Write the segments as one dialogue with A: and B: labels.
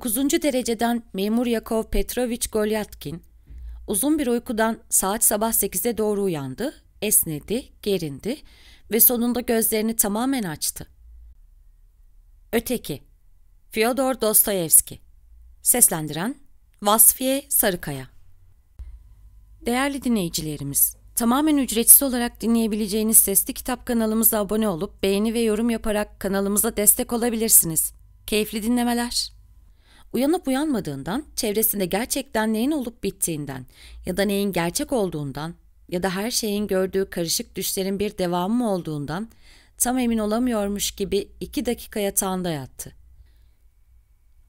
A: 9. dereceden memur Yakov Petrovich Golyatkin, uzun bir uykudan saat sabah 8'e doğru uyandı, esnedi, gerindi ve sonunda gözlerini tamamen açtı. Öteki Fyodor Dostoyevski Seslendiren Vasfiye Sarıkaya Değerli dinleyicilerimiz, tamamen ücretsiz olarak dinleyebileceğiniz Sesli Kitap kanalımıza abone olup beğeni ve yorum yaparak kanalımıza destek olabilirsiniz. Keyifli dinlemeler. Uyanıp uyanmadığından, çevresinde gerçekten neyin olup bittiğinden ya da neyin gerçek olduğundan ya da her şeyin gördüğü karışık düşlerin bir devamı olduğundan tam emin olamıyormuş gibi iki dakika yatağında yattı.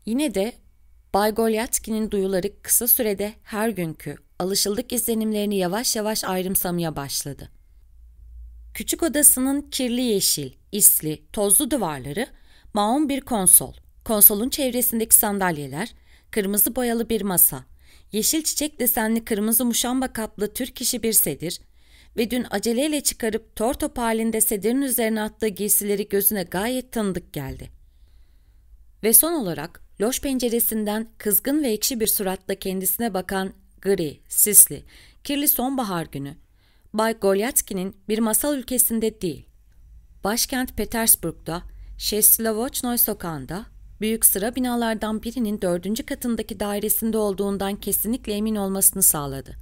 A: Yine de Bay Golyatkin'in duyuları kısa sürede her günkü alışıldık izlenimlerini yavaş yavaş ayrımsamaya başladı. Küçük odasının kirli yeşil, isli, tozlu duvarları, maun bir konsol, Konsolun çevresindeki sandalyeler, kırmızı boyalı bir masa, yeşil çiçek desenli kırmızı muşamba kaplı Türk işi bir sedir ve dün aceleyle çıkarıp tor top halinde sedirin üzerine attığı giysileri gözüne gayet tanıdık geldi. Ve son olarak loş penceresinden kızgın ve ekşi bir suratla kendisine bakan gri, sisli, kirli sonbahar günü Bay Golyatkin'in bir masal ülkesinde değil, başkent Petersburg'da Şeslovoçnoy sokağında Büyük sıra binalardan birinin dördüncü katındaki dairesinde olduğundan kesinlikle emin olmasını sağladı.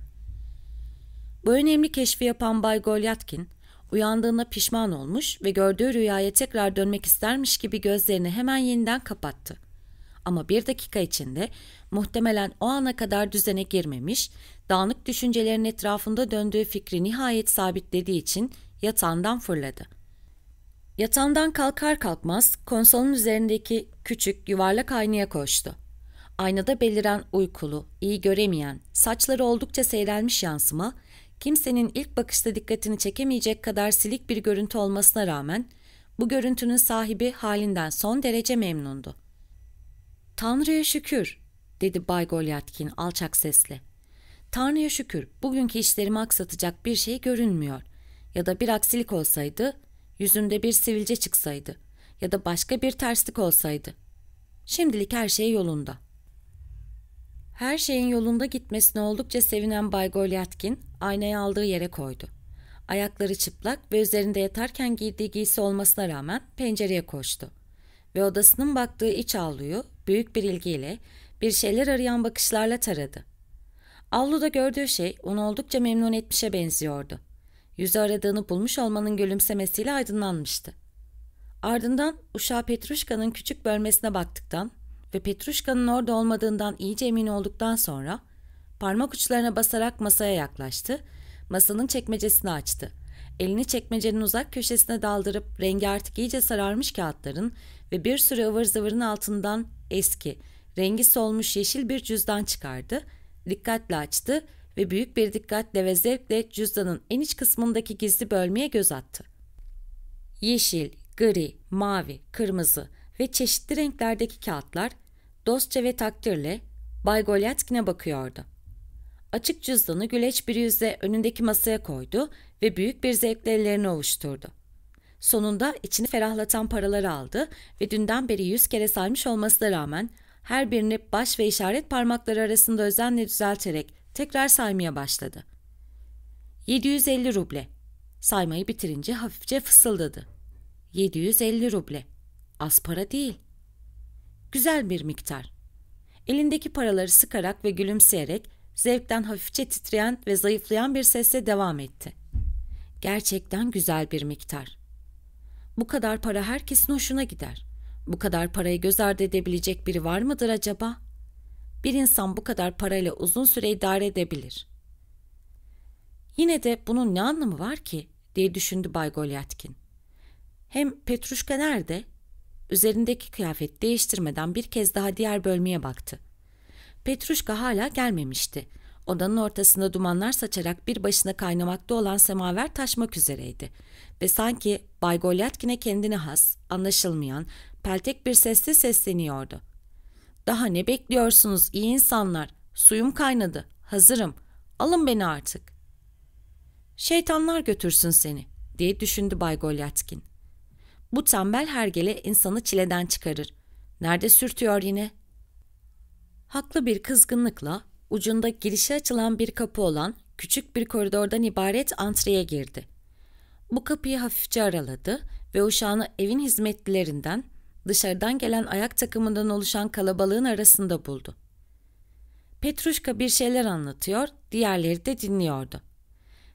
A: Bu önemli keşfi yapan Bay Golyatkin, uyandığına pişman olmuş ve gördüğü rüyaya tekrar dönmek istermiş gibi gözlerini hemen yeniden kapattı. Ama bir dakika içinde muhtemelen o ana kadar düzene girmemiş, dağınık düşüncelerin etrafında döndüğü fikri nihayet sabitlediği için yatağından fırladı.'' Yatağından kalkar kalkmaz konsolun üzerindeki küçük yuvarlak aynaya koştu. Aynada beliren uykulu, iyi göremeyen, saçları oldukça seyrelmiş yansıma, kimsenin ilk bakışta dikkatini çekemeyecek kadar silik bir görüntü olmasına rağmen bu görüntünün sahibi halinden son derece memnundu. ''Tanrı'ya şükür'' dedi Bay Golyatkin alçak sesle. ''Tanrı'ya şükür bugünkü işlerimi aksatacak bir şey görünmüyor ya da bir aksilik olsaydı yüzünde bir sivilce çıksaydı ya da başka bir terslik olsaydı. Şimdilik her şey yolunda. Her şeyin yolunda gitmesine oldukça sevinen Bay Golyatkin aynayı aldığı yere koydu. Ayakları çıplak ve üzerinde yatarken giydiği giysi olmasına rağmen pencereye koştu. Ve odasının baktığı iç avluyu büyük bir ilgiyle bir şeyler arayan bakışlarla taradı. Avluda gördüğü şey onu oldukça memnun etmişe benziyordu. Yüzü aradığını bulmuş olmanın gülümsemesiyle aydınlanmıştı. Ardından uşağı Petruşka'nın küçük bölmesine baktıktan ve Petruşka'nın orada olmadığından iyice emin olduktan sonra parmak uçlarına basarak masaya yaklaştı, masanın çekmecesini açtı. Elini çekmecenin uzak köşesine daldırıp rengi artık iyice sararmış kağıtların ve bir sürü ıvır zıvırın altından eski, rengi solmuş yeşil bir cüzdan çıkardı, dikkatle açtı ve büyük bir dikkatle ve zevkle cüzdanın en iç kısmındaki gizli bölmeye göz attı. Yeşil, gri, mavi, kırmızı ve çeşitli renklerdeki kağıtlar dostça ve takdirle Bay Golyatkin'e bakıyordu. Açık cüzdanı güleç bir yüzle önündeki masaya koydu ve büyük bir zevkle ellerini ovuşturdu. Sonunda içini ferahlatan paraları aldı ve dünden beri yüz kere saymış olmasına rağmen her birini baş ve işaret parmakları arasında özenle düzelterek Tekrar saymaya başladı. 750 ruble. Saymayı bitirince hafifçe fısıldadı. 750 ruble. Az para değil. Güzel bir miktar. Elindeki paraları sıkarak ve gülümseyerek zevkten hafifçe titreyen ve zayıflayan bir sesle devam etti. Gerçekten güzel bir miktar. Bu kadar para herkesin hoşuna gider. Bu kadar parayı göz ardı edebilecek biri var mıdır acaba?'' bir insan bu kadar parayla uzun süre idare edebilir. Yine de bunun ne anlamı var ki diye düşündü Bay Golyatkin. Hem Petruşka nerede? Üzerindeki kıyafet değiştirmeden bir kez daha diğer bölmeye baktı. Petruşka hala gelmemişti. Odanın ortasında dumanlar saçarak bir başına kaynamakta olan semaver taşmak üzereydi. Ve sanki Bay Golyatkin'e kendine has, anlaşılmayan, peltek bir sesle sesleniyordu.'' Daha ne bekliyorsunuz iyi insanlar? Suyum kaynadı. Hazırım. Alın beni artık. Şeytanlar götürsün seni diye düşündü Bay Golyatkin. Bu tembel hergele insanı çileden çıkarır. Nerede sürtüyor yine? Haklı bir kızgınlıkla ucunda girişe açılan bir kapı olan küçük bir koridordan ibaret antreye girdi. Bu kapıyı hafifçe araladı ve uşağını evin hizmetlilerinden dışarıdan gelen ayak takımından oluşan kalabalığın arasında buldu. Petruşka bir şeyler anlatıyor, diğerleri de dinliyordu.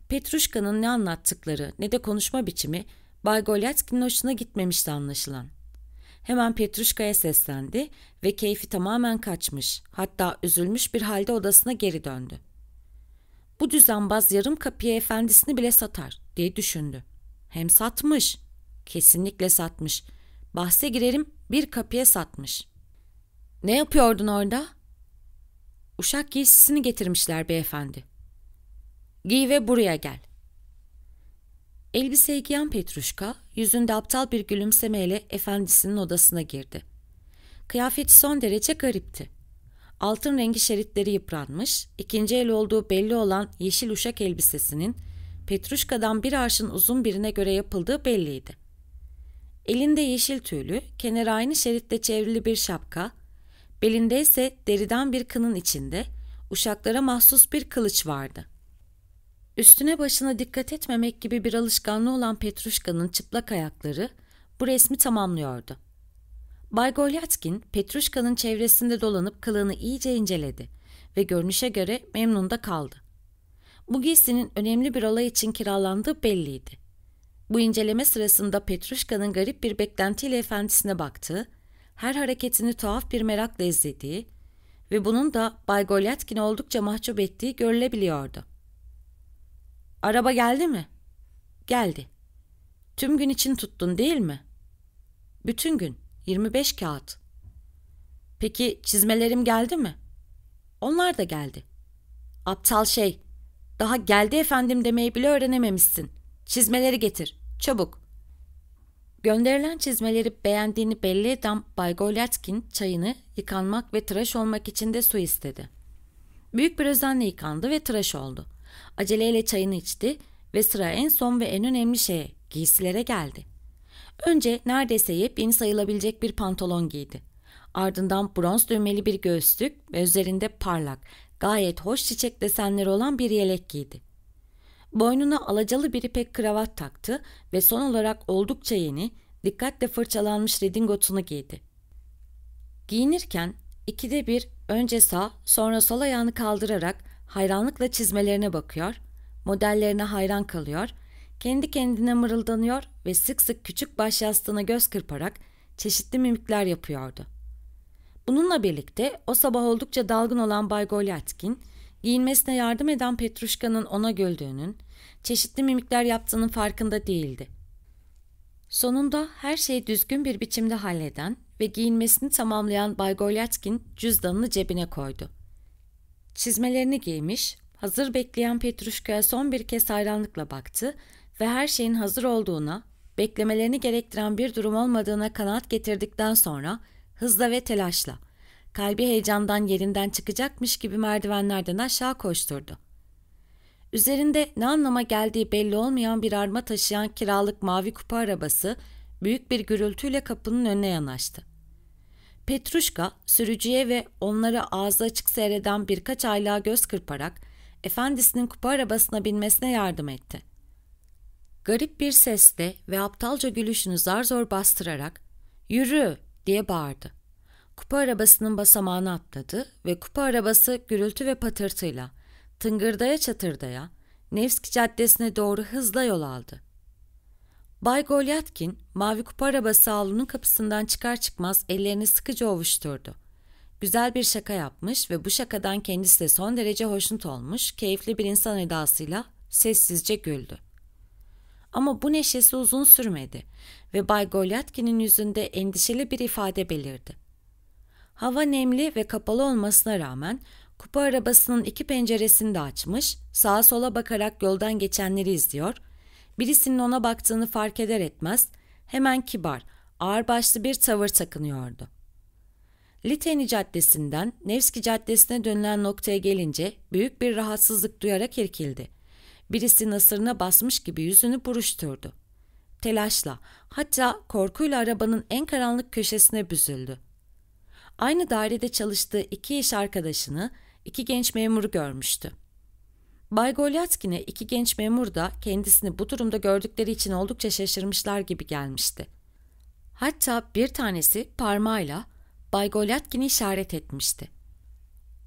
A: Petruşka'nın ne anlattıkları ne de konuşma biçimi Bay Golyatkin'in hoşuna gitmemişti anlaşılan. Hemen Petruşka'ya seslendi ve keyfi tamamen kaçmış, hatta üzülmüş bir halde odasına geri döndü. Bu düzenbaz yarım kapıya efendisini bile satar diye düşündü. Hem satmış, kesinlikle satmış. Bahse girerim bir kapıya satmış. Ne yapıyordun orada? Uşak giysisini getirmişler beyefendi. Giy ve buraya gel. Elbiseyi giyen Petruşka yüzünde aptal bir gülümsemeyle efendisinin odasına girdi. Kıyafeti son derece garipti. Altın rengi şeritleri yıpranmış, ikinci el olduğu belli olan yeşil uşak elbisesinin Petruşka'dan bir arşın uzun birine göre yapıldığı belliydi. Elinde yeşil tüylü, kenara aynı şeritte çevrili bir şapka, belinde ise deriden bir kının içinde uşaklara mahsus bir kılıç vardı. Üstüne başına dikkat etmemek gibi bir alışkanlığı olan Petruşka'nın çıplak ayakları bu resmi tamamlıyordu. Bay Golyatkin, Petruşka'nın çevresinde dolanıp kılığını iyice inceledi ve görünüşe göre memnun da kaldı. Bu giysinin önemli bir olay için kiralandığı belliydi. Bu inceleme sırasında Petruşka'nın garip bir beklentiyle efendisine baktığı, her hareketini tuhaf bir merakla izlediği ve bunun da Bay Golyatkin'i oldukça mahcup ettiği görülebiliyordu. Araba geldi mi? Geldi. Tüm gün için tuttun değil mi? Bütün gün. 25 kağıt. Peki çizmelerim geldi mi? Onlar da geldi. Aptal şey. Daha geldi efendim demeyi bile öğrenememişsin. Çizmeleri getir. Çabuk. Gönderilen çizmeleri beğendiğini belli eden Bay Golyatkin çayını yıkanmak ve tıraş olmak için de su istedi. Büyük bir özenle yıkandı ve tıraş oldu. Aceleyle çayını içti ve sıra en son ve en önemli şeye, giysilere geldi. Önce neredeyse yepyeni sayılabilecek bir pantolon giydi. Ardından bronz düğmeli bir göğüslük ve üzerinde parlak, gayet hoş çiçek desenleri olan bir yelek giydi. Boynuna alacalı bir ipek kravat taktı ve son olarak oldukça yeni, dikkatle fırçalanmış redingotunu giydi. Giyinirken ikide bir önce sağ sonra sol ayağını kaldırarak hayranlıkla çizmelerine bakıyor, modellerine hayran kalıyor, kendi kendine mırıldanıyor ve sık sık küçük baş yastığına göz kırparak çeşitli mimikler yapıyordu. Bununla birlikte o sabah oldukça dalgın olan Bay Golyatkin, Giyinmesine yardım eden Petruşka'nın ona güldüğünün, çeşitli mimikler yaptığının farkında değildi. Sonunda her şeyi düzgün bir biçimde halleden ve giyinmesini tamamlayan Bay Golyatkin cüzdanını cebine koydu. Çizmelerini giymiş, hazır bekleyen Petruşka'ya son bir kez hayranlıkla baktı ve her şeyin hazır olduğuna, beklemelerini gerektiren bir durum olmadığına kanaat getirdikten sonra hızla ve telaşla kalbi heyecandan yerinden çıkacakmış gibi merdivenlerden aşağı koşturdu. Üzerinde ne anlama geldiği belli olmayan bir arma taşıyan kiralık mavi kupa arabası büyük bir gürültüyle kapının önüne yanaştı. Petruşka sürücüye ve onları ağzı açık seyreden birkaç aylığa göz kırparak efendisinin kupa arabasına binmesine yardım etti. Garip bir sesle ve aptalca gülüşünü zar zor bastırarak ''Yürü!'' diye bağırdı. Kupa arabasının basamağını atladı ve kupa arabası gürültü ve patırtıyla tıngırdaya çatırdaya Nevski Caddesi'ne doğru hızla yol aldı. Bay Golyatkin, mavi kupa arabası avlunun kapısından çıkar çıkmaz ellerini sıkıca ovuşturdu. Güzel bir şaka yapmış ve bu şakadan kendisi de son derece hoşnut olmuş, keyifli bir insan edasıyla sessizce güldü. Ama bu neşesi uzun sürmedi ve Bay Golyatkin'in yüzünde endişeli bir ifade belirdi. Hava nemli ve kapalı olmasına rağmen kupa arabasının iki penceresini de açmış, sağa sola bakarak yoldan geçenleri izliyor. Birisinin ona baktığını fark eder etmez hemen kibar, ağırbaşlı bir tavır takınıyordu. Liteni Caddesi'nden Nevski Caddesi'ne dönülen noktaya gelince büyük bir rahatsızlık duyarak irkildi. Birisi nasırına basmış gibi yüzünü buruşturdu. Telaşla, hatta korkuyla arabanın en karanlık köşesine büzüldü. Aynı dairede çalıştığı iki iş arkadaşını, iki genç memuru görmüştü. Bay Golyatkin'e iki genç memur da kendisini bu durumda gördükleri için oldukça şaşırmışlar gibi gelmişti. Hatta bir tanesi parmağıyla Bay Golyatkin'i işaret etmişti.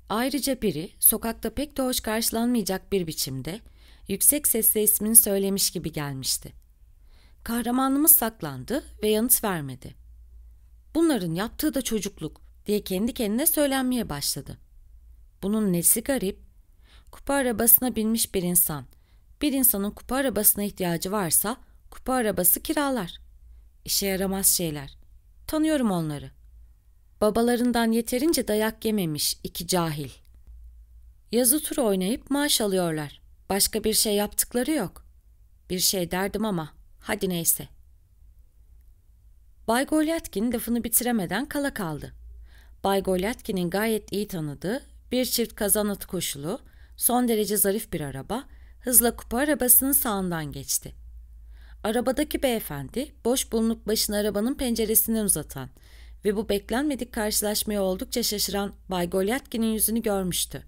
A: Ayrıca biri sokakta pek de hoş karşılanmayacak bir biçimde yüksek sesle ismini söylemiş gibi gelmişti. Kahramanımız saklandı ve yanıt vermedi. Bunların yaptığı da çocukluk diye kendi kendine söylenmeye başladı. Bunun nesi garip? Kupa arabasına binmiş bir insan. Bir insanın kupa arabasına ihtiyacı varsa kupa arabası kiralar. İşe yaramaz şeyler. Tanıyorum onları. Babalarından yeterince dayak yememiş iki cahil. Yazı turu oynayıp maaş alıyorlar. Başka bir şey yaptıkları yok. Bir şey derdim ama hadi neyse. Bay Golyatkin lafını bitiremeden kala kaldı. Bay Golyatkin'in gayet iyi tanıdığı bir çift kazanat koşulu, son derece zarif bir araba, hızla kupa arabasının sağından geçti. Arabadaki beyefendi boş bulunup başını arabanın penceresinden uzatan ve bu beklenmedik karşılaşmaya oldukça şaşıran Bay Golyatkin'in yüzünü görmüştü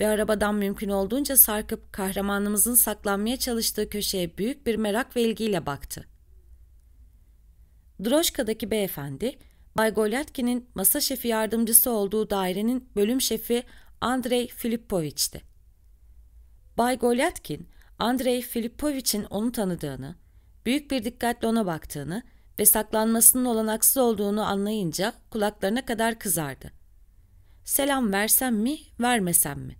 A: ve arabadan mümkün olduğunca sarkıp kahramanımızın saklanmaya çalıştığı köşeye büyük bir merak ve ilgiyle baktı. Droşka'daki beyefendi Bay Golyatkin'in masa şefi yardımcısı olduğu dairenin bölüm şefi Andrei Filipoviç'ti. Bay Golyatkin, Andrei Filipoviç'in onu tanıdığını, büyük bir dikkatle ona baktığını ve saklanmasının olanaksız olduğunu anlayınca kulaklarına kadar kızardı. Selam versem mi, vermesem mi?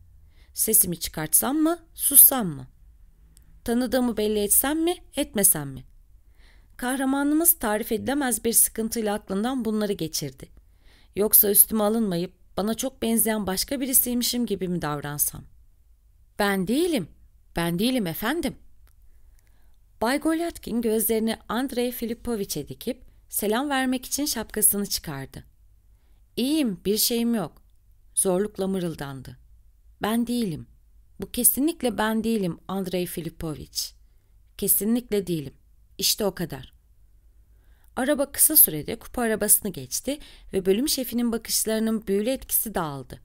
A: Sesimi çıkartsam mı, sussam mı? Tanıdığımı belli etsem mi, etmesem mi? Kahramanımız tarif edilemez bir sıkıntıyla aklından bunları geçirdi. Yoksa üstüme alınmayıp bana çok benzeyen başka birisiymişim gibi mi davransam? Ben değilim, ben değilim efendim. Bay Golyatkin gözlerini Andrei Filipoviç'e dikip selam vermek için şapkasını çıkardı. İyiyim, bir şeyim yok. Zorlukla mırıldandı. Ben değilim. Bu kesinlikle ben değilim Andrei Filipoviç. Kesinlikle değilim. İşte o kadar. Araba kısa sürede kupa arabasını geçti ve bölüm şefinin bakışlarının büyülü etkisi dağıldı.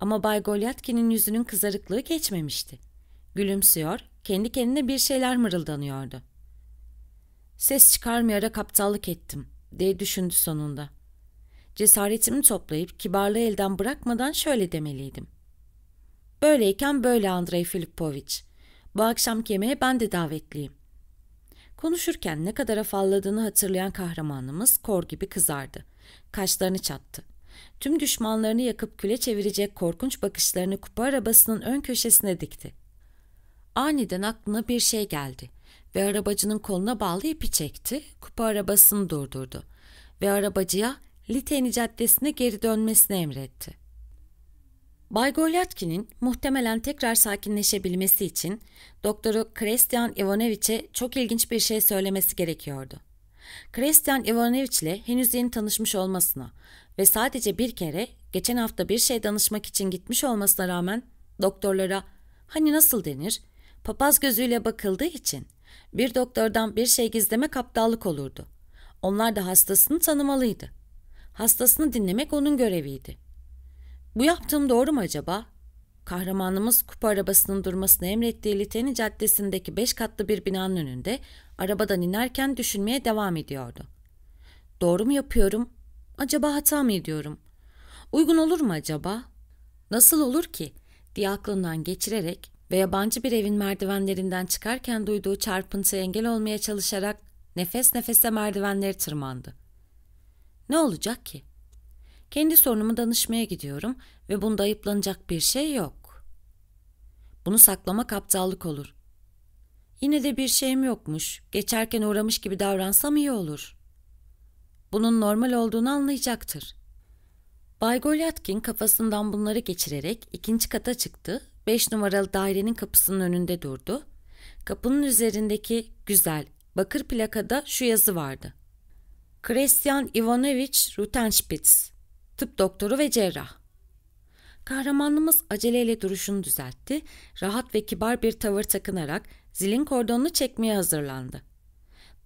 A: Ama Bay Golyatkin'in yüzünün kızarıklığı geçmemişti. Gülümsüyor, kendi kendine bir şeyler mırıldanıyordu. Ses çıkarmayarak aptallık ettim diye düşündü sonunda. Cesaretimi toplayıp kibarlığı elden bırakmadan şöyle demeliydim. Böyleyken böyle Andrei Filipovic. Bu akşamki yemeğe ben de davetliyim. Konuşurken ne kadar afalladığını hatırlayan kahramanımız kor gibi kızardı. Kaşlarını çattı. Tüm düşmanlarını yakıp küle çevirecek korkunç bakışlarını kupa arabasının ön köşesine dikti. Aniden aklına bir şey geldi ve arabacının koluna bağlı ipi çekti, kupa arabasını durdurdu ve arabacıya Liteni Caddesi'ne geri dönmesini emretti. Bay Golyatkin'in muhtemelen tekrar sakinleşebilmesi için doktoru Christian Ivanoviç'e çok ilginç bir şey söylemesi gerekiyordu. Christian Ivanoviç ile henüz yeni tanışmış olmasına ve sadece bir kere geçen hafta bir şey danışmak için gitmiş olmasına rağmen doktorlara hani nasıl denir papaz gözüyle bakıldığı için bir doktordan bir şey gizlemek aptallık olurdu. Onlar da hastasını tanımalıydı. Hastasını dinlemek onun göreviydi.'' Bu yaptığım doğru mu acaba? Kahramanımız kupa arabasının durmasını emrettiği Liteni Caddesi'ndeki beş katlı bir binanın önünde arabadan inerken düşünmeye devam ediyordu. Doğru mu yapıyorum? Acaba hata mı ediyorum? Uygun olur mu acaba? Nasıl olur ki? diye aklından geçirerek ve yabancı bir evin merdivenlerinden çıkarken duyduğu çarpıntı engel olmaya çalışarak nefes nefese merdivenleri tırmandı. Ne olacak ki? Kendi sorunumu danışmaya gidiyorum ve bunda ayıplanacak bir şey yok. Bunu saklamak aptallık olur. Yine de bir şeyim yokmuş, geçerken uğramış gibi davransam iyi olur. Bunun normal olduğunu anlayacaktır. Bay Golyatkin kafasından bunları geçirerek ikinci kata çıktı, beş numaralı dairenin kapısının önünde durdu. Kapının üzerindeki güzel, bakır plakada şu yazı vardı. Christian Ivanovich Rutenspitz tıp doktoru ve cerrah. Kahramanımız aceleyle duruşunu düzeltti, rahat ve kibar bir tavır takınarak zilin kordonunu çekmeye hazırlandı.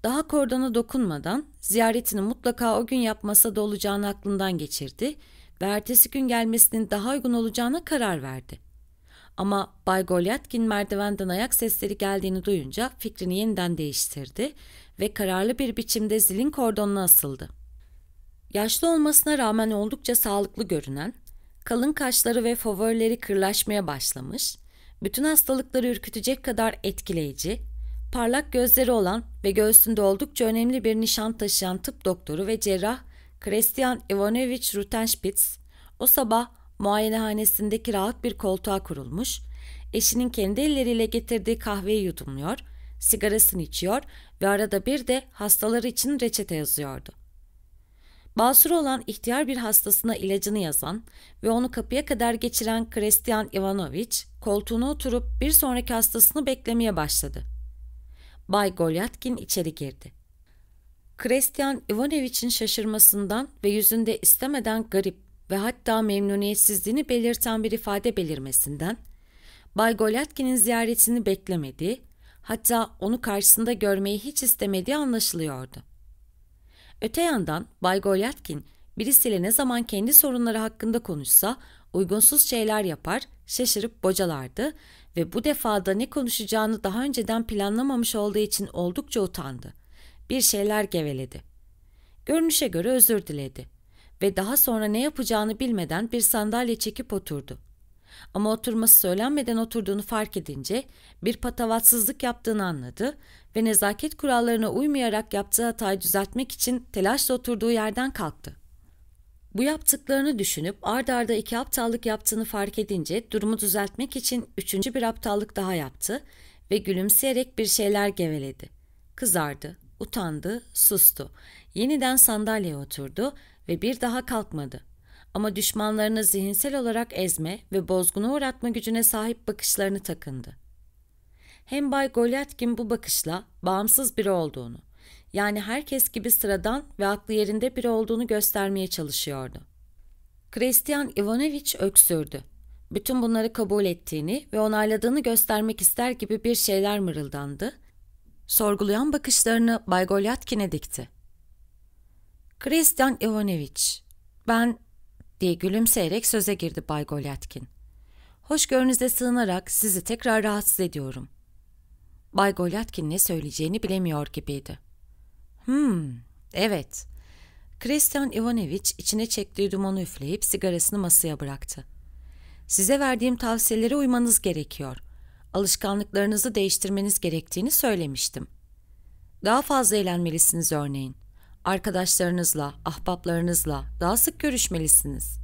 A: Daha kordona dokunmadan ziyaretini mutlaka o gün yapmasa da olacağını aklından geçirdi ve ertesi gün gelmesinin daha uygun olacağına karar verdi. Ama Bay Golyatkin merdivenden ayak sesleri geldiğini duyunca fikrini yeniden değiştirdi ve kararlı bir biçimde zilin kordonuna asıldı. Yaşlı olmasına rağmen oldukça sağlıklı görünen, kalın kaşları ve favorileri kırlaşmaya başlamış, bütün hastalıkları ürkütecek kadar etkileyici, parlak gözleri olan ve göğsünde oldukça önemli bir nişan taşıyan tıp doktoru ve cerrah Christian Ivanovich Rutenspitz, o sabah muayenehanesindeki rahat bir koltuğa kurulmuş, eşinin kendi elleriyle getirdiği kahveyi yudumluyor, sigarasını içiyor ve arada bir de hastaları için reçete yazıyordu. Basur olan ihtiyar bir hastasına ilacını yazan ve onu kapıya kadar geçiren Krestian Ivanovich, koltuğuna oturup bir sonraki hastasını beklemeye başladı. Bay Golyatkin içeri girdi. Krestian Ivanovich'in şaşırmasından ve yüzünde istemeden garip ve hatta memnuniyetsizliğini belirten bir ifade belirmesinden, Bay Golyatkin'in ziyaretini beklemediği, hatta onu karşısında görmeyi hiç istemediği anlaşılıyordu. Öte yandan Bay Golyatkin birisiyle ne zaman kendi sorunları hakkında konuşsa uygunsuz şeyler yapar, şaşırıp bocalardı ve bu defada ne konuşacağını daha önceden planlamamış olduğu için oldukça utandı. Bir şeyler geveledi. Görünüşe göre özür diledi ve daha sonra ne yapacağını bilmeden bir sandalye çekip oturdu. Ama oturması söylenmeden oturduğunu fark edince bir patavatsızlık yaptığını anladı ve nezaket kurallarına uymayarak yaptığı hatayı düzeltmek için telaşla oturduğu yerden kalktı. Bu yaptıklarını düşünüp ard arda iki aptallık yaptığını fark edince durumu düzeltmek için üçüncü bir aptallık daha yaptı ve gülümseyerek bir şeyler geveledi. Kızardı, utandı, sustu. Yeniden sandalyeye oturdu ve bir daha kalkmadı.'' Ama düşmanlarını zihinsel olarak ezme ve bozguna uğratma gücüne sahip bakışlarını takındı. Hem Bay Goliatkin bu bakışla bağımsız biri olduğunu, yani herkes gibi sıradan ve aklı yerinde biri olduğunu göstermeye çalışıyordu. Christian Ivanoviç öksürdü. Bütün bunları kabul ettiğini ve onayladığını göstermek ister gibi bir şeyler mırıldandı. Sorgulayan bakışlarını Bay Goliatkine dikti. Christian Ivanoviç, ben diye gülümseyerek söze girdi Bay Golyatkin. Hoşgörünüze sığınarak sizi tekrar rahatsız ediyorum. Bay Golyatkin ne söyleyeceğini bilemiyor gibiydi. Hmm, evet. Christian Ivanovich içine çektiği dumanı üfleyip sigarasını masaya bıraktı. Size verdiğim tavsiyelere uymanız gerekiyor. Alışkanlıklarınızı değiştirmeniz gerektiğini söylemiştim. Daha fazla eğlenmelisiniz örneğin. Arkadaşlarınızla, ahbaplarınızla daha sık görüşmelisiniz.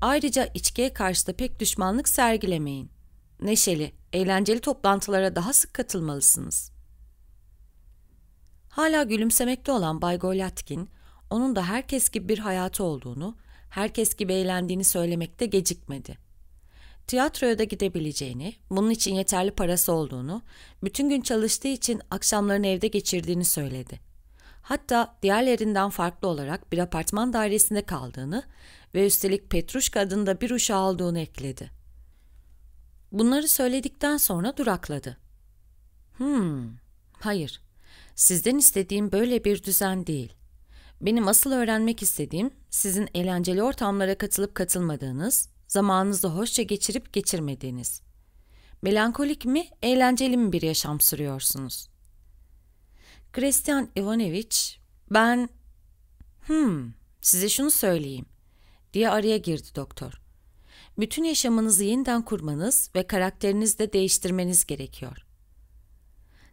A: Ayrıca içkiye karşı da pek düşmanlık sergilemeyin. Neşeli, eğlenceli toplantılara daha sık katılmalısınız. Hala gülümsemekte olan Bay Golatkin, onun da herkes gibi bir hayatı olduğunu, herkes gibi eğlendiğini söylemekte gecikmedi. Tiyatroya da gidebileceğini, bunun için yeterli parası olduğunu, bütün gün çalıştığı için akşamlarını evde geçirdiğini söyledi.'' Hatta diğerlerinden farklı olarak bir apartman dairesinde kaldığını ve üstelik Petruşka adında bir uşağı olduğunu ekledi. Bunları söyledikten sonra durakladı. Hmm, hayır. Sizden istediğim böyle bir düzen değil. Benim asıl öğrenmek istediğim sizin eğlenceli ortamlara katılıp katılmadığınız, zamanınızı hoşça geçirip geçirmediğiniz. Melankolik mi, eğlenceli mi bir yaşam sürüyorsunuz? Christian Ivanovich ben hmm size şunu söyleyeyim diye araya girdi doktor. Bütün yaşamınızı yeniden kurmanız ve karakterinizi de değiştirmeniz gerekiyor.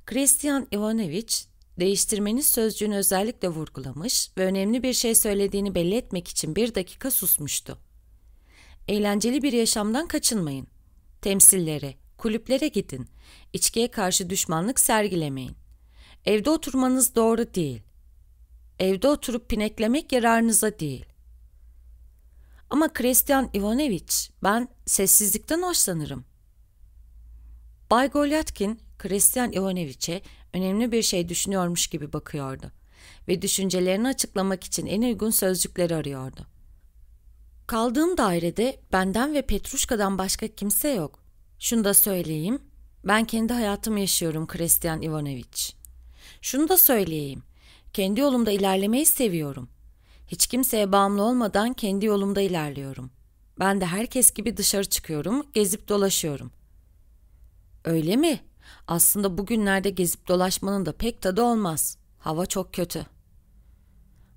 A: Christian Ivanovich değiştirmeniz sözcüğünü özellikle vurgulamış ve önemli bir şey söylediğini belli etmek için bir dakika susmuştu. Eğlenceli bir yaşamdan kaçınmayın. Temsillere, kulüplere gidin. İçkiye karşı düşmanlık sergilemeyin.'' Evde oturmanız doğru değil. Evde oturup pineklemek yararınıza değil. Ama Christian Ivanoviç, ben sessizlikten hoşlanırım. Bay Golyatkin, Christian Ivanoviche önemli bir şey düşünüyormuş gibi bakıyordu ve düşüncelerini açıklamak için en uygun sözcükleri arıyordu. Kaldığım dairede benden ve Petruşka'dan başka kimse yok. Şunu da söyleyeyim, ben kendi hayatımı yaşıyorum Christian Ivanoviç. Şunu da söyleyeyim. Kendi yolumda ilerlemeyi seviyorum. Hiç kimseye bağımlı olmadan kendi yolumda ilerliyorum. Ben de herkes gibi dışarı çıkıyorum, gezip dolaşıyorum. Öyle mi? Aslında bugünlerde gezip dolaşmanın da pek tadı olmaz. Hava çok kötü.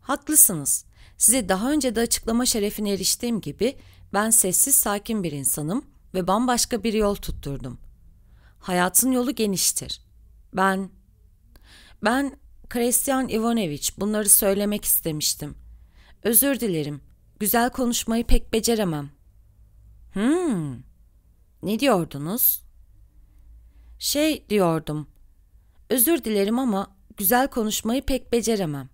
A: Haklısınız. Size daha önce de açıklama şerefine eriştiğim gibi ben sessiz sakin bir insanım ve bambaşka bir yol tutturdum. Hayatın yolu geniştir. Ben ben Christian Ivanovich bunları söylemek istemiştim. Özür dilerim. Güzel konuşmayı pek beceremem. Hmm. Ne diyordunuz? Şey diyordum. Özür dilerim ama güzel konuşmayı pek beceremem.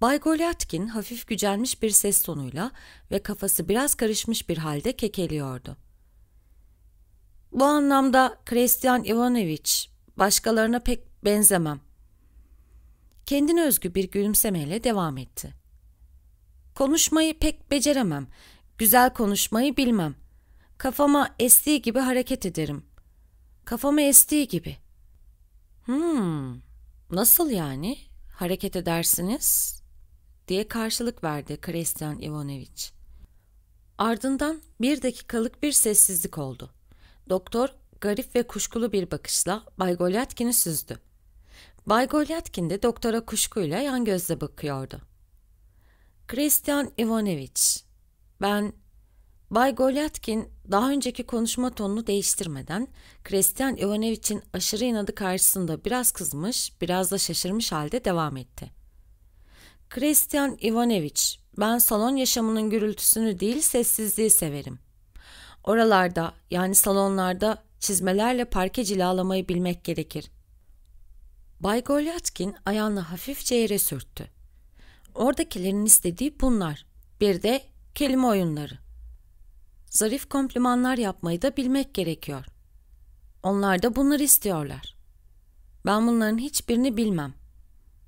A: Bay Golyatkin hafif gücenmiş bir ses tonuyla ve kafası biraz karışmış bir halde kekeliyordu. Bu anlamda Christian Ivanovich başkalarına pek benzemem. Kendine özgü bir gülümsemeyle devam etti. Konuşmayı pek beceremem. Güzel konuşmayı bilmem. Kafama estiği gibi hareket ederim. Kafama estiği gibi. Hmm, nasıl yani? Hareket edersiniz? diye karşılık verdi Kristyan Ivanovich. Ardından bir dakikalık bir sessizlik oldu. Doktor garip ve kuşkulu bir bakışla Bay Golyatkin'i süzdü. Bay Golyatkin de doktora kuşkuyla yan gözle bakıyordu. Christian Ivanovich, ben... Bay Golyatkin daha önceki konuşma tonunu değiştirmeden Christian Ivanovich'in aşırı inadı karşısında biraz kızmış, biraz da şaşırmış halde devam etti. Christian Ivanovich, ben salon yaşamının gürültüsünü değil sessizliği severim. Oralarda yani salonlarda çizmelerle parke cilalamayı bilmek gerekir. Bay Golyatkin ayağını hafifçe yere sürttü. Oradakilerin istediği bunlar. Bir de kelime oyunları. Zarif komplimanlar yapmayı da bilmek gerekiyor. Onlar da bunları istiyorlar. Ben bunların hiçbirini bilmem.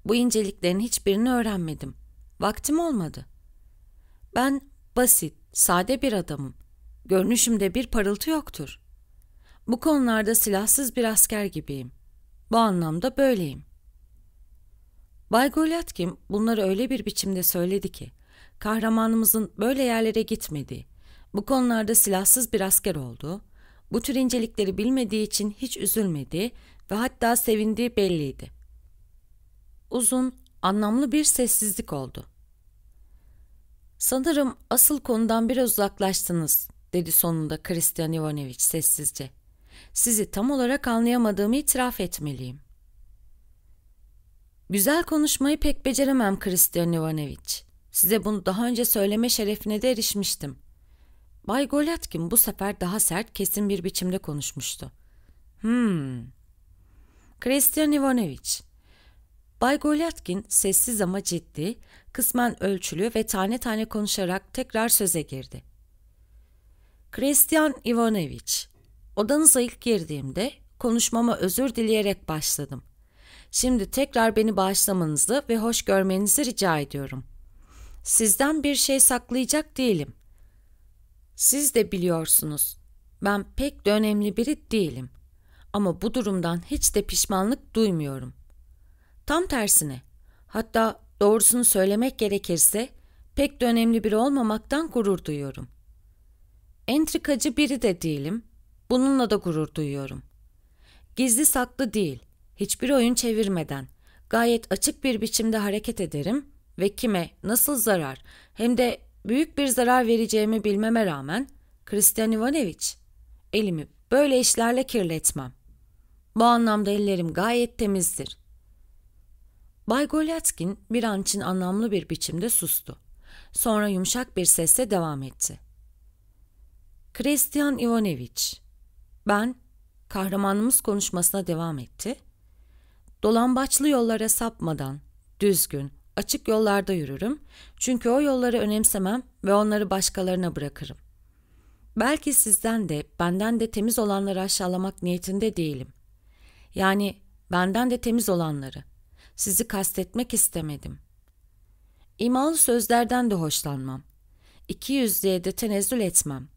A: Bu inceliklerin hiçbirini öğrenmedim. Vaktim olmadı. Ben basit, sade bir adamım. Görünüşümde bir parıltı yoktur. Bu konularda silahsız bir asker gibiyim.'' Bu anlamda böyleyim. Bay Golyatkin bunları öyle bir biçimde söyledi ki, kahramanımızın böyle yerlere gitmediği, bu konularda silahsız bir asker olduğu, bu tür incelikleri bilmediği için hiç üzülmediği ve hatta sevindiği belliydi. Uzun, anlamlı bir sessizlik oldu. Sanırım asıl konudan biraz uzaklaştınız, dedi sonunda Kristian Ivanoviç sessizce sizi tam olarak anlayamadığımı itiraf etmeliyim. Güzel konuşmayı pek beceremem Christian Ivanoviç. Size bunu daha önce söyleme şerefine de erişmiştim. Bay Golatkin bu sefer daha sert, kesin bir biçimde konuşmuştu. Hmm. Christian Ivanoviç. Bay Golatkin sessiz ama ciddi, kısmen ölçülü ve tane tane konuşarak tekrar söze girdi. Christian Ivanoviç, Odanıza ilk girdiğimde konuşmama özür dileyerek başladım. Şimdi tekrar beni bağışlamanızı ve hoş görmenizi rica ediyorum. Sizden bir şey saklayacak değilim. Siz de biliyorsunuz. Ben pek de önemli biri değilim. Ama bu durumdan hiç de pişmanlık duymuyorum. Tam tersine. Hatta doğrusunu söylemek gerekirse pek de önemli biri olmamaktan gurur duyuyorum. Entrikacı biri de değilim Bununla da gurur duyuyorum. Gizli saklı değil, hiçbir oyun çevirmeden, gayet açık bir biçimde hareket ederim ve kime, nasıl zarar, hem de büyük bir zarar vereceğimi bilmeme rağmen, Christian Ivanovich, elimi böyle işlerle kirletmem. Bu anlamda ellerim gayet temizdir. Bay Golyatkin bir an için anlamlı bir biçimde sustu. Sonra yumuşak bir sesle devam etti. Christian Ivanovich. Ben kahramanımız konuşmasına devam etti. Dolambaçlı yollara sapmadan düzgün, açık yollarda yürürüm. Çünkü o yolları önemsemem ve onları başkalarına bırakırım. Belki sizden de benden de temiz olanları aşağılamak niyetinde değilim. Yani benden de temiz olanları. Sizi kastetmek istemedim. İmalı sözlerden de hoşlanmam. İki yüzlüğe de tenezzül etmem.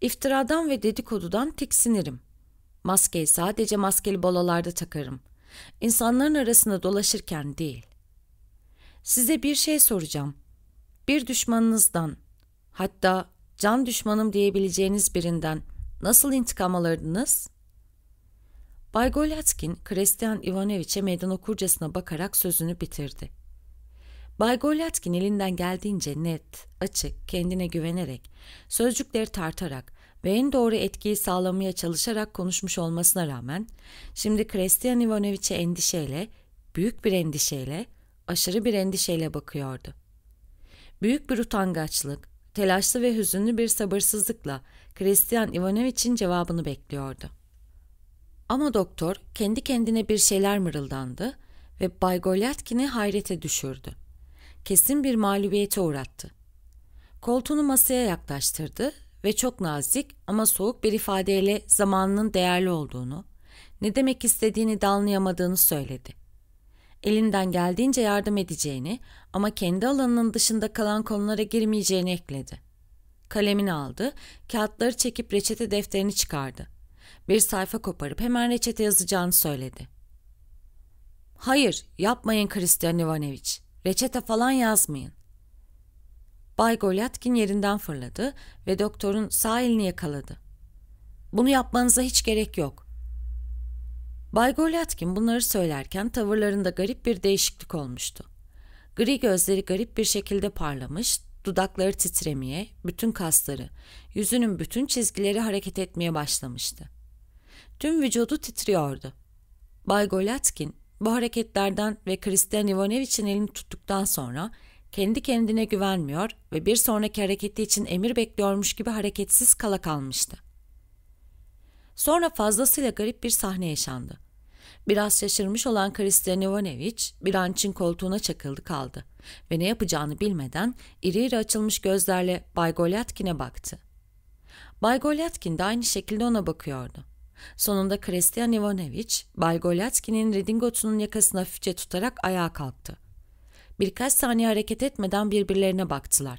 A: İftiradan ve dedikodudan tiksinirim. Maskeyi sadece maskeli bolalarda takarım. İnsanların arasında dolaşırken değil. Size bir şey soracağım. Bir düşmanınızdan, hatta can düşmanım diyebileceğiniz birinden nasıl intikam alırdınız? Bay Golyatkin, Christian Ivanoviç'e meydan okurcasına bakarak sözünü bitirdi. Bay Golyatkin elinden geldiğince net, açık, kendine güvenerek, sözcükleri tartarak ve en doğru etkiyi sağlamaya çalışarak konuşmuş olmasına rağmen, şimdi Christian Ivanoviç'e endişeyle, büyük bir endişeyle, aşırı bir endişeyle bakıyordu. Büyük bir utangaçlık, telaşlı ve hüzünlü bir sabırsızlıkla Christian Ivanoviç'in cevabını bekliyordu. Ama doktor kendi kendine bir şeyler mırıldandı ve Bay Golyatkin'i hayrete düşürdü kesin bir mağlubiyete uğrattı. Koltuğunu masaya yaklaştırdı ve çok nazik ama soğuk bir ifadeyle zamanının değerli olduğunu, ne demek istediğini de anlayamadığını söyledi. Elinden geldiğince yardım edeceğini ama kendi alanının dışında kalan konulara girmeyeceğini ekledi. Kalemini aldı, kağıtları çekip reçete defterini çıkardı. Bir sayfa koparıp hemen reçete yazacağını söyledi. ''Hayır, yapmayın Christian Ivanoviç. Reçete falan yazmayın. Bay Golyatkin yerinden fırladı ve doktorun sağ elini yakaladı. Bunu yapmanıza hiç gerek yok. Bay Golyatkin bunları söylerken tavırlarında garip bir değişiklik olmuştu. Gri gözleri garip bir şekilde parlamış, dudakları titremeye, bütün kasları, yüzünün bütün çizgileri hareket etmeye başlamıştı. Tüm vücudu titriyordu. Bay Golatkin bu hareketlerden ve Kristen Ivanovic'in elini tuttuktan sonra kendi kendine güvenmiyor ve bir sonraki hareketi için emir bekliyormuş gibi hareketsiz kala kalmıştı. Sonra fazlasıyla garip bir sahne yaşandı. Biraz şaşırmış olan Kristen Ivanovic bir an için koltuğuna çakıldı kaldı ve ne yapacağını bilmeden iri iri açılmış gözlerle Bay Golyatkin'e baktı. Bay Golyatkin de aynı şekilde ona bakıyordu. Sonunda Krestian Ivanoviç, Balgolyatski'nin redingotunun yakasına füçe tutarak ayağa kalktı. Birkaç saniye hareket etmeden birbirlerine baktılar.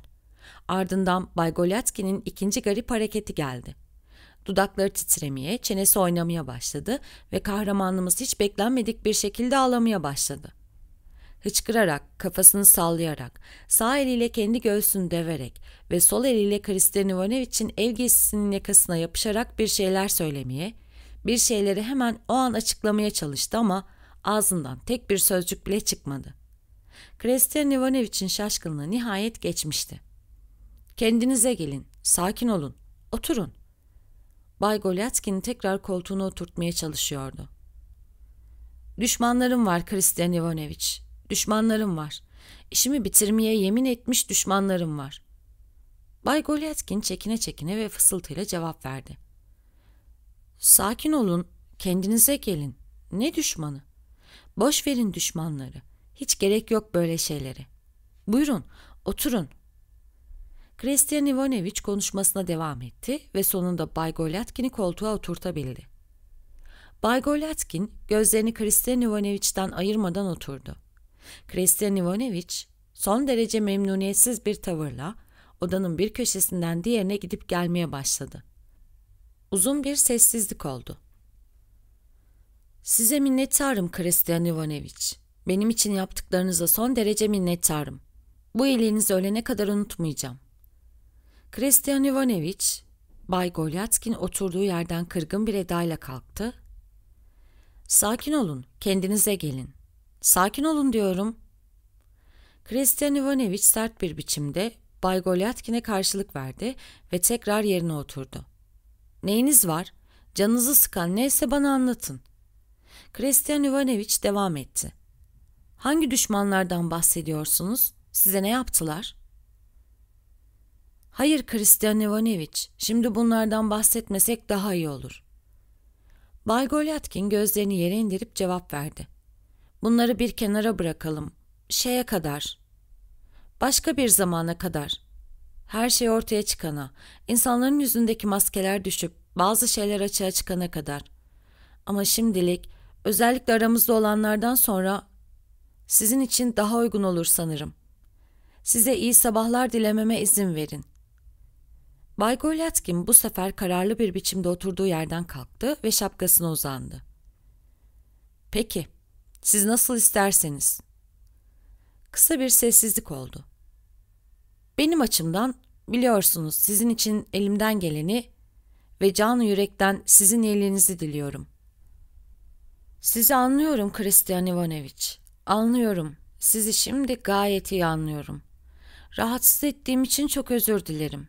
A: Ardından Balgolyatski'nin ikinci garip hareketi geldi. Dudakları titremeye, çenesi oynamaya başladı ve kahramanımız hiç beklenmedik bir şekilde ağlamaya başladı. Hıçkırarak, kafasını sallayarak, sağ eliyle kendi göğsünü deverek ve sol eliyle Kristin Ivanoviç'in ev giysisinin yakasına yapışarak bir şeyler söylemeye, bir şeyleri hemen o an açıklamaya çalıştı ama ağzından tek bir sözcük bile çıkmadı. Krestian Ivanoviç'in şaşkınlığı nihayet geçmişti. Kendinize gelin, sakin olun, oturun. Bay Golyatkin'i tekrar koltuğuna oturtmaya çalışıyordu. Düşmanlarım var Kristen Ivanoviç. Düşmanlarım var. İşimi bitirmeye yemin etmiş düşmanlarım var. Bay Goliatkin çekine çekine ve fısıltıyla cevap verdi. Sakin olun, kendinize gelin. Ne düşmanı? Boş verin düşmanları. Hiç gerek yok böyle şeylere. Buyurun, oturun. Christian Ivanovich konuşmasına devam etti ve sonunda Bay Golyatkin'i koltuğa oturtabildi. Bay Golyatkin gözlerini Christian Ivanovich'ten ayırmadan oturdu. Christian Ivanovich son derece memnuniyetsiz bir tavırla odanın bir köşesinden diğerine gidip gelmeye başladı. Uzun bir sessizlik oldu. Size minnettarım Kristian Ivanoviç. Benim için yaptıklarınıza son derece minnettarım. Bu iyiliğinizi ölene kadar unutmayacağım. Kristian Ivanoviç, Bay Golyatkin oturduğu yerden kırgın bir edayla kalktı. Sakin olun, kendinize gelin. Sakin olun diyorum. Kristian Ivanoviç sert bir biçimde Bay Golyatkin'e karşılık verdi ve tekrar yerine oturdu.'' Neyiniz var? Canınızı sıkan neyse bana anlatın. Christian Ivanoviç devam etti. Hangi düşmanlardan bahsediyorsunuz? Size ne yaptılar? Hayır Christian Ivanoviç, şimdi bunlardan bahsetmesek daha iyi olur. Bay Golyatkin gözlerini yere indirip cevap verdi. Bunları bir kenara bırakalım. Şeye kadar. Başka bir zamana kadar. Her şey ortaya çıkana, insanların yüzündeki maskeler düşüp bazı şeyler açığa çıkana kadar. Ama şimdilik özellikle aramızda olanlardan sonra sizin için daha uygun olur sanırım. Size iyi sabahlar dilememe izin verin. Bay Golyatkin bu sefer kararlı bir biçimde oturduğu yerden kalktı ve şapkasına uzandı. Peki, siz nasıl isterseniz. Kısa bir sessizlik oldu. Benim açımdan biliyorsunuz sizin için elimden geleni ve canı yürekten sizin iyiliğinizi diliyorum. Sizi anlıyorum Christian Ivanoviç. Anlıyorum. Sizi şimdi gayet iyi anlıyorum. Rahatsız ettiğim için çok özür dilerim.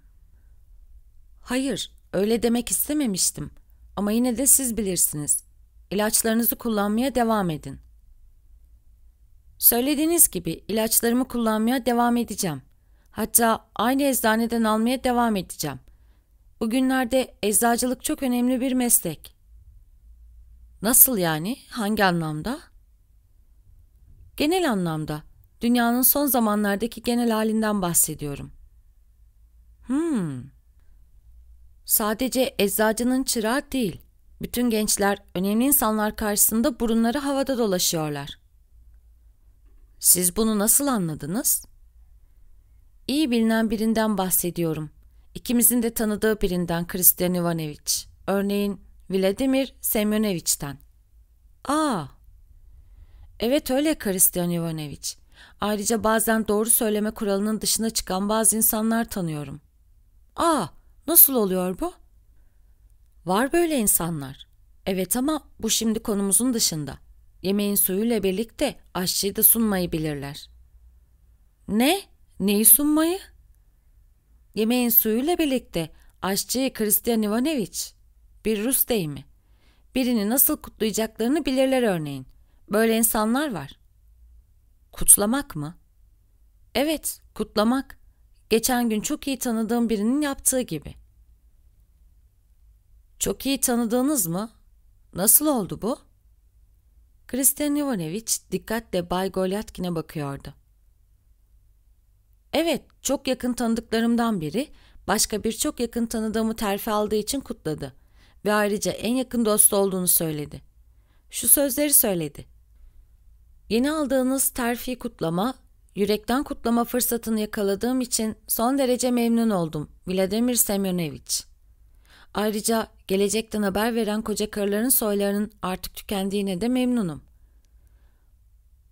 A: Hayır, öyle demek istememiştim. Ama yine de siz bilirsiniz. İlaçlarınızı kullanmaya devam edin. Söylediğiniz gibi ilaçlarımı kullanmaya devam edeceğim. Hatta aynı eczaneden almaya devam edeceğim. Bugünlerde eczacılık çok önemli bir meslek. Nasıl yani? Hangi anlamda? Genel anlamda. Dünyanın son zamanlardaki genel halinden bahsediyorum. Hmm. Sadece eczacının çırağı değil. Bütün gençler önemli insanlar karşısında burunları havada dolaşıyorlar. Siz bunu nasıl anladınız? İyi bilinen birinden bahsediyorum. İkimizin de tanıdığı birinden Kristian Ivanoviç. Örneğin Vladimir Semyonoviç'ten. Aa. Evet öyle Kristian Ivanoviç. Ayrıca bazen doğru söyleme kuralının dışına çıkan bazı insanlar tanıyorum. Aa, nasıl oluyor bu? Var böyle insanlar. Evet ama bu şimdi konumuzun dışında. Yemeğin suyuyla birlikte aşçıyı da sunmayı bilirler. Ne? Neyi sunmayı? Yemeğin suyuyla birlikte aşçı Kristian Ivanoviç, bir Rus değil mi? Birini nasıl kutlayacaklarını bilirler örneğin. Böyle insanlar var. Kutlamak mı? Evet, kutlamak. Geçen gün çok iyi tanıdığım birinin yaptığı gibi. Çok iyi tanıdığınız mı? Nasıl oldu bu? Kristian Ivanoviç dikkatle Bay Golyatkin'e bakıyordu. Evet, çok yakın tanıdıklarımdan biri başka birçok yakın tanıdığımı terfi aldığı için kutladı ve ayrıca en yakın dostu olduğunu söyledi. Şu sözleri söyledi. Yeni aldığınız terfi kutlama, yürekten kutlama fırsatını yakaladığım için son derece memnun oldum Vladimir Semyonovich. Ayrıca gelecekten haber veren koca karıların soylarının artık tükendiğine de memnunum.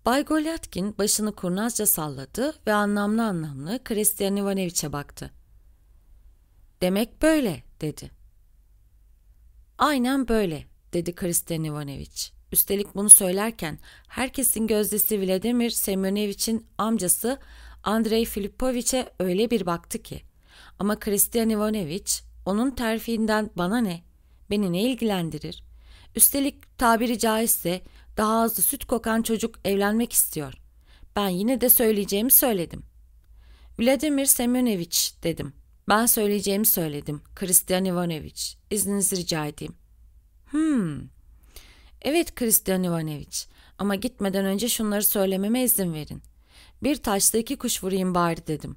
A: Bay Golyatkin başını kurnazca salladı ve anlamlı anlamlı Christian Ivanoviç'e baktı. Demek böyle dedi. Aynen böyle dedi Christian Ivanoviç. Üstelik bunu söylerken herkesin gözdesi Vladimir Semyonoviç'in amcası Andrei Filipoviç'e öyle bir baktı ki. Ama Christian Ivanoviç onun terfiinden bana ne, beni ne ilgilendirir? Üstelik tabiri caizse daha azı süt kokan çocuk evlenmek istiyor. Ben yine de söyleyeceğimi söyledim. Vladimir Semyonovich dedim. Ben söyleyeceğimi söyledim. Christian Ivanovich. İzninizi rica edeyim. Hmm. Evet Christian Ivanovich. Ama gitmeden önce şunları söylememe izin verin. Bir taşla iki kuş vurayım bari dedim.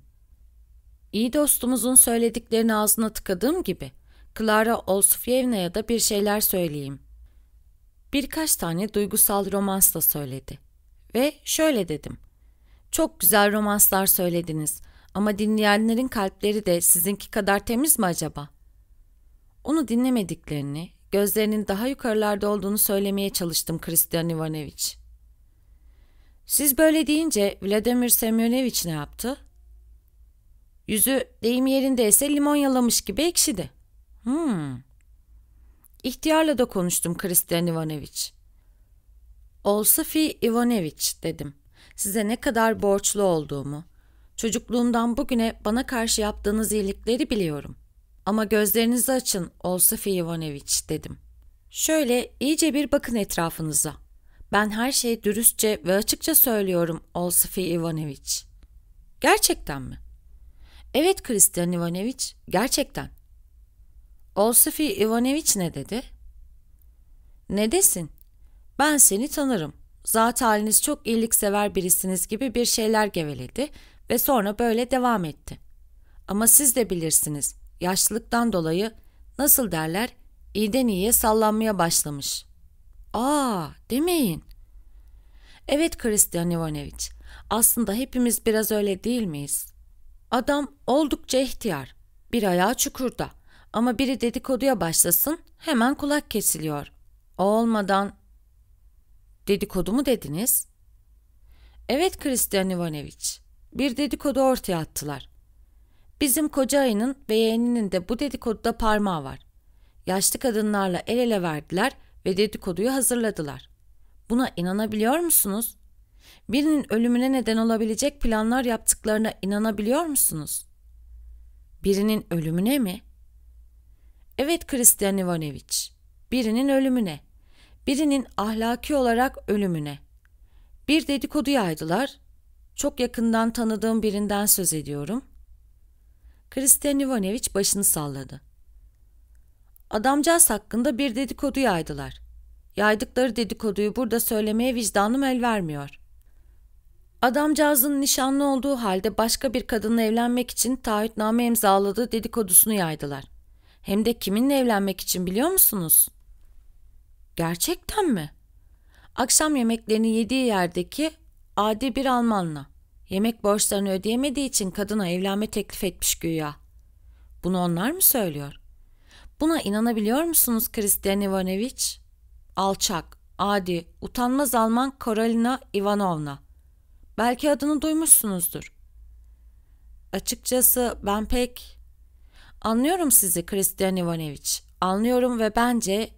A: İyi dostumuzun söylediklerini ağzına tıkadığım gibi Clara Olsufyevna'ya da bir şeyler söyleyeyim.'' Birkaç tane duygusal romans da söyledi. Ve şöyle dedim. Çok güzel romanslar söylediniz ama dinleyenlerin kalpleri de sizinki kadar temiz mi acaba? Onu dinlemediklerini, gözlerinin daha yukarılarda olduğunu söylemeye çalıştım Christian Ivanoviç. Siz böyle deyince Vladimir Semyonovich ne yaptı? Yüzü deyim yerindeyse limon yalamış gibi ekşidi. Hmm. İhtiyarla da konuştum Kristian Ivanoviç. Olsafi Ivanoviç dedim. Size ne kadar borçlu olduğumu, çocukluğumdan bugüne bana karşı yaptığınız iyilikleri biliyorum. Ama gözlerinizi açın Olsafi Ivanoviç dedim. Şöyle iyice bir bakın etrafınıza. Ben her şeyi dürüstçe ve açıkça söylüyorum Olsafi Ivanoviç. Gerçekten mi? Evet Kristian Ivanoviç, gerçekten. Olsifi Ivanoviç ne dedi? Ne desin? Ben seni tanırım. Zat haliniz çok iyiliksever birisiniz gibi bir şeyler geveledi ve sonra böyle devam etti. Ama siz de bilirsiniz, yaşlılıktan dolayı nasıl derler, iyiden iyiye sallanmaya başlamış. Aa, demeyin. Evet Kristian Ivanoviç, aslında hepimiz biraz öyle değil miyiz? Adam oldukça ihtiyar, bir ayağı çukurda.'' Ama biri dedikoduya başlasın hemen kulak kesiliyor. O olmadan dedikodu mu dediniz? Evet Christian Ivanoviç. Bir dedikodu ortaya attılar. Bizim koca ayının ve yeğeninin de bu dedikoduda parmağı var. Yaşlı kadınlarla el ele verdiler ve dedikoduyu hazırladılar. Buna inanabiliyor musunuz? Birinin ölümüne neden olabilecek planlar yaptıklarına inanabiliyor musunuz? Birinin ölümüne mi? Evet Christian Ivanoviç, birinin ölümüne, birinin ahlaki olarak ölümüne. Bir dedikodu yaydılar, çok yakından tanıdığım birinden söz ediyorum. Christian Ivanoviç başını salladı. Adamcağız hakkında bir dedikodu yaydılar. Yaydıkları dedikoduyu burada söylemeye vicdanım el vermiyor. Adamcağızın nişanlı olduğu halde başka bir kadınla evlenmek için taahhütname imzaladığı dedikodusunu yaydılar. Hem de kiminle evlenmek için biliyor musunuz? Gerçekten mi? Akşam yemeklerini yediği yerdeki adi bir Almanla. Yemek borçlarını ödeyemediği için kadına evlenme teklif etmiş güya. Bunu onlar mı söylüyor? Buna inanabiliyor musunuz Kristen Ivanoviç? Alçak, adi, utanmaz Alman Karolina Ivanovna. Belki adını duymuşsunuzdur. Açıkçası ben pek Anlıyorum sizi Christian Ivanoviç. Anlıyorum ve bence...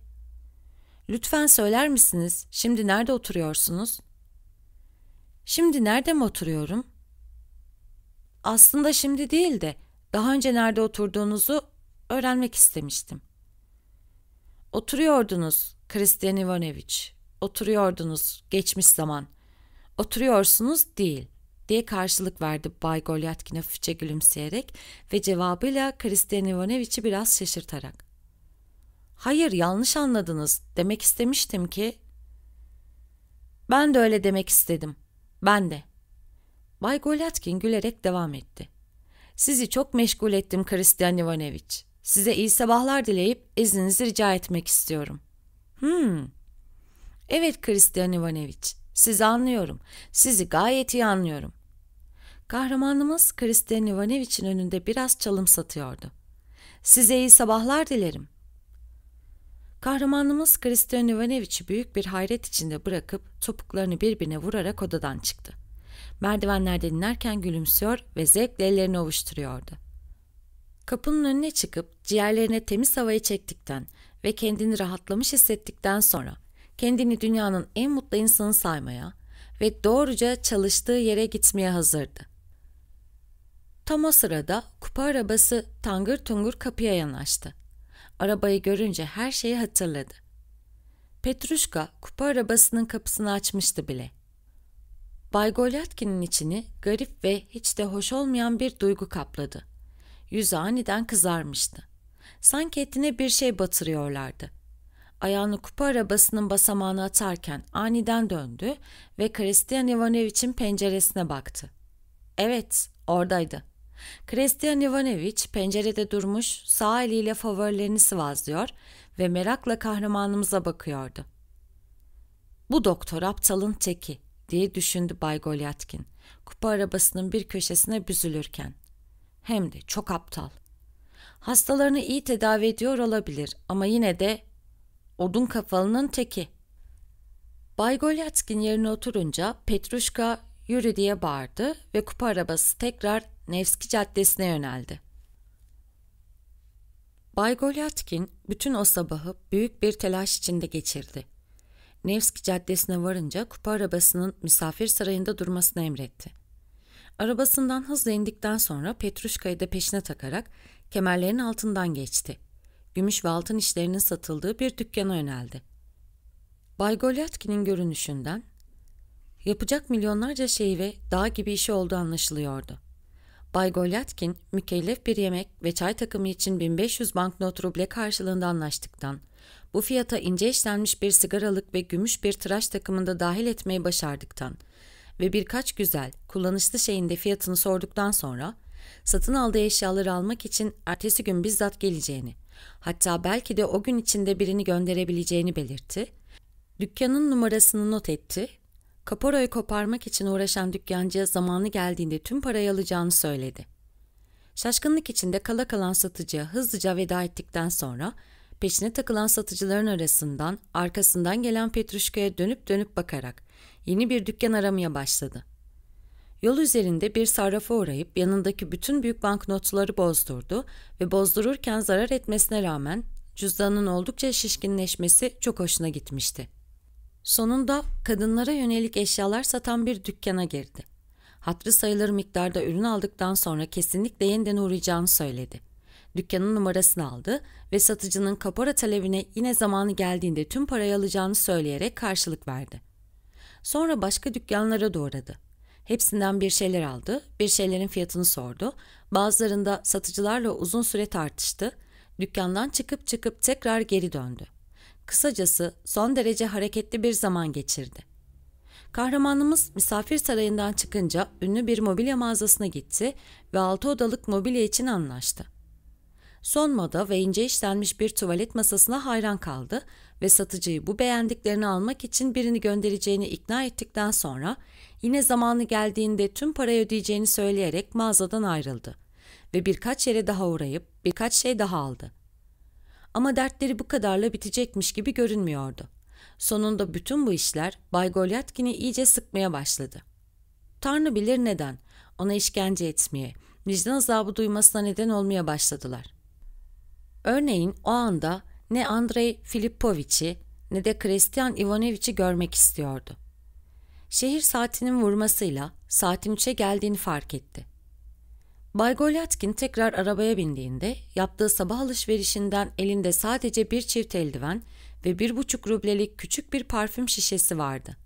A: Lütfen söyler misiniz? Şimdi nerede oturuyorsunuz? Şimdi nerede mi oturuyorum? Aslında şimdi değil de daha önce nerede oturduğunuzu öğrenmek istemiştim. Oturuyordunuz Christian Ivanoviç. Oturuyordunuz geçmiş zaman. Oturuyorsunuz değil diye karşılık verdi Bay Golyatkin hafifçe gülümseyerek ve cevabıyla Kristin Ivanovic'i biraz şaşırtarak. Hayır yanlış anladınız. Demek istemiştim ki... Ben de öyle demek istedim. Ben de. Bay Golyatkin gülerek devam etti. Sizi çok meşgul ettim Kristian Ivanovic. Size iyi sabahlar dileyip izninizi rica etmek istiyorum. Hmm. Evet Kristian Ivanovic. Sizi anlıyorum. Sizi gayet iyi anlıyorum. Kahramanımız Kristin Ivanovic'in önünde biraz çalım satıyordu. Size iyi sabahlar dilerim. Kahramanımız Kristin Ivanovic'i büyük bir hayret içinde bırakıp topuklarını birbirine vurarak odadan çıktı. Merdivenlerde inerken gülümsüyor ve zevkle ellerini ovuşturuyordu. Kapının önüne çıkıp ciğerlerine temiz havayı çektikten ve kendini rahatlamış hissettikten sonra kendini dünyanın en mutlu insanı saymaya ve doğruca çalıştığı yere gitmeye hazırdı. Tam o sırada kupa arabası tangır tungur kapıya yanaştı. Arabayı görünce her şeyi hatırladı. Petruşka kupa arabasının kapısını açmıştı bile. Bay Golyatkin'in içini garip ve hiç de hoş olmayan bir duygu kapladı. Yüzü aniden kızarmıştı. Sanki etine bir şey batırıyorlardı.'' ayağını kupa arabasının basamağına atarken aniden döndü ve Kristian Ivanoviç'in penceresine baktı. Evet, oradaydı. Kristian Ivanoviç pencerede durmuş, sağ eliyle favorilerini sıvazlıyor ve merakla kahramanımıza bakıyordu. Bu doktor aptalın teki diye düşündü Bay Golyatkin, kupa arabasının bir köşesine büzülürken. Hem de çok aptal. Hastalarını iyi tedavi ediyor olabilir ama yine de Odun kafalının teki. Bay Golyatkin yerine oturunca Petruşka yürü diye bağırdı ve kupa arabası tekrar Nevski Caddesi'ne yöneldi. Bay Golyatkin bütün o sabahı büyük bir telaş içinde geçirdi. Nevski Caddesi'ne varınca kupa arabasının misafir sarayında durmasını emretti. Arabasından hızla indikten sonra Petruşka'yı da peşine takarak kemerlerin altından geçti gümüş ve altın işlerinin satıldığı bir dükkana yöneldi. Bay Golyatkin'in görünüşünden yapacak milyonlarca şeyi ve dağ gibi işi olduğu anlaşılıyordu. Bay Golyatkin mükellef bir yemek ve çay takımı için 1500 banknot ruble karşılığında anlaştıktan, bu fiyata ince işlenmiş bir sigaralık ve gümüş bir tıraş takımında dahil etmeyi başardıktan ve birkaç güzel, kullanışlı şeyin de fiyatını sorduktan sonra satın aldığı eşyaları almak için ertesi gün bizzat geleceğini, Hatta belki de o gün içinde birini gönderebileceğini belirtti. Dükkanın numarasını not etti. Kaporayı koparmak için uğraşan dükkancıya zamanı geldiğinde tüm parayı alacağını söyledi. Şaşkınlık içinde kala kalan satıcıya hızlıca veda ettikten sonra peşine takılan satıcıların arasından arkasından gelen Petruşka'ya dönüp dönüp bakarak yeni bir dükkan aramaya başladı. Yol üzerinde bir sarrafa uğrayıp yanındaki bütün büyük banknotları bozdurdu ve bozdururken zarar etmesine rağmen cüzdanın oldukça şişkinleşmesi çok hoşuna gitmişti. Sonunda kadınlara yönelik eşyalar satan bir dükkana girdi. Hatrı sayılır miktarda ürün aldıktan sonra kesinlikle yeniden uğrayacağını söyledi. Dükkanın numarasını aldı ve satıcının kapora talebine yine zamanı geldiğinde tüm parayı alacağını söyleyerek karşılık verdi. Sonra başka dükkanlara doğradı. Hepsinden bir şeyler aldı, bir şeylerin fiyatını sordu. Bazılarında satıcılarla uzun süre tartıştı. Dükkandan çıkıp çıkıp tekrar geri döndü. Kısacası son derece hareketli bir zaman geçirdi. Kahramanımız misafir sarayından çıkınca ünlü bir mobilya mağazasına gitti ve altı odalık mobilya için anlaştı. Son moda ve ince işlenmiş bir tuvalet masasına hayran kaldı ve satıcıyı bu beğendiklerini almak için birini göndereceğini ikna ettikten sonra yine zamanı geldiğinde tüm parayı ödeyeceğini söyleyerek mağazadan ayrıldı ve birkaç yere daha uğrayıp birkaç şey daha aldı. Ama dertleri bu kadarla bitecekmiş gibi görünmüyordu. Sonunda bütün bu işler Bay Golyatkin'i iyice sıkmaya başladı. Tanrı bilir neden ona işkence etmeye, vicdan azabı duymasına neden olmaya başladılar. Örneğin o anda ne Andrei Filipovic'i ne de Christian Ivanovici görmek istiyordu. Şehir saatinin vurmasıyla saatin üçe geldiğini fark etti. Bay Golyatkin tekrar arabaya bindiğinde yaptığı sabah alışverişinden elinde sadece bir çift eldiven ve bir buçuk rublelik küçük bir parfüm şişesi vardı.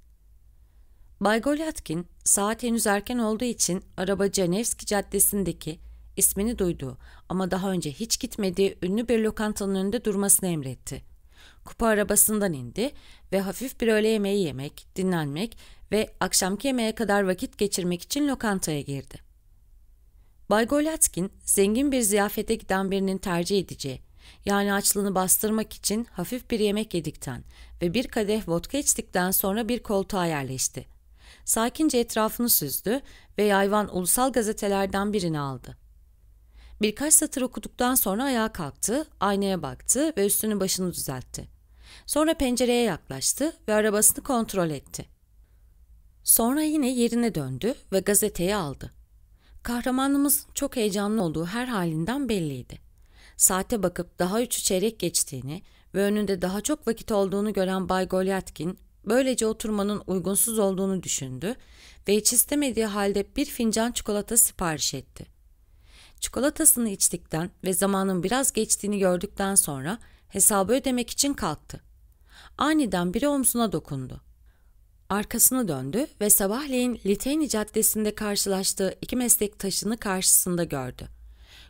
A: Bay Golyatkin saat henüz erken olduğu için araba Cenevski Caddesi'ndeki ismini duydu, ama daha önce hiç gitmediği ünlü bir lokantanın önünde durmasını emretti. Kupa arabasından indi ve hafif bir öğle yemeği yemek, dinlenmek ve akşamki yemeğe kadar vakit geçirmek için lokantaya girdi. Bay Golatkin, zengin bir ziyafete giden birinin tercih edeceği, yani açlığını bastırmak için hafif bir yemek yedikten ve bir kadeh vodka içtikten sonra bir koltuğa yerleşti. Sakince etrafını süzdü ve yayvan ulusal gazetelerden birini aldı. Birkaç satır okuduktan sonra ayağa kalktı, aynaya baktı ve üstünü başını düzeltti. Sonra pencereye yaklaştı ve arabasını kontrol etti. Sonra yine yerine döndü ve gazeteyi aldı. Kahramanımız çok heyecanlı olduğu her halinden belliydi. Saate bakıp daha üçü çeyrek geçtiğini ve önünde daha çok vakit olduğunu gören Bay Golyatkin böylece oturmanın uygunsuz olduğunu düşündü ve hiç istemediği halde bir fincan çikolata sipariş etti. Çikolatasını içtikten ve zamanın biraz geçtiğini gördükten sonra hesabı ödemek için kalktı. Aniden biri omzuna dokundu. Arkasını döndü ve sabahleyin Liteyni Caddesi'nde karşılaştığı iki meslektaşını karşısında gördü.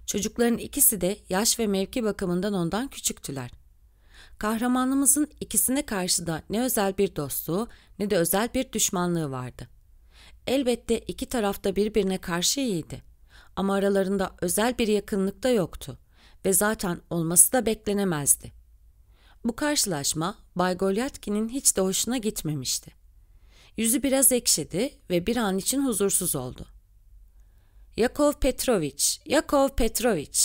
A: Çocukların ikisi de yaş ve mevki bakımından ondan küçüktüler. Kahramanımızın ikisine karşı da ne özel bir dostluğu ne de özel bir düşmanlığı vardı. Elbette iki tarafta birbirine karşı iyiydi ama aralarında özel bir yakınlık da yoktu ve zaten olması da beklenemezdi. Bu karşılaşma Bay Golyatkin'in hiç de hoşuna gitmemişti. Yüzü biraz ekşidi ve bir an için huzursuz oldu. Yakov Petrovich, Yakov Petrovich,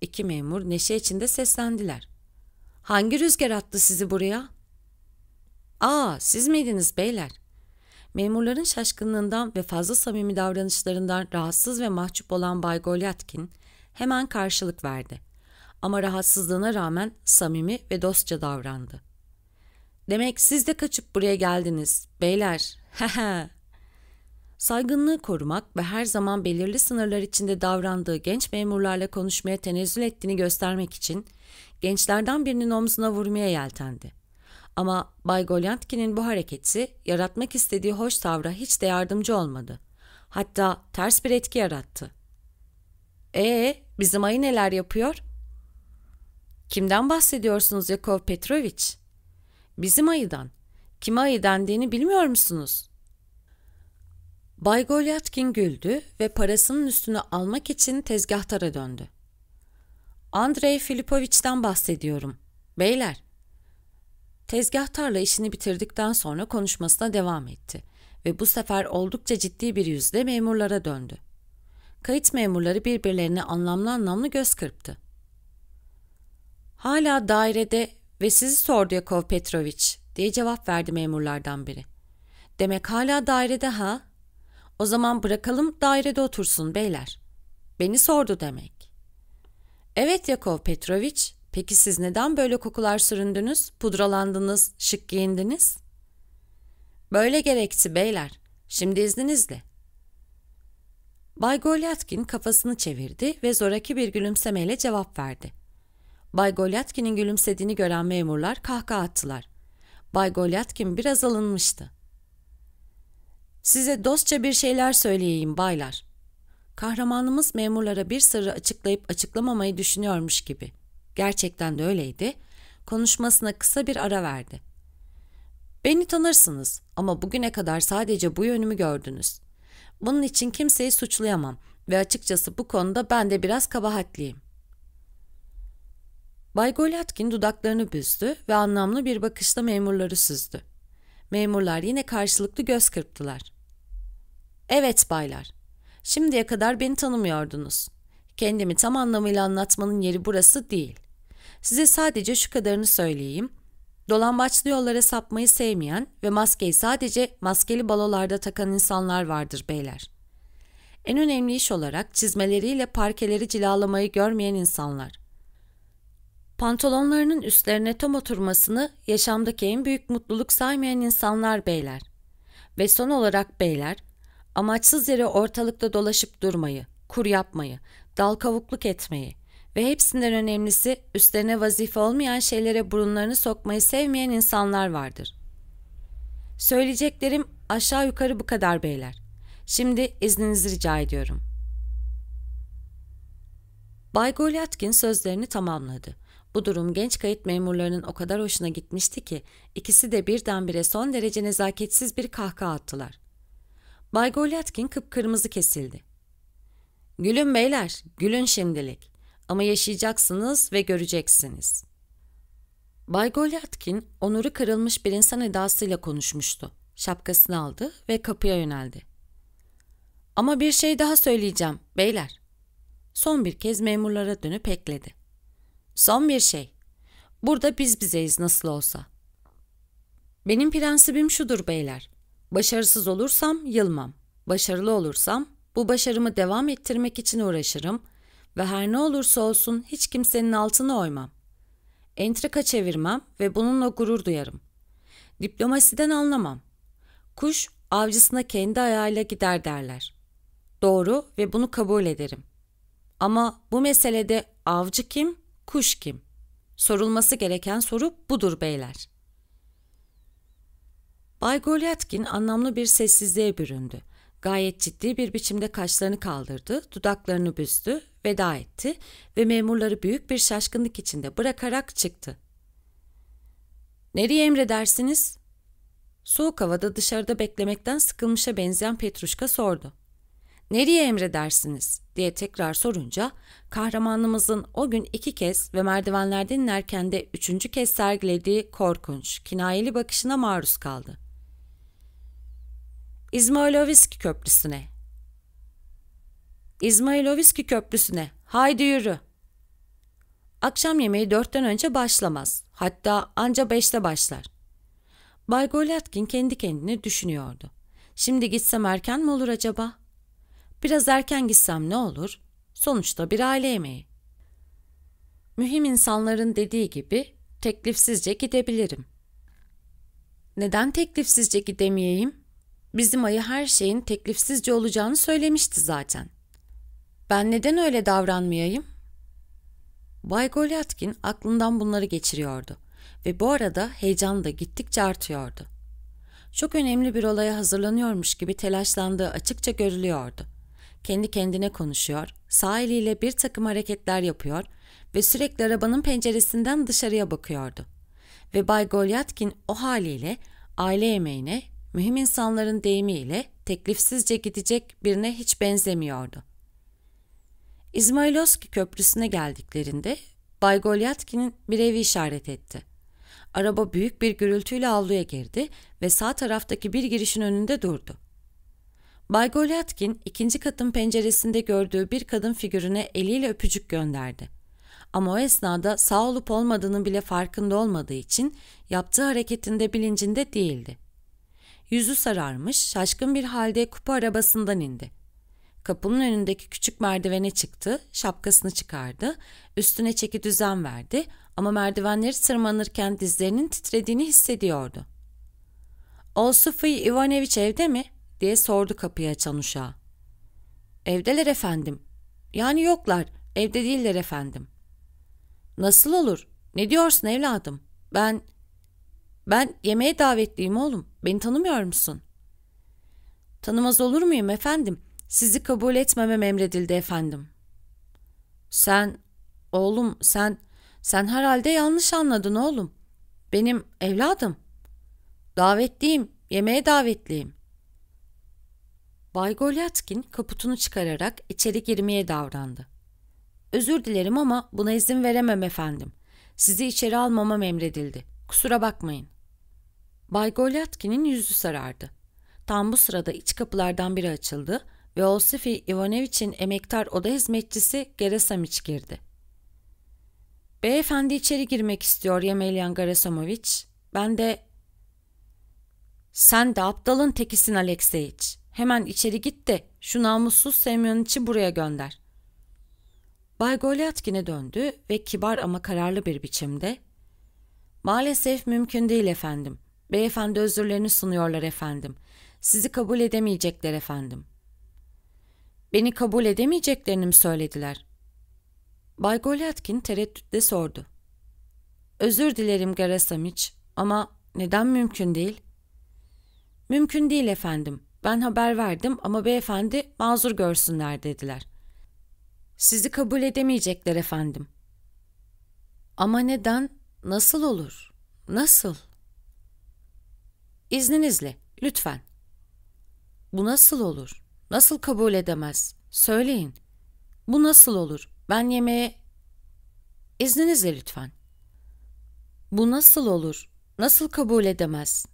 A: iki memur neşe içinde seslendiler. Hangi rüzgar attı sizi buraya? Aa, siz miydiniz beyler? Memurların şaşkınlığından ve fazla samimi davranışlarından rahatsız ve mahcup olan Bay Golyatkin hemen karşılık verdi. Ama rahatsızlığına rağmen samimi ve dostça davrandı. Demek siz de kaçıp buraya geldiniz beyler. Saygınlığı korumak ve her zaman belirli sınırlar içinde davrandığı genç memurlarla konuşmaya tenezzül ettiğini göstermek için gençlerden birinin omzuna vurmaya yeltendi. Ama Bay Golyantkin'in bu hareketi yaratmak istediği hoş tavra hiç de yardımcı olmadı. Hatta ters bir etki yarattı. Ee, bizim ayı neler yapıyor? Kimden bahsediyorsunuz Yakov Petrovic? Bizim ayıdan. Kime ayı dendiğini bilmiyor musunuz? Bay Golyatkin güldü ve parasının üstünü almak için tezgahtara döndü. Andrei Filipoviç'ten bahsediyorum. Beyler, Tezgah tarla işini bitirdikten sonra konuşmasına devam etti ve bu sefer oldukça ciddi bir yüzle memurlara döndü. Kayıt memurları birbirlerine anlamlı anlamlı göz kırptı. Hala dairede ve sizi sordu Yakov Petroviç diye cevap verdi memurlardan biri. Demek hala dairede ha? O zaman bırakalım dairede otursun beyler. Beni sordu demek. Evet Yakov Petroviç Peki siz neden böyle kokular süründünüz, pudralandınız, şık giyindiniz? Böyle gerekti beyler. Şimdi izninizle. Bay Golyatkin kafasını çevirdi ve zoraki bir gülümsemeyle cevap verdi. Bay Golyatkin'in gülümsediğini gören memurlar kahkaha attılar. Bay Golyatkin biraz alınmıştı. Size dostça bir şeyler söyleyeyim baylar. Kahramanımız memurlara bir sırrı açıklayıp açıklamamayı düşünüyormuş gibi.'' Gerçekten de öyleydi. Konuşmasına kısa bir ara verdi. Beni tanırsınız ama bugüne kadar sadece bu yönümü gördünüz. Bunun için kimseyi suçlayamam ve açıkçası bu konuda ben de biraz kabahatliyim. Bay Golatkin dudaklarını büzdü ve anlamlı bir bakışla memurları süzdü. Memurlar yine karşılıklı göz kırptılar. Evet baylar, şimdiye kadar beni tanımıyordunuz. Kendimi tam anlamıyla anlatmanın yeri burası değil. Size sadece şu kadarını söyleyeyim. Dolambaçlı yollara sapmayı sevmeyen ve maskeyi sadece maskeli balolarda takan insanlar vardır beyler. En önemli iş olarak çizmeleriyle parkeleri cilalamayı görmeyen insanlar. Pantolonlarının üstlerine tam oturmasını yaşamdaki en büyük mutluluk saymayan insanlar beyler. Ve son olarak beyler, amaçsız yere ortalıkta dolaşıp durmayı, kur yapmayı, dal kavukluk etmeyi, ve hepsinden önemlisi üstlerine vazife olmayan şeylere burunlarını sokmayı sevmeyen insanlar vardır. Söyleyeceklerim aşağı yukarı bu kadar beyler. Şimdi izninizi rica ediyorum. Bay Golyatkin sözlerini tamamladı. Bu durum genç kayıt memurlarının o kadar hoşuna gitmişti ki ikisi de birdenbire son derece nezaketsiz bir kahkaha attılar. Bay Golyatkin kıpkırmızı kesildi. Gülün beyler, gülün şimdilik. Ama yaşayacaksınız ve göreceksiniz. Bay Golyatkin onuru kırılmış bir insan edasıyla konuşmuştu. Şapkasını aldı ve kapıya yöneldi. Ama bir şey daha söyleyeceğim beyler. Son bir kez memurlara dönüp ekledi. Son bir şey. Burada biz bizeyiz nasıl olsa. Benim prensibim şudur beyler. Başarısız olursam yılmam. Başarılı olursam bu başarımı devam ettirmek için uğraşırım ve her ne olursa olsun hiç kimsenin altına oymam. Entrika çevirmem ve bununla gurur duyarım. Diplomasiden anlamam. Kuş avcısına kendi ayağıyla gider derler. Doğru ve bunu kabul ederim. Ama bu meselede avcı kim, kuş kim? Sorulması gereken soru budur beyler. Bay Golyatkin anlamlı bir sessizliğe büründü Gayet ciddi bir biçimde kaşlarını kaldırdı, dudaklarını büzdü, veda etti ve memurları büyük bir şaşkınlık içinde bırakarak çıktı. Nereye emredersiniz? Soğuk havada dışarıda beklemekten sıkılmışa benzeyen Petruşka sordu. Nereye emredersiniz diye tekrar sorunca kahramanımızın o gün iki kez ve merdivenlerden inerken de üçüncü kez sergilediği korkunç, kinayeli bakışına maruz kaldı. İzmailoviski Köprüsü'ne. İzmailoviski Köprüsü'ne. Haydi yürü. Akşam yemeği dörtten önce başlamaz. Hatta anca beşte başlar. Bay Golyatkin kendi kendine düşünüyordu. Şimdi gitsem erken mi olur acaba? Biraz erken gitsem ne olur? Sonuçta bir aile yemeği. Mühim insanların dediği gibi teklifsizce gidebilirim. Neden teklifsizce gidemeyeyim? Bizim ayı her şeyin teklifsizce olacağını söylemişti zaten. Ben neden öyle davranmayayım? Bay Goliatkin aklından bunları geçiriyordu ve bu arada heyecan da gittikçe artıyordu. Çok önemli bir olaya hazırlanıyormuş gibi telaşlandığı açıkça görülüyordu. Kendi kendine konuşuyor, sağ eliyle bir takım hareketler yapıyor ve sürekli arabanın penceresinden dışarıya bakıyordu. Ve Bay Goliatkin o haliyle aile yemeğine mühim insanların deyimiyle teklifsizce gidecek birine hiç benzemiyordu. İzmailovski Köprüsü'ne geldiklerinde Bay Golyatkin'in bir evi işaret etti. Araba büyük bir gürültüyle avluya girdi ve sağ taraftaki bir girişin önünde durdu. Bay Golyatkin ikinci katın penceresinde gördüğü bir kadın figürüne eliyle öpücük gönderdi. Ama o esnada sağ olup olmadığının bile farkında olmadığı için yaptığı hareketinde bilincinde değildi. Yüzü sararmış, şaşkın bir halde kupa arabasından indi. Kapının önündeki küçük merdivene çıktı, şapkasını çıkardı, üstüne çeki düzen verdi ama merdivenleri tırmanırken dizlerinin titrediğini hissediyordu. Olsufay Ivanoviç evde mi? diye sordu kapıyı açan uşağı. Evdeler efendim. Yani yoklar, evde değiller efendim. Nasıl olur? Ne diyorsun evladım? Ben ben yemeğe davetliyim oğlum. Beni tanımıyor musun? Tanımaz olur muyum efendim? Sizi kabul etmemem emredildi efendim. Sen, oğlum sen, sen herhalde yanlış anladın oğlum. Benim evladım. Davetliyim, yemeğe davetliyim. Bay Golyatkin kaputunu çıkararak içeri girmeye davrandı. Özür dilerim ama buna izin veremem efendim. Sizi içeri almamam emredildi. Kusura bakmayın. Bay Golyatkin'in yüzü sarardı. Tam bu sırada iç kapılardan biri açıldı ve Olsifi Ivanoviç'in emektar oda hizmetçisi Geresamiç girdi. Beyefendi içeri girmek istiyor Yemelyan Garasomoviç. Ben de... Sen de aptalın tekisin Alekseyiç. Hemen içeri git de şu namussuz Semyoniç'i buraya gönder. Bay Golyatkin'e döndü ve kibar ama kararlı bir biçimde... Maalesef mümkün değil efendim. Beyefendi özürlerini sunuyorlar efendim. Sizi kabul edemeyecekler efendim. Beni kabul edemeyeceklerini mi söylediler? Bay Goliatkin tereddütle sordu. Özür dilerim Garasamiç ama neden mümkün değil? Mümkün değil efendim. Ben haber verdim ama beyefendi mazur görsünler dediler. Sizi kabul edemeyecekler efendim. Ama neden? Nasıl olur? Nasıl? İzninizle, lütfen. Bu nasıl olur? Nasıl kabul edemez? Söyleyin. Bu nasıl olur? Ben yemeğe... İzninizle lütfen. Bu nasıl olur? Nasıl kabul edemez?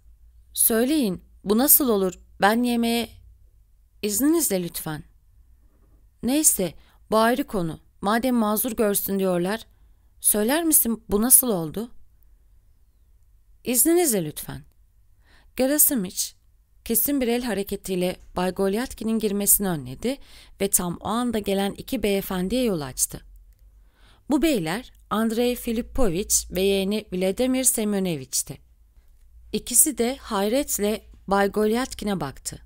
A: Söyleyin, bu nasıl olur? Ben yemeğe... İzninizle lütfen. Neyse, bu ayrı konu. Madem mazur görsün diyorlar, söyler misin bu nasıl oldu? İzninizle lütfen. Garasimiç kesin bir el hareketiyle Bay Golyatkin'in girmesini önledi ve tam o anda gelen iki beyefendiye yol açtı. Bu beyler Andrei Filipoviç ve yeğeni Vladimir Semyonoviç'ti. İkisi de hayretle Bay Golyatkin'e baktı.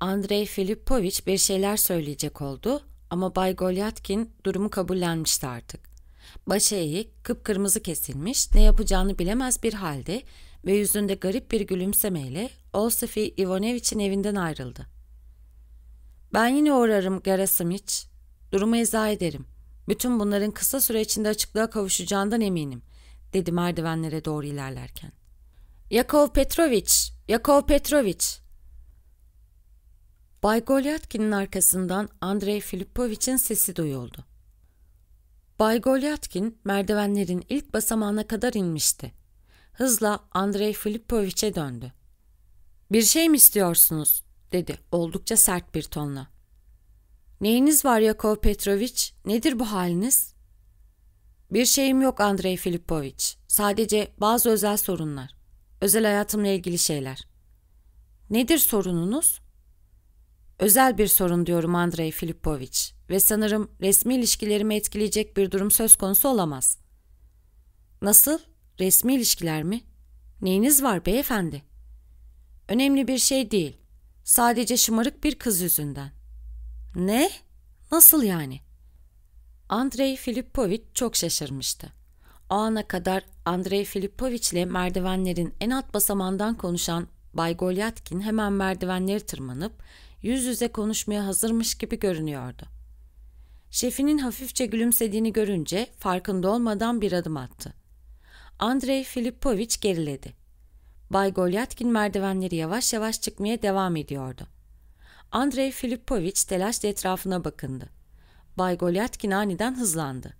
A: Andrei Filipoviç bir şeyler söyleyecek oldu ama Bay Golyatkin durumu kabullenmişti artık. Başı eğik, kıpkırmızı kesilmiş, ne yapacağını bilemez bir halde ve yüzünde garip bir gülümsemeyle Olsefi Ivanevich'in evinden ayrıldı. Ben yine uğrarım Gerasimiç. Durumu izah ederim. Bütün bunların kısa süre içinde açıklığa kavuşacağından eminim, dedi merdivenlere doğru ilerlerken. Yakov Petroviç, Yakov Petroviç. Bay Golyatkin'in arkasından Andrei Filipovic'in sesi duyuldu. Bay Golyatkin merdivenlerin ilk basamağına kadar inmişti hızla Andrei Filipoviç'e döndü. ''Bir şey mi istiyorsunuz?'' dedi oldukça sert bir tonla. ''Neyiniz var Yakov Petroviç? Nedir bu haliniz?'' ''Bir şeyim yok Andrei Filipoviç. Sadece bazı özel sorunlar. Özel hayatımla ilgili şeyler.'' ''Nedir sorununuz?'' Özel bir sorun diyorum Andrei Filipoviç ve sanırım resmi ilişkilerimi etkileyecek bir durum söz konusu olamaz. Nasıl? Resmi ilişkiler mi? Neyiniz var beyefendi? Önemli bir şey değil. Sadece şımarık bir kız yüzünden. Ne? Nasıl yani? Andrei Filipovic çok şaşırmıştı. O ana kadar Andrei Filipovic ile merdivenlerin en alt basamandan konuşan Bay Golyatkin hemen merdivenleri tırmanıp yüz yüze konuşmaya hazırmış gibi görünüyordu. Şefinin hafifçe gülümsediğini görünce farkında olmadan bir adım attı. Andrei Filipovic geriledi. Bay Golyatkin merdivenleri yavaş yavaş çıkmaya devam ediyordu. Andrei Filipovic telaşla etrafına bakındı. Bay Golyatkin aniden hızlandı.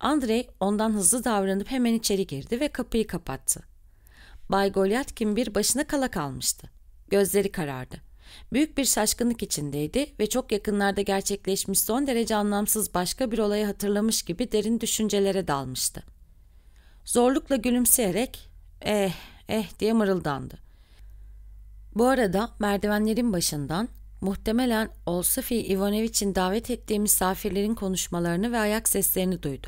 A: Andrei ondan hızlı davranıp hemen içeri girdi ve kapıyı kapattı. Bay Golyatkin bir başına kala kalmıştı. Gözleri karardı. Büyük bir şaşkınlık içindeydi ve çok yakınlarda gerçekleşmiş son derece anlamsız başka bir olayı hatırlamış gibi derin düşüncelere dalmıştı. Zorlukla gülümseyerek eh eh diye mırıldandı. Bu arada merdivenlerin başından muhtemelen Olsafi Ivanoviç'in davet ettiği misafirlerin konuşmalarını ve ayak seslerini duydu.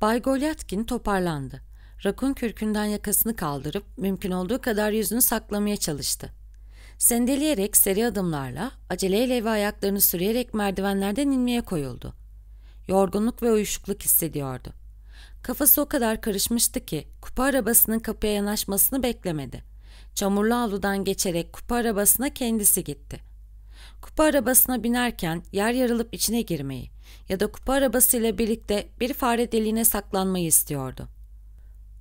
A: Bay Golyatkin toparlandı. Rakun kürkünden yakasını kaldırıp mümkün olduğu kadar yüzünü saklamaya çalıştı. Sendeleyerek seri adımlarla, aceleyle ve ayaklarını sürüyerek merdivenlerden inmeye koyuldu. Yorgunluk ve uyuşukluk hissediyordu. Kafası o kadar karışmıştı ki kupa arabasının kapıya yanaşmasını beklemedi. Çamurlu avludan geçerek kupa arabasına kendisi gitti. Kupa arabasına binerken yer yarılıp içine girmeyi ya da kupa arabasıyla birlikte bir fare deliğine saklanmayı istiyordu.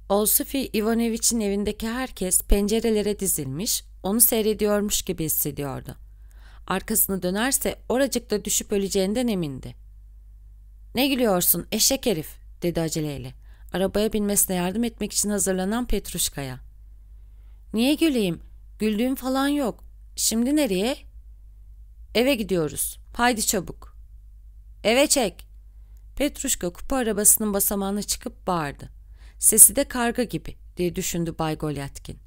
A: Olsufi Ivanoviç'in evindeki herkes pencerelere dizilmiş, onu seyrediyormuş gibi hissediyordu. Arkasını dönerse oracıkta düşüp öleceğinden emindi. ''Ne gülüyorsun eşek herif?'' dedi aceleyle. Arabaya binmesine yardım etmek için hazırlanan Petruşka'ya. Niye güleyim? Güldüğüm falan yok. Şimdi nereye? Eve gidiyoruz. Haydi çabuk. Eve çek. Petruşka kupa arabasının basamağına çıkıp bağırdı. Sesi de karga gibi diye düşündü Bay Golyatkin.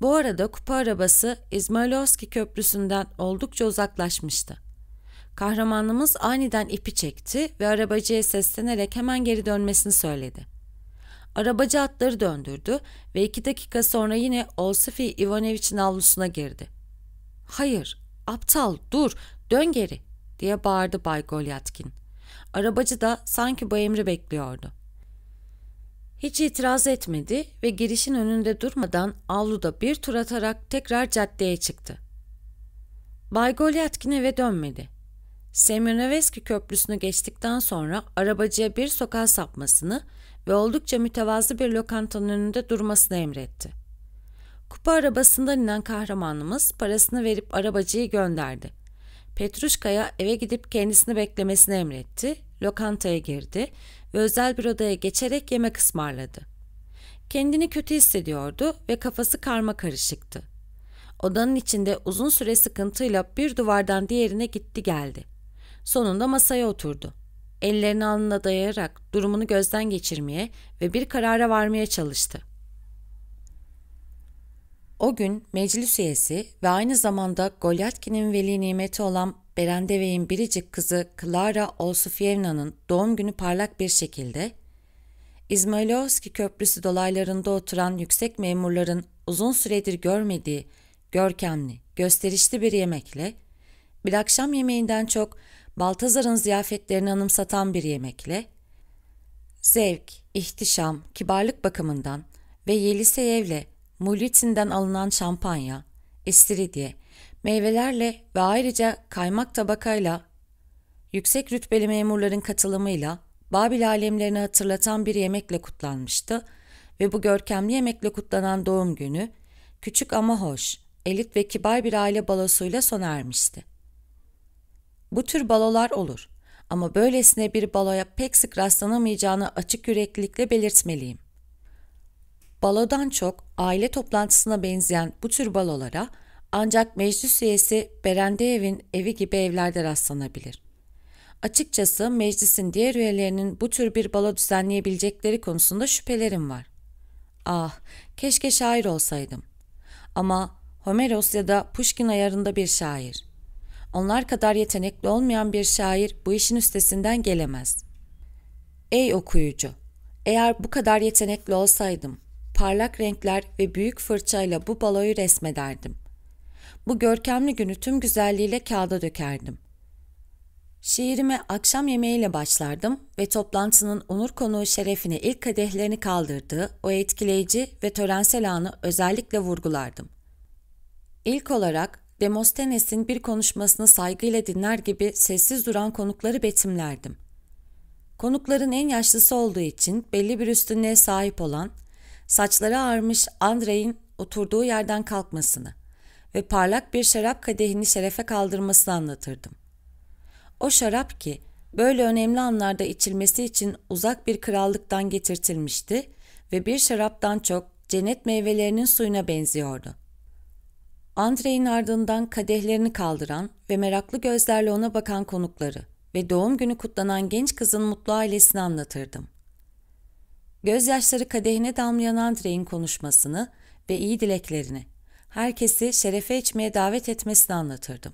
A: Bu arada kupa arabası İzmailovski köprüsünden oldukça uzaklaşmıştı. Kahramanımız aniden ipi çekti ve arabacıya seslenerek hemen geri dönmesini söyledi. Arabacı atları döndürdü ve iki dakika sonra yine Olsifi Ivanovich'in avlusuna girdi. ''Hayır, aptal, dur, dön geri!'' diye bağırdı Bay Golyatkin. Arabacı da sanki bu emri bekliyordu. Hiç itiraz etmedi ve girişin önünde durmadan avluda bir tur atarak tekrar caddeye çıktı. Bay Golyatkin eve dönmedi. Semyonoveski Köprüsü'nü geçtikten sonra arabacıya bir sokağa sapmasını ve oldukça mütevazı bir lokantanın önünde durmasını emretti. Kupa arabasından inen kahramanımız parasını verip arabacıyı gönderdi. Petruşka'ya eve gidip kendisini beklemesini emretti, lokantaya girdi ve özel bir odaya geçerek yemek ısmarladı. Kendini kötü hissediyordu ve kafası karma karışıktı. Odanın içinde uzun süre sıkıntıyla bir duvardan diğerine gitti geldi. Sonunda masaya oturdu. Ellerini alnına dayayarak durumunu gözden geçirmeye ve bir karara varmaya çalıştı. O gün meclis üyesi ve aynı zamanda Golyatkin'in veli nimeti olan Berendevey'in biricik kızı Clara Olsufyevna'nın doğum günü parlak bir şekilde İzmailovski Köprüsü dolaylarında oturan yüksek memurların uzun süredir görmediği görkemli, gösterişli bir yemekle, bir akşam yemeğinden çok Baltazar'ın ziyafetlerini anımsatan bir yemekle, zevk, ihtişam, kibarlık bakımından ve Yeliseyev'le Mulitin'den alınan şampanya, istiridye, meyvelerle ve ayrıca kaymak tabakayla, yüksek rütbeli memurların katılımıyla Babil alemlerini hatırlatan bir yemekle kutlanmıştı ve bu görkemli yemekle kutlanan doğum günü, küçük ama hoş, elit ve kibar bir aile balosuyla sona ermişti. Bu tür balolar olur ama böylesine bir baloya pek sık rastlanamayacağını açık yüreklilikle belirtmeliyim. Balodan çok aile toplantısına benzeyen bu tür balolara ancak meclis üyesi Berendeyev'in evi gibi evlerde rastlanabilir. Açıkçası meclisin diğer üyelerinin bu tür bir balo düzenleyebilecekleri konusunda şüphelerim var. Ah, keşke şair olsaydım. Ama Homeros ya da Pushkin ayarında bir şair.'' Onlar kadar yetenekli olmayan bir şair bu işin üstesinden gelemez. Ey okuyucu! Eğer bu kadar yetenekli olsaydım, parlak renkler ve büyük fırçayla bu baloyu resmederdim. Bu görkemli günü tüm güzelliğiyle kağıda dökerdim. Şiirime akşam yemeğiyle başlardım ve toplantının onur konuğu şerefine ilk kadehlerini kaldırdığı o etkileyici ve törensel anı özellikle vurgulardım. İlk olarak Demosthenes'in bir konuşmasını saygıyla dinler gibi sessiz duran konukları betimlerdim. Konukların en yaşlısı olduğu için belli bir üstünlüğe sahip olan, saçları ağarmış Andrei'in oturduğu yerden kalkmasını ve parlak bir şarap kadehini şerefe kaldırmasını anlatırdım. O şarap ki böyle önemli anlarda içilmesi için uzak bir krallıktan getirtilmişti ve bir şaraptan çok cennet meyvelerinin suyuna benziyordu. Andrei'nin ardından kadehlerini kaldıran ve meraklı gözlerle ona bakan konukları ve doğum günü kutlanan genç kızın mutlu ailesini anlatırdım. Gözyaşları kadehine damlayan Andrei'nin konuşmasını ve iyi dileklerini, herkesi şerefe içmeye davet etmesini anlatırdım.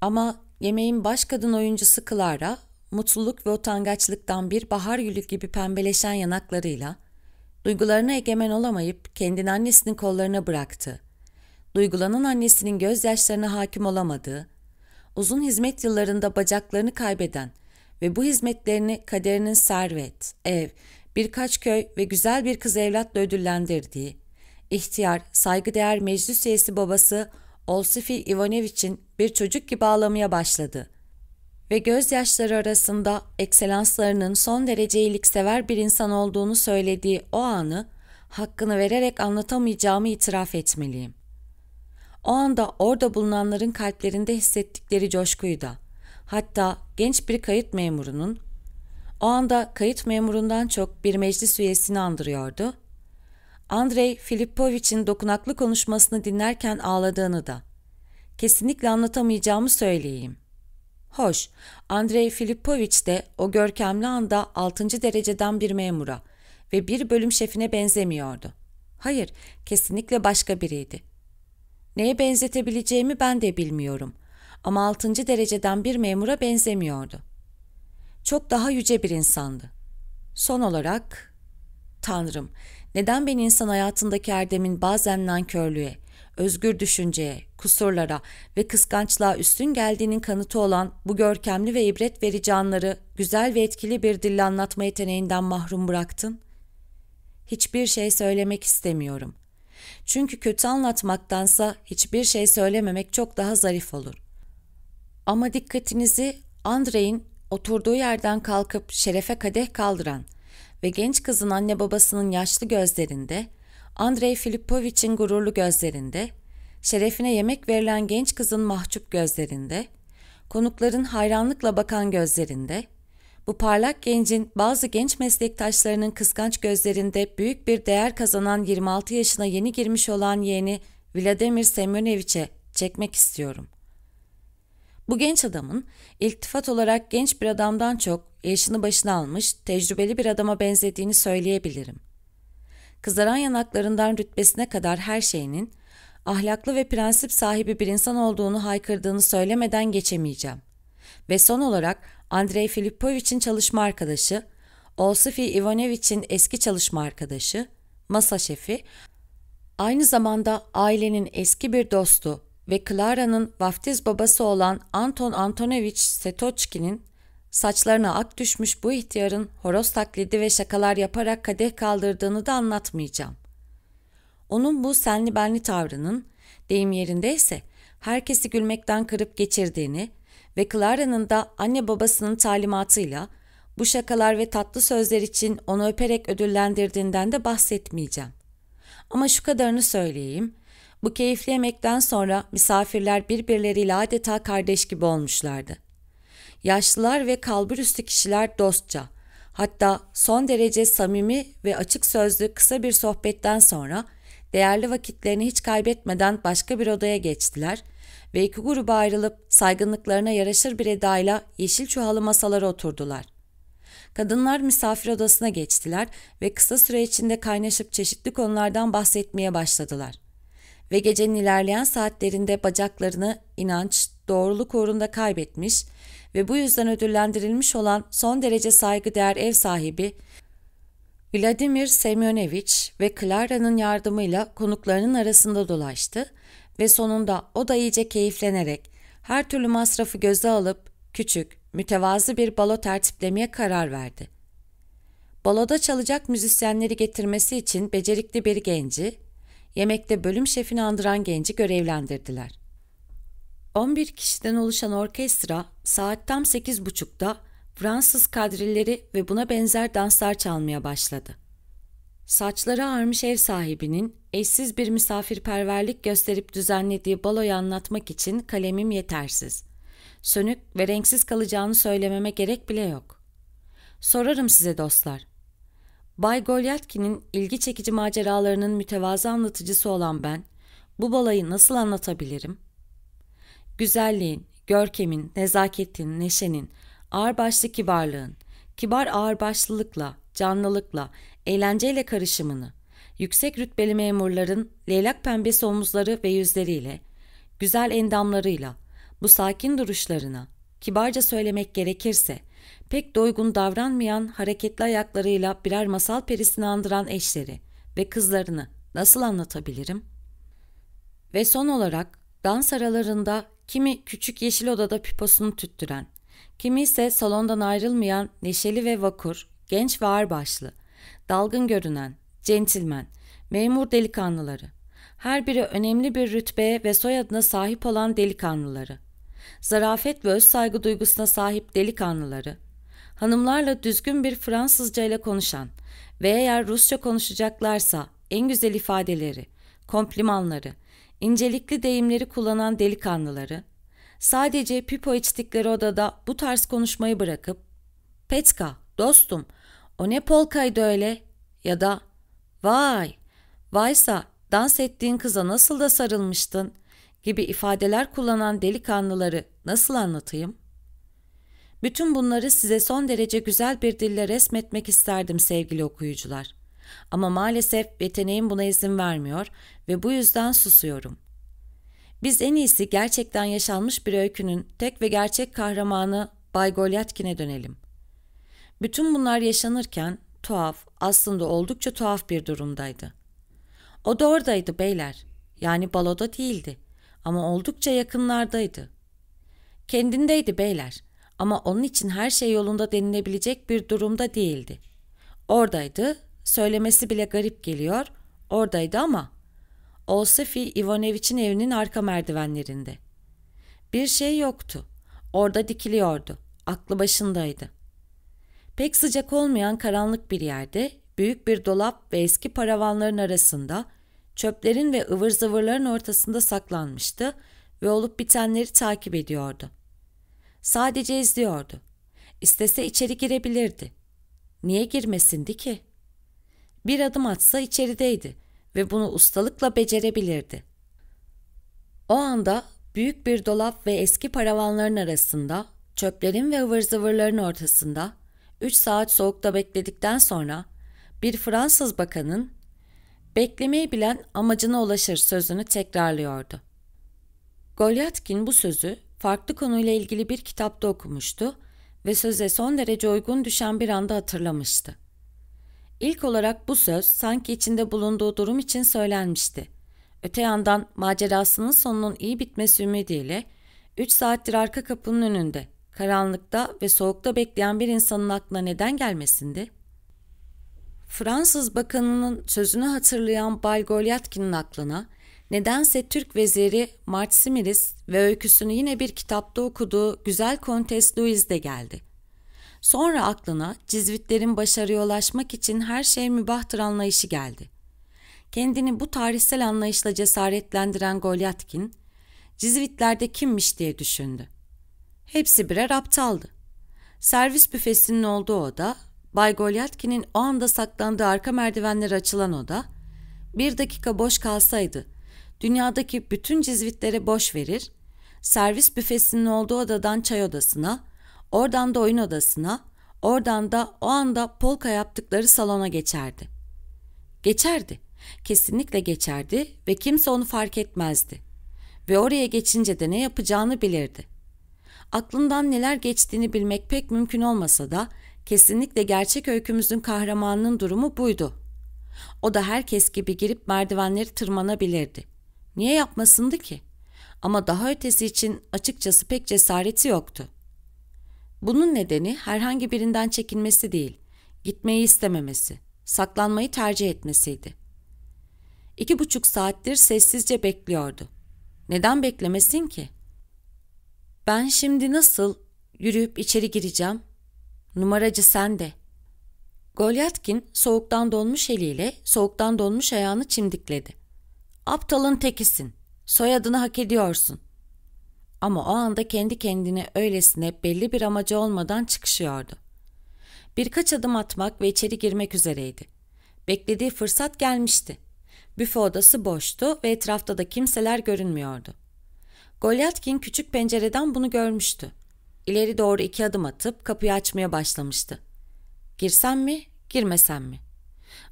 A: Ama yemeğin baş kadın oyuncusu Clara, mutluluk ve utangaçlıktan bir bahar gülü gibi pembeleşen yanaklarıyla, duygularına egemen olamayıp kendini annesinin kollarına bıraktı.'' duygulanan annesinin gözyaşlarına hakim olamadığı, uzun hizmet yıllarında bacaklarını kaybeden ve bu hizmetlerini kaderinin servet, ev, birkaç köy ve güzel bir kız evlatla ödüllendirdiği, ihtiyar, saygıdeğer meclis üyesi babası Olsifi Ivanoviç'in bir çocuk gibi ağlamaya başladı. Ve gözyaşları arasında ekselanslarının son derece iyiliksever bir insan olduğunu söylediği o anı hakkını vererek anlatamayacağımı itiraf etmeliyim. O anda orada bulunanların kalplerinde hissettikleri coşkuyu da, hatta genç bir kayıt memurunun, o anda kayıt memurundan çok bir meclis üyesini andırıyordu. Andrei Filipovich'in dokunaklı konuşmasını dinlerken ağladığını da. Kesinlikle anlatamayacağımı söyleyeyim. Hoş, Andrei Filipovich de o görkemli anda 6. dereceden bir memura ve bir bölüm şefine benzemiyordu. Hayır, kesinlikle başka biriydi. Neye benzetebileceğimi ben de bilmiyorum. Ama altıncı dereceden bir memura benzemiyordu. Çok daha yüce bir insandı. Son olarak, Tanrım, neden ben insan hayatındaki erdemin bazen nankörlüğe, özgür düşünceye, kusurlara ve kıskançlığa üstün geldiğinin kanıtı olan bu görkemli ve ibret verici anları güzel ve etkili bir dille anlatma yeteneğinden mahrum bıraktın? Hiçbir şey söylemek istemiyorum. Çünkü kötü anlatmaktansa hiçbir şey söylememek çok daha zarif olur. Ama dikkatinizi Andrei'in oturduğu yerden kalkıp şerefe kadeh kaldıran ve genç kızın anne babasının yaşlı gözlerinde, Andrei Filipovich'in gururlu gözlerinde, şerefine yemek verilen genç kızın mahcup gözlerinde, konukların hayranlıkla bakan gözlerinde, bu parlak gencin bazı genç meslektaşlarının kıskanç gözlerinde büyük bir değer kazanan 26 yaşına yeni girmiş olan yeğeni Vladimir Semyonoviç'e çekmek istiyorum. Bu genç adamın iltifat olarak genç bir adamdan çok yaşını başına almış, tecrübeli bir adama benzediğini söyleyebilirim. Kızaran yanaklarından rütbesine kadar her şeyinin ahlaklı ve prensip sahibi bir insan olduğunu haykırdığını söylemeden geçemeyeceğim ve son olarak Andrei Filipovich'in çalışma arkadaşı, Olsifi Ivanovich'in eski çalışma arkadaşı, masa şefi, aynı zamanda ailenin eski bir dostu ve Clara'nın vaftiz babası olan Anton Antonovich Setochkin'in saçlarına ak düşmüş bu ihtiyarın horoz taklidi ve şakalar yaparak kadeh kaldırdığını da anlatmayacağım. Onun bu senli benli tavrının, deyim yerindeyse, herkesi gülmekten kırıp geçirdiğini, ve Clara'nın da anne babasının talimatıyla bu şakalar ve tatlı sözler için onu öperek ödüllendirdiğinden de bahsetmeyeceğim. Ama şu kadarını söyleyeyim. Bu keyifli yemekten sonra misafirler birbirleriyle adeta kardeş gibi olmuşlardı. Yaşlılar ve kalbur üstü kişiler dostça, hatta son derece samimi ve açık sözlü kısa bir sohbetten sonra değerli vakitlerini hiç kaybetmeden başka bir odaya geçtiler ve iki gruba ayrılıp saygınlıklarına yaraşır bir edayla yeşil çuhalı masalara oturdular. Kadınlar misafir odasına geçtiler ve kısa süre içinde kaynaşıp çeşitli konulardan bahsetmeye başladılar. Ve gecenin ilerleyen saatlerinde bacaklarını inanç, doğruluk uğrunda kaybetmiş ve bu yüzden ödüllendirilmiş olan son derece saygıdeğer ev sahibi Vladimir Semyonovich ve Clara'nın yardımıyla konuklarının arasında dolaştı ve sonunda o da iyice keyiflenerek her türlü masrafı göze alıp küçük, mütevazı bir balo tertiplemeye karar verdi. Baloda çalacak müzisyenleri getirmesi için becerikli bir genci, yemekte bölüm şefini andıran genci görevlendirdiler. 11 kişiden oluşan orkestra saat tam 8.30'da Fransız kadrilleri ve buna benzer danslar çalmaya başladı. Saçları ağarmış ev sahibinin eşsiz bir misafirperverlik gösterip düzenlediği baloyu anlatmak için kalemim yetersiz. Sönük ve renksiz kalacağını söylememe gerek bile yok. Sorarım size dostlar. Bay Golyatkin'in ilgi çekici maceralarının mütevazı anlatıcısı olan ben, bu balayı nasıl anlatabilirim? Güzelliğin, görkemin, nezaketin, neşenin, ağırbaşlı kibarlığın, kibar ağırbaşlılıkla, canlılıkla, eğlenceyle karışımını, yüksek rütbeli memurların leylak pembesi omuzları ve yüzleriyle, güzel endamlarıyla, bu sakin duruşlarına, kibarca söylemek gerekirse, pek doygun davranmayan hareketli ayaklarıyla birer masal perisini andıran eşleri ve kızlarını nasıl anlatabilirim? Ve son olarak dans aralarında kimi küçük yeşil odada piposunu tüttüren, kimi ise salondan ayrılmayan neşeli ve vakur, genç ve ağırbaşlı, dalgın görünen, centilmen, memur delikanlıları, her biri önemli bir rütbeye ve soyadına sahip olan delikanlıları, zarafet ve öz saygı duygusuna sahip delikanlıları, hanımlarla düzgün bir Fransızca ile konuşan ve eğer Rusça konuşacaklarsa en güzel ifadeleri, komplimanları, incelikli deyimleri kullanan delikanlıları, sadece pipo içtikleri odada bu tarz konuşmayı bırakıp, Petka, dostum, o ne polkaydı öyle? Ya da vay, vaysa dans ettiğin kıza nasıl da sarılmıştın gibi ifadeler kullanan delikanlıları nasıl anlatayım? Bütün bunları size son derece güzel bir dille resmetmek isterdim sevgili okuyucular. Ama maalesef yeteneğim buna izin vermiyor ve bu yüzden susuyorum. Biz en iyisi gerçekten yaşanmış bir öykünün tek ve gerçek kahramanı Bay Golyatkin'e dönelim. Bütün bunlar yaşanırken tuhaf, aslında oldukça tuhaf bir durumdaydı. O da oradaydı beyler. Yani baloda değildi ama oldukça yakınlardaydı. Kendindeydi beyler ama onun için her şey yolunda denilebilecek bir durumda değildi. Oradaydı, söylemesi bile garip geliyor, oradaydı ama Olsefi Ivanoviç'in evinin arka merdivenlerinde. Bir şey yoktu. Orada dikiliyordu. Aklı başındaydı.'' Pek sıcak olmayan karanlık bir yerde, büyük bir dolap ve eski paravanların arasında, çöplerin ve ıvır zıvırların ortasında saklanmıştı ve olup bitenleri takip ediyordu. Sadece izliyordu. İstese içeri girebilirdi. Niye girmesindi ki? Bir adım atsa içerideydi ve bunu ustalıkla becerebilirdi. O anda büyük bir dolap ve eski paravanların arasında, çöplerin ve ıvır zıvırların ortasında, 3 saat soğukta bekledikten sonra bir Fransız bakanın beklemeyi bilen amacına ulaşır sözünü tekrarlıyordu. Golyatkin bu sözü farklı konuyla ilgili bir kitapta okumuştu ve söze son derece uygun düşen bir anda hatırlamıştı. İlk olarak bu söz sanki içinde bulunduğu durum için söylenmişti. Öte yandan macerasının sonunun iyi bitmesi ümidiyle 3 saattir arka kapının önünde karanlıkta ve soğukta bekleyen bir insanın aklına neden gelmesindi? Fransız bakanının sözünü hatırlayan Balgolyatkin'in aklına nedense Türk veziri Martsimiris ve öyküsünü yine bir kitapta okuduğu güzel Kontes Louise de geldi. Sonra aklına Cizvitlerin başarıya ulaşmak için her şey mübahtır anlayışı geldi. Kendini bu tarihsel anlayışla cesaretlendiren Golyatkin, Cizvitler'de kimmiş diye düşündü. Hepsi birer aptaldı. Servis büfesinin olduğu oda, Bay Golyatkin'in o anda saklandığı arka merdivenler açılan oda, bir dakika boş kalsaydı, dünyadaki bütün cizvitlere boş verir, servis büfesinin olduğu odadan çay odasına, oradan da oyun odasına, oradan da o anda polka yaptıkları salona geçerdi. Geçerdi, kesinlikle geçerdi ve kimse onu fark etmezdi. Ve oraya geçince de ne yapacağını bilirdi aklından neler geçtiğini bilmek pek mümkün olmasa da kesinlikle gerçek öykümüzün kahramanının durumu buydu. O da herkes gibi girip merdivenleri tırmanabilirdi. Niye yapmasındı ki? Ama daha ötesi için açıkçası pek cesareti yoktu. Bunun nedeni herhangi birinden çekinmesi değil, gitmeyi istememesi, saklanmayı tercih etmesiydi. İki buçuk saattir sessizce bekliyordu. Neden beklemesin ki?'' Ben şimdi nasıl yürüyüp içeri gireceğim? Numaracı sen de. Golyatkin soğuktan donmuş eliyle soğuktan donmuş ayağını çimdikledi. Aptalın tekisin. Soyadını hak ediyorsun. Ama o anda kendi kendine öylesine belli bir amacı olmadan çıkışıyordu. Birkaç adım atmak ve içeri girmek üzereydi. Beklediği fırsat gelmişti. Büfe odası boştu ve etrafta da kimseler görünmüyordu. Golyatkin küçük pencereden bunu görmüştü. İleri doğru iki adım atıp kapıyı açmaya başlamıştı. Girsem mi, girmesem mi?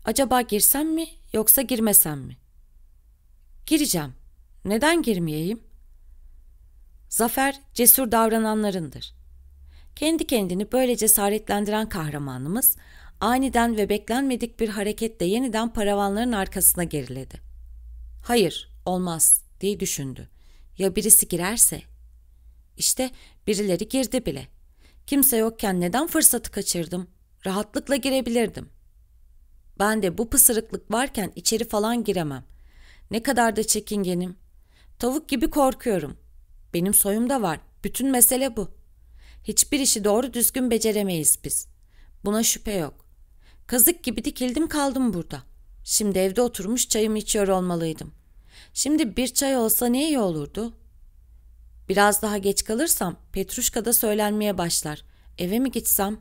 A: Acaba girsem mi yoksa girmesem mi? Gireceğim. Neden girmeyeyim? Zafer cesur davrananlarındır. Kendi kendini böyle cesaretlendiren kahramanımız aniden ve beklenmedik bir hareketle yeniden paravanların arkasına geriledi. Hayır, olmaz diye düşündü ya birisi girerse? İşte birileri girdi bile. Kimse yokken neden fırsatı kaçırdım? Rahatlıkla girebilirdim. Ben de bu pısırıklık varken içeri falan giremem. Ne kadar da çekingenim. Tavuk gibi korkuyorum. Benim soyum da var. Bütün mesele bu. Hiçbir işi doğru düzgün beceremeyiz biz. Buna şüphe yok. Kazık gibi dikildim kaldım burada. Şimdi evde oturmuş çayımı içiyor olmalıydım. Şimdi bir çay olsa ne iyi olurdu? Biraz daha geç kalırsam Petruşka da söylenmeye başlar. Eve mi gitsem?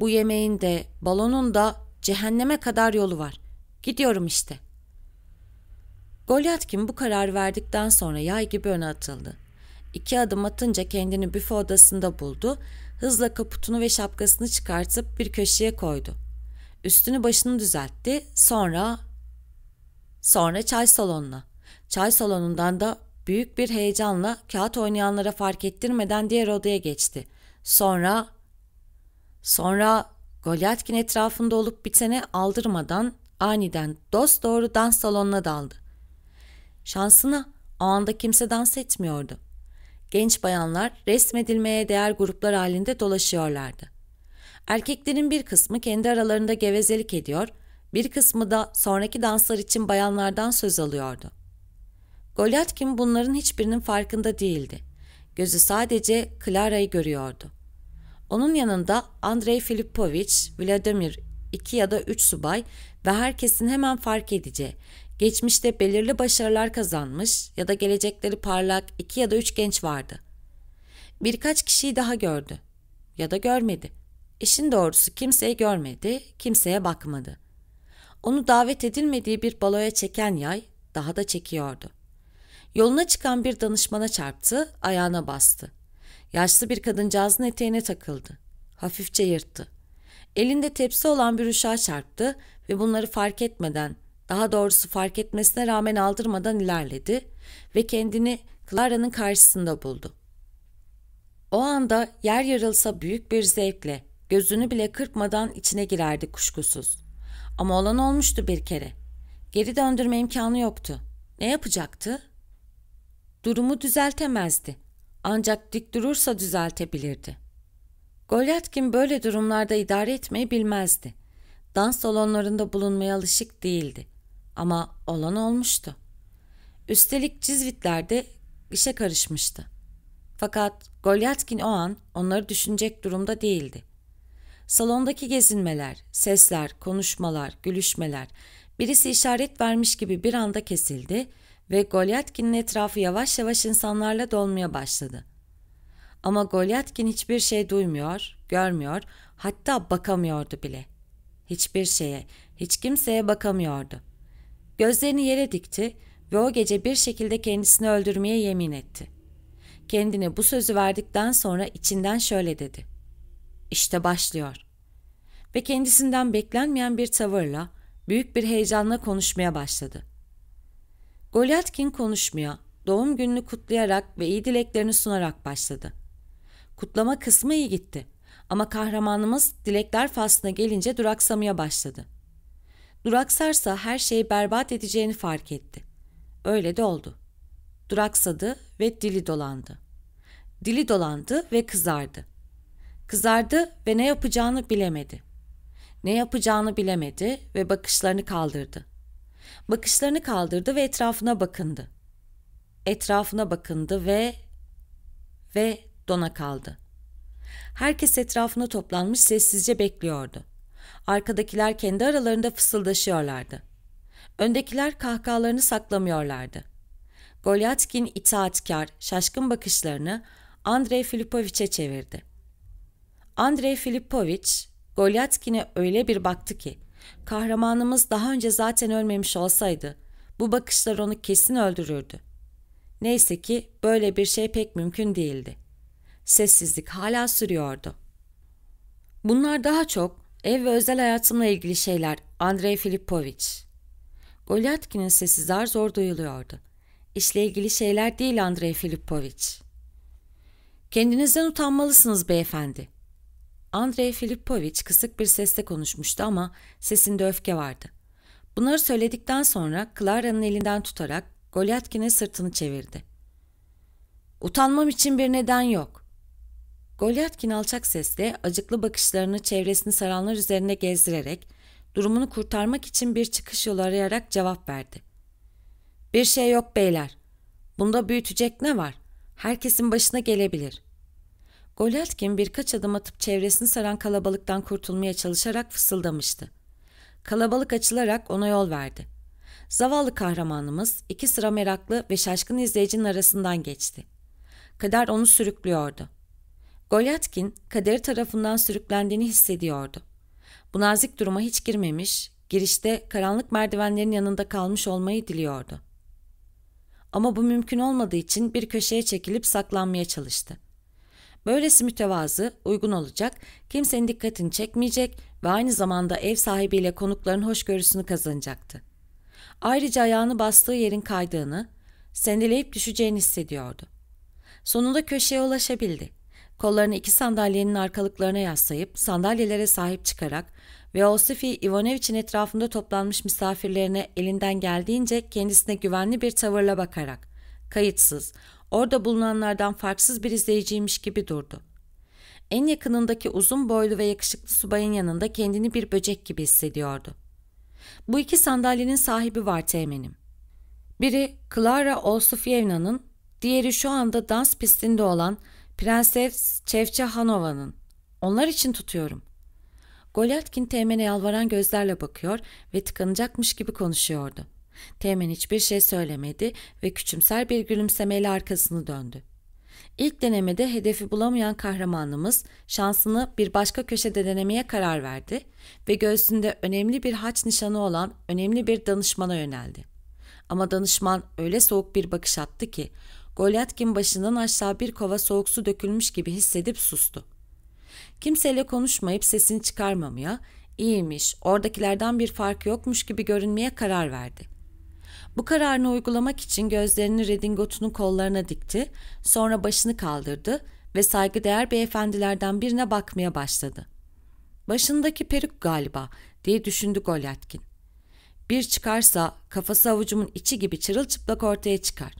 A: Bu yemeğin de balonun da cehenneme kadar yolu var. Gidiyorum işte. Golyatkin bu karar verdikten sonra yay gibi öne atıldı. İki adım atınca kendini büfe odasında buldu. Hızla kaputunu ve şapkasını çıkartıp bir köşeye koydu. Üstünü başını düzeltti. Sonra... Sonra çay salonuna. Çay salonundan da büyük bir heyecanla kağıt oynayanlara fark ettirmeden diğer odaya geçti. Sonra... Sonra Golyatkin etrafında olup bitene aldırmadan aniden dost doğru dans salonuna daldı. Şansına o anda kimse dans etmiyordu. Genç bayanlar resmedilmeye değer gruplar halinde dolaşıyorlardı. Erkeklerin bir kısmı kendi aralarında gevezelik ediyor, bir kısmı da sonraki danslar için bayanlardan söz alıyordu. Golyatkin bunların hiçbirinin farkında değildi. Gözü sadece Clara'yı görüyordu. Onun yanında Andrei Filipovich, Vladimir, iki ya da üç subay ve herkesin hemen fark edeceği, geçmişte belirli başarılar kazanmış ya da gelecekleri parlak iki ya da üç genç vardı. Birkaç kişiyi daha gördü ya da görmedi. İşin doğrusu kimseyi görmedi, kimseye bakmadı. Onu davet edilmediği bir baloya çeken yay daha da çekiyordu. Yoluna çıkan bir danışmana çarptı, ayağına bastı. Yaşlı bir kadıncağızın eteğine takıldı. Hafifçe yırttı. Elinde tepsi olan bir uşağa çarptı ve bunları fark etmeden, daha doğrusu fark etmesine rağmen aldırmadan ilerledi ve kendini Clara'nın karşısında buldu. O anda yer yarılsa büyük bir zevkle, gözünü bile kırpmadan içine girerdi kuşkusuz. Ama olan olmuştu bir kere. Geri döndürme imkanı yoktu. Ne yapacaktı? Durumu düzeltemezdi. Ancak dik durursa düzeltebilirdi. Golyatkin böyle durumlarda idare etmeyi bilmezdi. Dans salonlarında bulunmaya alışık değildi. Ama olan olmuştu. Üstelik cizvitlerde işe karışmıştı. Fakat Golyatkin o an onları düşünecek durumda değildi. Salondaki gezinmeler, sesler, konuşmalar, gülüşmeler birisi işaret vermiş gibi bir anda kesildi ve Golyatkin'in etrafı yavaş yavaş insanlarla dolmaya başladı. Ama Golyatkin hiçbir şey duymuyor, görmüyor, hatta bakamıyordu bile. Hiçbir şeye, hiç kimseye bakamıyordu. Gözlerini yere dikti ve o gece bir şekilde kendisini öldürmeye yemin etti. Kendine bu sözü verdikten sonra içinden şöyle dedi. İşte başlıyor. Ve kendisinden beklenmeyen bir tavırla, büyük bir heyecanla konuşmaya başladı. Golyatkin konuşmaya, doğum gününü kutlayarak ve iyi dileklerini sunarak başladı. Kutlama kısmı iyi gitti ama kahramanımız dilekler faslına gelince duraksamaya başladı. Duraksarsa her şeyi berbat edeceğini fark etti. Öyle de oldu. Duraksadı ve dili dolandı. Dili dolandı ve kızardı. Kızardı ve ne yapacağını bilemedi. Ne yapacağını bilemedi ve bakışlarını kaldırdı. Bakışlarını kaldırdı ve etrafına bakındı. Etrafına bakındı ve ve dona kaldı. Herkes etrafına toplanmış sessizce bekliyordu. Arkadakiler kendi aralarında fısıldaşıyorlardı. Öndekiler kahkahalarını saklamıyorlardı. Golyatkin itaatkar, şaşkın bakışlarını Andrei Filipoviç'e çevirdi. Andrei Filipoviç, Golyatkin'e öyle bir baktı ki Kahramanımız daha önce zaten ölmemiş olsaydı bu bakışlar onu kesin öldürürdü. Neyse ki böyle bir şey pek mümkün değildi. Sessizlik hala sürüyordu. Bunlar daha çok ev ve özel hayatımla ilgili şeyler Andrei Filipovic. Golyatkin'in sesi zar zor duyuluyordu. İşle ilgili şeyler değil Andrei Filipovic. Kendinizden utanmalısınız beyefendi.'' Andrey Filipovic kısık bir sesle konuşmuştu ama sesinde öfke vardı. Bunları söyledikten sonra Clara'nın elinden tutarak Goliatkin'e sırtını çevirdi. Utanmam için bir neden yok. Goliatkin alçak sesle acıklı bakışlarını çevresini saranlar üzerine gezdirerek durumunu kurtarmak için bir çıkış yolu arayarak cevap verdi. Bir şey yok beyler. Bunda büyütecek ne var? Herkesin başına gelebilir. Golyatkin birkaç adım atıp çevresini saran kalabalıktan kurtulmaya çalışarak fısıldamıştı. Kalabalık açılarak ona yol verdi. Zavallı kahramanımız iki sıra meraklı ve şaşkın izleyicinin arasından geçti. Kader onu sürüklüyordu. Golyatkin kaderi tarafından sürüklendiğini hissediyordu. Bu nazik duruma hiç girmemiş, girişte karanlık merdivenlerin yanında kalmış olmayı diliyordu. Ama bu mümkün olmadığı için bir köşeye çekilip saklanmaya çalıştı.'' Böylesi mütevazı, uygun olacak, kimsenin dikkatini çekmeyecek ve aynı zamanda ev sahibiyle konukların hoşgörüsünü kazanacaktı. Ayrıca ayağını bastığı yerin kaydığını, sendeleyip düşeceğini hissediyordu. Sonunda köşeye ulaşabildi. Kollarını iki sandalyenin arkalıklarına yaslayıp sandalyelere sahip çıkarak ve Osifi Ivanoviç'in etrafında toplanmış misafirlerine elinden geldiğince kendisine güvenli bir tavırla bakarak, kayıtsız, orada bulunanlardan farksız bir izleyiciymiş gibi durdu. En yakınındaki uzun boylu ve yakışıklı subayın yanında kendini bir böcek gibi hissediyordu. Bu iki sandalyenin sahibi var teğmenim. Biri Clara Olsufyevna'nın, diğeri şu anda dans pistinde olan Prenses Hanova'nın. Onlar için tutuyorum. Golyatkin teğmene yalvaran gözlerle bakıyor ve tıkanacakmış gibi konuşuyordu.'' Teğmen hiçbir şey söylemedi ve küçümser bir gülümsemeyle arkasını döndü. İlk denemede hedefi bulamayan kahramanımız şansını bir başka köşede denemeye karar verdi ve göğsünde önemli bir haç nişanı olan önemli bir danışmana yöneldi. Ama danışman öyle soğuk bir bakış attı ki Golyatkin başından aşağı bir kova soğuk su dökülmüş gibi hissedip sustu. Kimseyle konuşmayıp sesini çıkarmamaya, iyiymiş, oradakilerden bir fark yokmuş gibi görünmeye karar verdi. Bu kararını uygulamak için gözlerini Redingot'unun kollarına dikti, sonra başını kaldırdı ve saygıdeğer beyefendilerden birine bakmaya başladı. Başındaki peruk galiba diye düşündü Golyatkin. Bir çıkarsa kafası avucumun içi gibi çırılçıplak ortaya çıkar.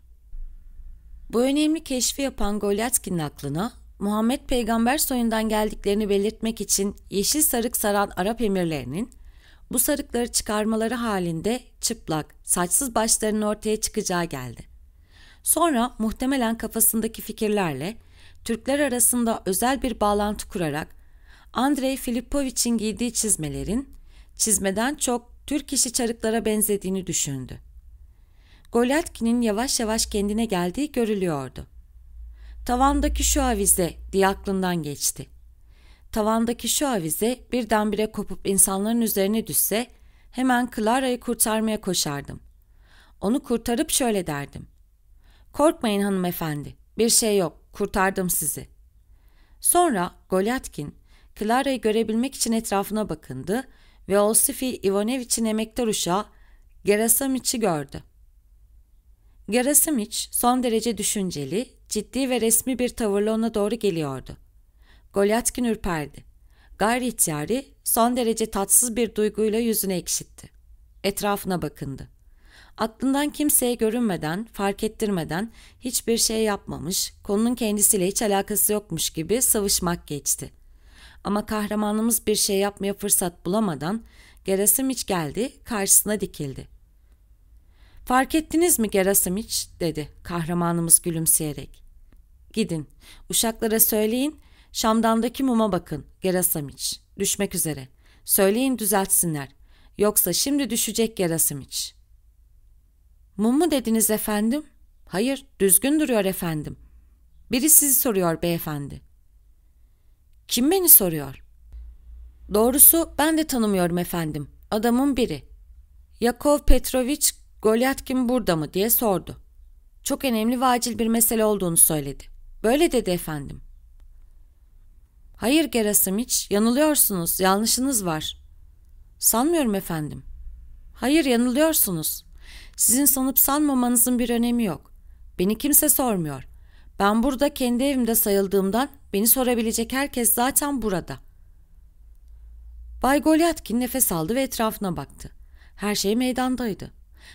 A: Bu önemli keşfi yapan Golyatkin'in aklına Muhammed peygamber soyundan geldiklerini belirtmek için yeşil sarık saran Arap emirlerinin bu sarıkları çıkarmaları halinde çıplak, saçsız başlarının ortaya çıkacağı geldi. Sonra muhtemelen kafasındaki fikirlerle Türkler arasında özel bir bağlantı kurarak Andrei Filipovich'in giydiği çizmelerin çizmeden çok Türk işi çarıklara benzediğini düşündü. Golyatkin'in yavaş yavaş kendine geldiği görülüyordu. Tavandaki şu avize diye aklından geçti.'' Tavandaki şu avize birdenbire kopup insanların üzerine düşse hemen Clara'yı kurtarmaya koşardım. Onu kurtarıp şöyle derdim. Korkmayın hanımefendi, bir şey yok, kurtardım sizi. Sonra Golyatkin, Clara'yı görebilmek için etrafına bakındı ve Olsifi Ivanevich'in emektar uşağı Gerasimich'i gördü. Gerasimich son derece düşünceli, ciddi ve resmi bir tavırla ona doğru geliyordu.'' Golyatkin ürperdi. Gayri ihtiyari son derece tatsız bir duyguyla yüzünü ekşitti. Etrafına bakındı. Aklından kimseye görünmeden, fark ettirmeden hiçbir şey yapmamış, konunun kendisiyle hiç alakası yokmuş gibi sıvışmak geçti. Ama kahramanımız bir şey yapmaya fırsat bulamadan Gerasimiç geldi, karşısına dikildi. Fark ettiniz mi Gerasimiç? dedi kahramanımız gülümseyerek. Gidin, uşaklara söyleyin, Şamdan'daki muma bakın, Gerasamiç. Düşmek üzere. Söyleyin düzeltsinler. Yoksa şimdi düşecek Gerasimiç. Mum mu dediniz efendim? Hayır, düzgün duruyor efendim. Biri sizi soruyor beyefendi. Kim beni soruyor? Doğrusu ben de tanımıyorum efendim. Adamın biri. Yakov Petrovich Golyatkin burada mı diye sordu. Çok önemli vacil bir mesele olduğunu söyledi. Böyle dedi efendim. Hayır Gerasimiç, yanılıyorsunuz, yanlışınız var. Sanmıyorum efendim. Hayır yanılıyorsunuz. Sizin sanıp sanmamanızın bir önemi yok. Beni kimse sormuyor. Ben burada kendi evimde sayıldığımdan beni sorabilecek herkes zaten burada. Bay Golyatkin nefes aldı ve etrafına baktı. Her şey meydandaydı.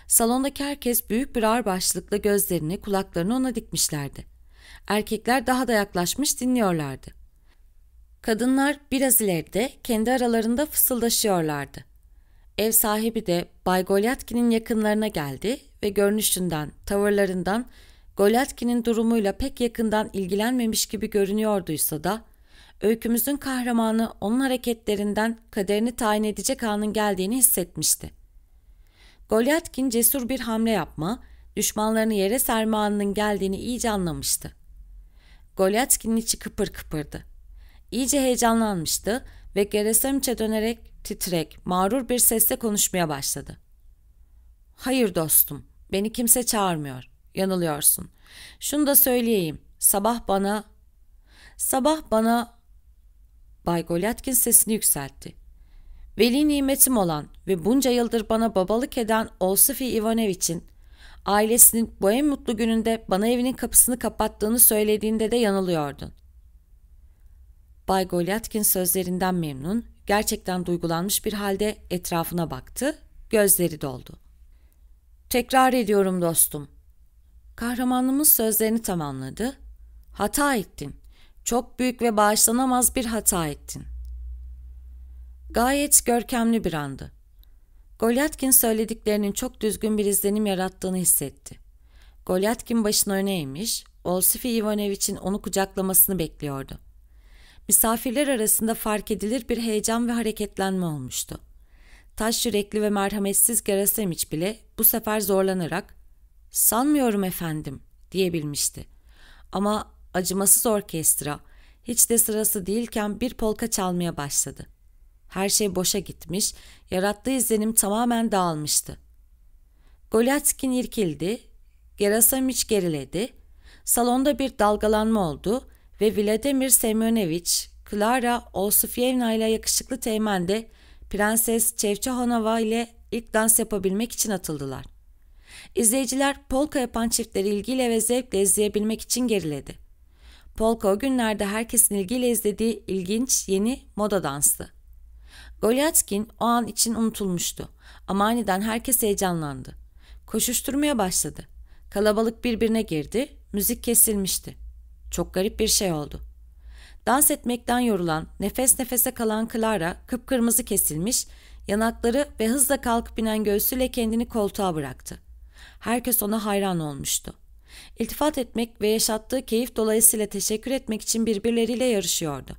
A: Salondaki herkes büyük bir ağır başlıkla gözlerini, kulaklarını ona dikmişlerdi. Erkekler daha da yaklaşmış dinliyorlardı. Kadınlar biraz ileride kendi aralarında fısıldaşıyorlardı. Ev sahibi de Bay Golyatkin'in yakınlarına geldi ve görünüşünden, tavırlarından Golyatkin'in durumuyla pek yakından ilgilenmemiş gibi görünüyorduysa da öykümüzün kahramanı onun hareketlerinden kaderini tayin edecek anın geldiğini hissetmişti. Golyatkin cesur bir hamle yapma, düşmanlarını yere serme anının geldiğini iyice anlamıştı. Golyatkin'in içi kıpır kıpırdı. İyice heyecanlanmıştı ve Gerasimç'e dönerek titrek, mağrur bir sesle konuşmaya başladı. Hayır dostum, beni kimse çağırmıyor. Yanılıyorsun. Şunu da söyleyeyim. Sabah bana... Sabah bana... Bay Golyatkin sesini yükseltti. Veli nimetim olan ve bunca yıldır bana babalık eden Olsifi Ivanoviç'in ailesinin bu en mutlu gününde bana evinin kapısını kapattığını söylediğinde de yanılıyordun. Bay Golyatkin sözlerinden memnun, gerçekten duygulanmış bir halde etrafına baktı, gözleri doldu. Tekrar ediyorum dostum. Kahramanımız sözlerini tamamladı. Hata ettin. Çok büyük ve bağışlanamaz bir hata ettin. Gayet görkemli bir andı. Golyatkin söylediklerinin çok düzgün bir izlenim yarattığını hissetti. Golyatkin başını öne eğmiş, Olsifi Ivanovich'in onu kucaklamasını bekliyordu misafirler arasında fark edilir bir heyecan ve hareketlenme olmuştu. Taş yürekli ve merhametsiz Gerasemiç bile bu sefer zorlanarak ''Sanmıyorum efendim'' diyebilmişti. Ama acımasız orkestra hiç de sırası değilken bir polka çalmaya başladı. Her şey boşa gitmiş, yarattığı izlenim tamamen dağılmıştı. Golyatkin irkildi, Gerasamiç geriledi, salonda bir dalgalanma oldu ve Vladimir Semyonovich, Clara Olsufyevna ile yakışıklı teğmende Prenses Çevçahanova ile ilk dans yapabilmek için atıldılar. İzleyiciler polka yapan çiftleri ilgiyle ve zevkle izleyebilmek için geriledi. Polka o günlerde herkesin ilgiyle izlediği ilginç yeni moda danstı. Golyatkin o an için unutulmuştu ama aniden herkes heyecanlandı. Koşuşturmaya başladı. Kalabalık birbirine girdi, müzik kesilmişti. Çok garip bir şey oldu. Dans etmekten yorulan, nefes nefese kalan Clara kıpkırmızı kesilmiş, yanakları ve hızla kalkıp inen göğsüyle kendini koltuğa bıraktı. Herkes ona hayran olmuştu. İltifat etmek ve yaşattığı keyif dolayısıyla teşekkür etmek için birbirleriyle yarışıyordu.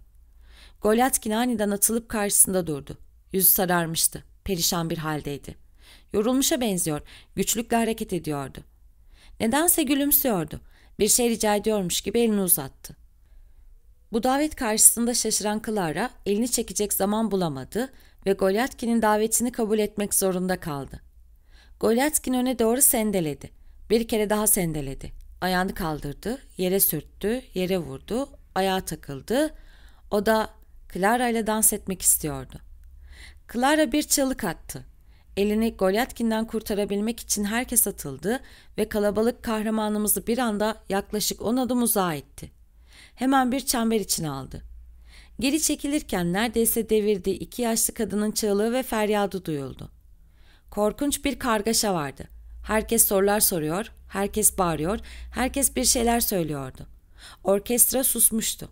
A: Golyatkin aniden atılıp karşısında durdu. Yüzü sararmıştı. Perişan bir haldeydi. Yorulmuşa benziyor. Güçlükle hareket ediyordu. Nedense gülümsüyordu. Bir şey rica ediyormuş gibi elini uzattı. Bu davet karşısında şaşıran Clara elini çekecek zaman bulamadı ve Goliatkin'in davetini kabul etmek zorunda kaldı. Goliatkin öne doğru sendeledi. Bir kere daha sendeledi. Ayağını kaldırdı, yere sürttü, yere vurdu, ayağa takıldı. O da Clara ile dans etmek istiyordu. Clara bir çığlık attı elini Golyatkin'den kurtarabilmek için herkes atıldı ve kalabalık kahramanımızı bir anda yaklaşık on adım uzağa itti. Hemen bir çember içine aldı. Geri çekilirken neredeyse devirdiği iki yaşlı kadının çığlığı ve feryadı duyuldu. Korkunç bir kargaşa vardı. Herkes sorular soruyor, herkes bağırıyor, herkes bir şeyler söylüyordu. Orkestra susmuştu.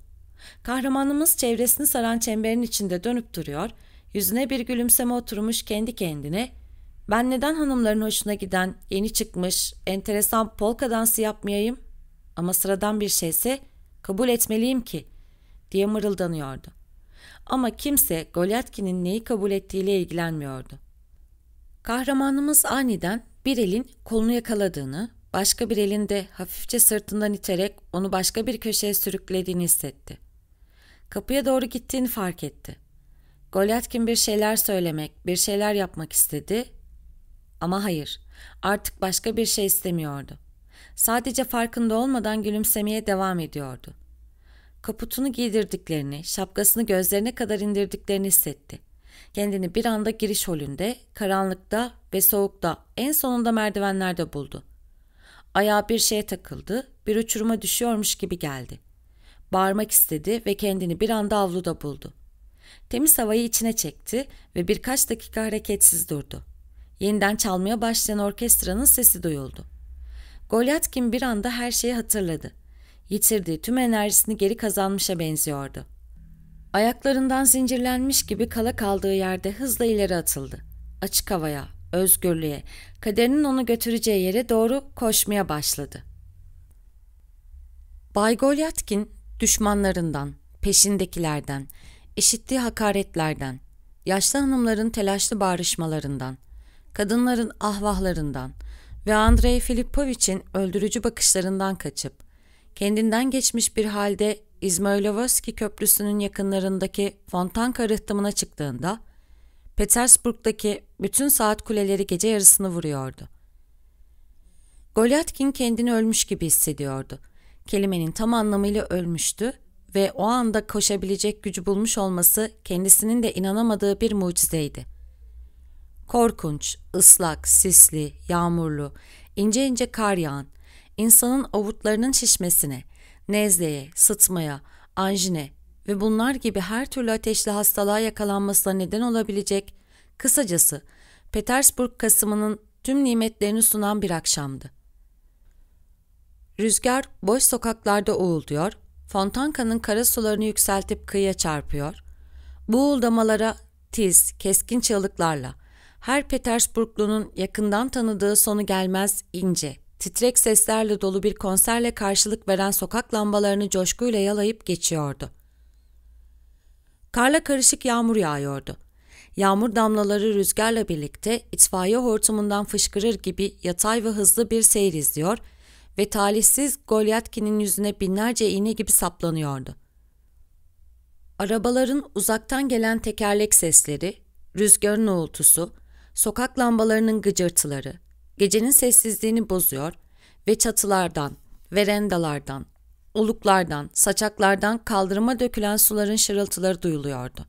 A: Kahramanımız çevresini saran çemberin içinde dönüp duruyor, Yüzüne bir gülümseme oturmuş kendi kendine. Ben neden hanımların hoşuna giden, yeni çıkmış, enteresan polka dansı yapmayayım? Ama sıradan bir şeyse kabul etmeliyim ki diye mırıldanıyordu. Ama kimse Golyatkin'in neyi kabul ettiğiyle ilgilenmiyordu. Kahramanımız aniden bir elin kolunu yakaladığını, başka bir elin de hafifçe sırtından iterek onu başka bir köşeye sürüklediğini hissetti. Kapıya doğru gittiğini fark etti. Golyatkin bir şeyler söylemek, bir şeyler yapmak istedi ama hayır, artık başka bir şey istemiyordu. Sadece farkında olmadan gülümsemeye devam ediyordu. Kaputunu giydirdiklerini, şapkasını gözlerine kadar indirdiklerini hissetti. Kendini bir anda giriş holünde, karanlıkta ve soğukta, en sonunda merdivenlerde buldu. Ayağı bir şeye takıldı, bir uçuruma düşüyormuş gibi geldi. Bağırmak istedi ve kendini bir anda avluda buldu.'' Temiz havayı içine çekti ve birkaç dakika hareketsiz durdu. Yeniden çalmaya başlayan orkestranın sesi duyuldu. Golyatkin bir anda her şeyi hatırladı. Yitirdiği tüm enerjisini geri kazanmışa benziyordu. Ayaklarından zincirlenmiş gibi kala kaldığı yerde hızla ileri atıldı. Açık havaya, özgürlüğe, kaderinin onu götüreceği yere doğru koşmaya başladı. Bay Golyatkin düşmanlarından, peşindekilerden, işittiği hakaretlerden, yaşlı hanımların telaşlı bağrışmalarından, kadınların ahvahlarından ve Andrei Filipovich'in öldürücü bakışlarından kaçıp, kendinden geçmiş bir halde İzmailovski Köprüsü'nün yakınlarındaki fontan rıhtımına çıktığında, Petersburg'daki bütün saat kuleleri gece yarısını vuruyordu. Golyatkin kendini ölmüş gibi hissediyordu. Kelimenin tam anlamıyla ölmüştü ve o anda koşabilecek gücü bulmuş olması kendisinin de inanamadığı bir mucizeydi. Korkunç, ıslak, sisli, yağmurlu, ince ince kar yağan, insanın ovutlarının şişmesine, nezleye, sıtmaya, anjine ve bunlar gibi her türlü ateşli hastalığa yakalanmasına neden olabilecek, kısacası Petersburg kasımının tüm nimetlerini sunan bir akşamdı. Rüzgar boş sokaklarda uğulduyor, Fontanka'nın kara sularını yükseltip kıyıya çarpıyor. Bu uldamalara tiz, keskin çığlıklarla, her Petersburglunun yakından tanıdığı sonu gelmez ince, titrek seslerle dolu bir konserle karşılık veren sokak lambalarını coşkuyla yalayıp geçiyordu. Karla karışık yağmur yağıyordu. Yağmur damlaları rüzgarla birlikte itfaiye hortumundan fışkırır gibi yatay ve hızlı bir seyir izliyor ve talihsiz Golyatkin'in yüzüne binlerce iğne gibi saplanıyordu. Arabaların uzaktan gelen tekerlek sesleri, rüzgarın uğultusu, sokak lambalarının gıcırtıları, gecenin sessizliğini bozuyor ve çatılardan, verendalardan, oluklardan, saçaklardan kaldırıma dökülen suların şırıltıları duyuluyordu.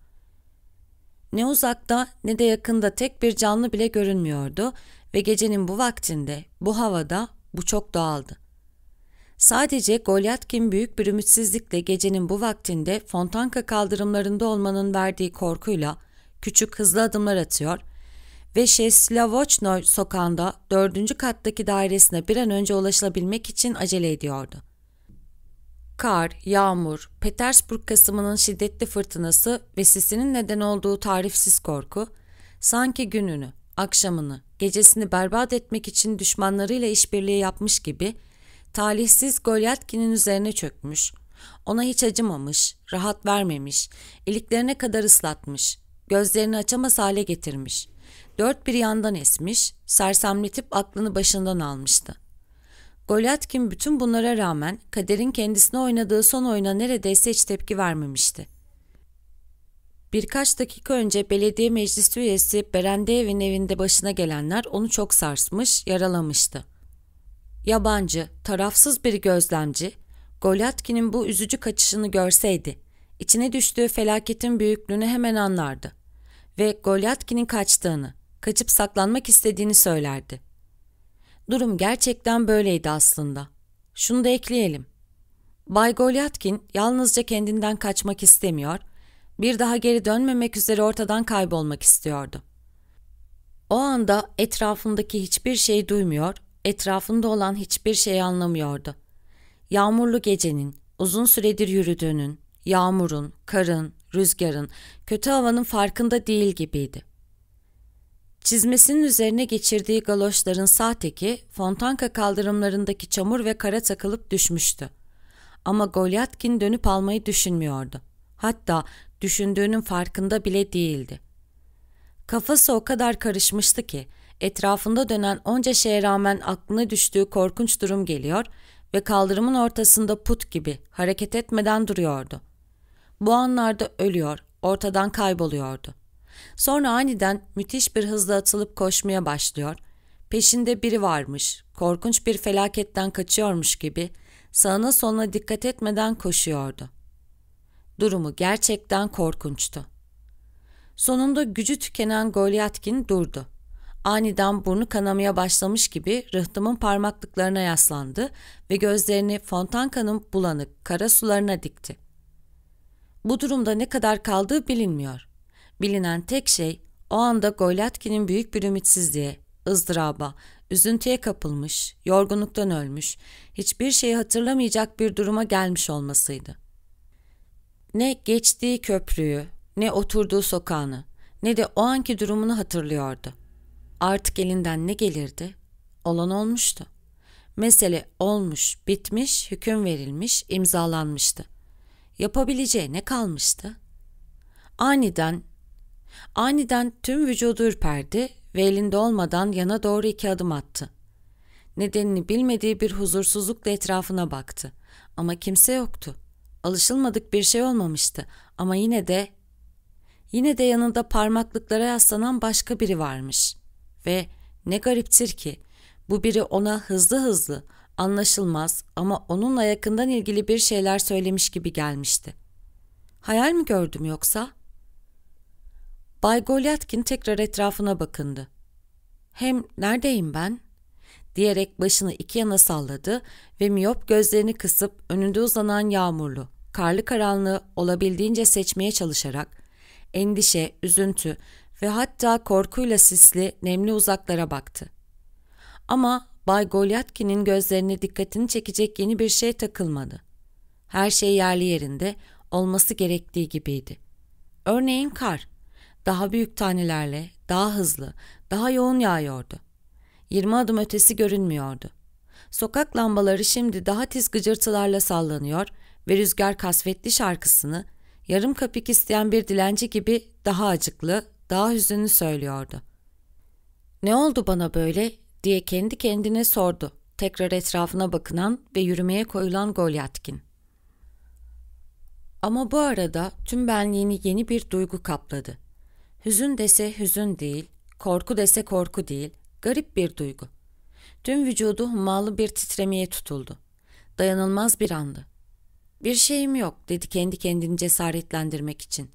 A: Ne uzakta ne de yakında tek bir canlı bile görünmüyordu ve gecenin bu vaktinde, bu havada, bu çok doğaldı. Sadece Golyatkin büyük bir ümitsizlikle gecenin bu vaktinde Fontanka kaldırımlarında olmanın verdiği korkuyla küçük hızlı adımlar atıyor ve Şeslavoçnoy sokağında dördüncü kattaki dairesine bir an önce ulaşılabilmek için acele ediyordu. Kar, yağmur, Petersburg kasımının şiddetli fırtınası ve sisinin neden olduğu tarifsiz korku sanki gününü, akşamını, gecesini berbat etmek için düşmanlarıyla işbirliği yapmış gibi talihsiz Golyatkin'in üzerine çökmüş, ona hiç acımamış, rahat vermemiş, iliklerine kadar ıslatmış, gözlerini açamaz hale getirmiş. Dört bir yandan esmiş, sersemletip aklını başından almıştı. Golyatkin bütün bunlara rağmen kaderin kendisine oynadığı son oyuna neredeyse hiç tepki vermemişti. Birkaç dakika önce belediye Meclis üyesi Berendeyev'in evinde başına gelenler onu çok sarsmış, yaralamıştı. Yabancı, tarafsız bir gözlemci, Golyatkin'in bu üzücü kaçışını görseydi, içine düştüğü felaketin büyüklüğünü hemen anlardı ve Golyatkin'in kaçtığını, kaçıp saklanmak istediğini söylerdi. Durum gerçekten böyleydi aslında. Şunu da ekleyelim. Bay Golyatkin yalnızca kendinden kaçmak istemiyor.'' bir daha geri dönmemek üzere ortadan kaybolmak istiyordu. O anda etrafındaki hiçbir şeyi duymuyor, etrafında olan hiçbir şeyi anlamıyordu. Yağmurlu gecenin, uzun süredir yürüdüğünün, yağmurun, karın, rüzgarın, kötü havanın farkında değil gibiydi. Çizmesinin üzerine geçirdiği galoşların sağ teki fontanka kaldırımlarındaki çamur ve kara takılıp düşmüştü. Ama Golyatkin dönüp almayı düşünmüyordu. Hatta düşündüğünün farkında bile değildi. Kafası o kadar karışmıştı ki etrafında dönen onca şeye rağmen aklına düştüğü korkunç durum geliyor ve kaldırımın ortasında put gibi hareket etmeden duruyordu. Bu anlarda ölüyor, ortadan kayboluyordu. Sonra aniden müthiş bir hızla atılıp koşmaya başlıyor. Peşinde biri varmış, korkunç bir felaketten kaçıyormuş gibi sağına soluna dikkat etmeden koşuyordu. Durumu gerçekten korkunçtu. Sonunda gücü tükenen Golyatkin durdu. Aniden burnu kanamaya başlamış gibi rıhtımın parmaklıklarına yaslandı ve gözlerini Fontanka'nın bulanık kara sularına dikti. Bu durumda ne kadar kaldığı bilinmiyor. Bilinen tek şey o anda Golyatkin'in büyük bir ümitsizliğe, ızdıraba, üzüntüye kapılmış, yorgunluktan ölmüş, hiçbir şeyi hatırlamayacak bir duruma gelmiş olmasıydı. Ne geçtiği köprüyü, ne oturduğu sokağını, ne de o anki durumunu hatırlıyordu. Artık elinden ne gelirdi? Olan olmuştu. Mesele olmuş, bitmiş, hüküm verilmiş, imzalanmıştı. Yapabileceği ne kalmıştı? Aniden, aniden tüm vücudu ürperdi ve elinde olmadan yana doğru iki adım attı. Nedenini bilmediği bir huzursuzlukla etrafına baktı ama kimse yoktu.'' Alışılmadık bir şey olmamıştı ama yine de yine de yanında parmaklıklara yaslanan başka biri varmış. Ve ne gariptir ki bu biri ona hızlı hızlı anlaşılmaz ama onunla yakından ilgili bir şeyler söylemiş gibi gelmişti. Hayal mi gördüm yoksa? Bay Golyatkin tekrar etrafına bakındı. Hem neredeyim ben? diyerek başını iki yana salladı ve miyop gözlerini kısıp önünde uzanan yağmurlu, karlı karanlığı olabildiğince seçmeye çalışarak endişe, üzüntü ve hatta korkuyla sisli nemli uzaklara baktı. Ama Bay Golyatkin'in gözlerine dikkatini çekecek yeni bir şey takılmadı. Her şey yerli yerinde olması gerektiği gibiydi. Örneğin kar, daha büyük tanelerle, daha hızlı, daha yoğun yağıyordu. Yirmi adım ötesi görünmüyordu. Sokak lambaları şimdi daha tiz gıcırtılarla sallanıyor ve Rüzgar Kasvetli şarkısını yarım kapik isteyen bir dilenci gibi daha acıklı, daha hüzünlü söylüyordu. Ne oldu bana böyle diye kendi kendine sordu. Tekrar etrafına bakınan ve yürümeye koyulan Golyatkin. Ama bu arada tüm benliğini yeni bir duygu kapladı. Hüzün dese hüzün değil, korku dese korku değil, garip bir duygu. Tüm vücudu hummalı bir titremeye tutuldu. Dayanılmaz bir andı. Bir şeyim yok dedi kendi kendini cesaretlendirmek için.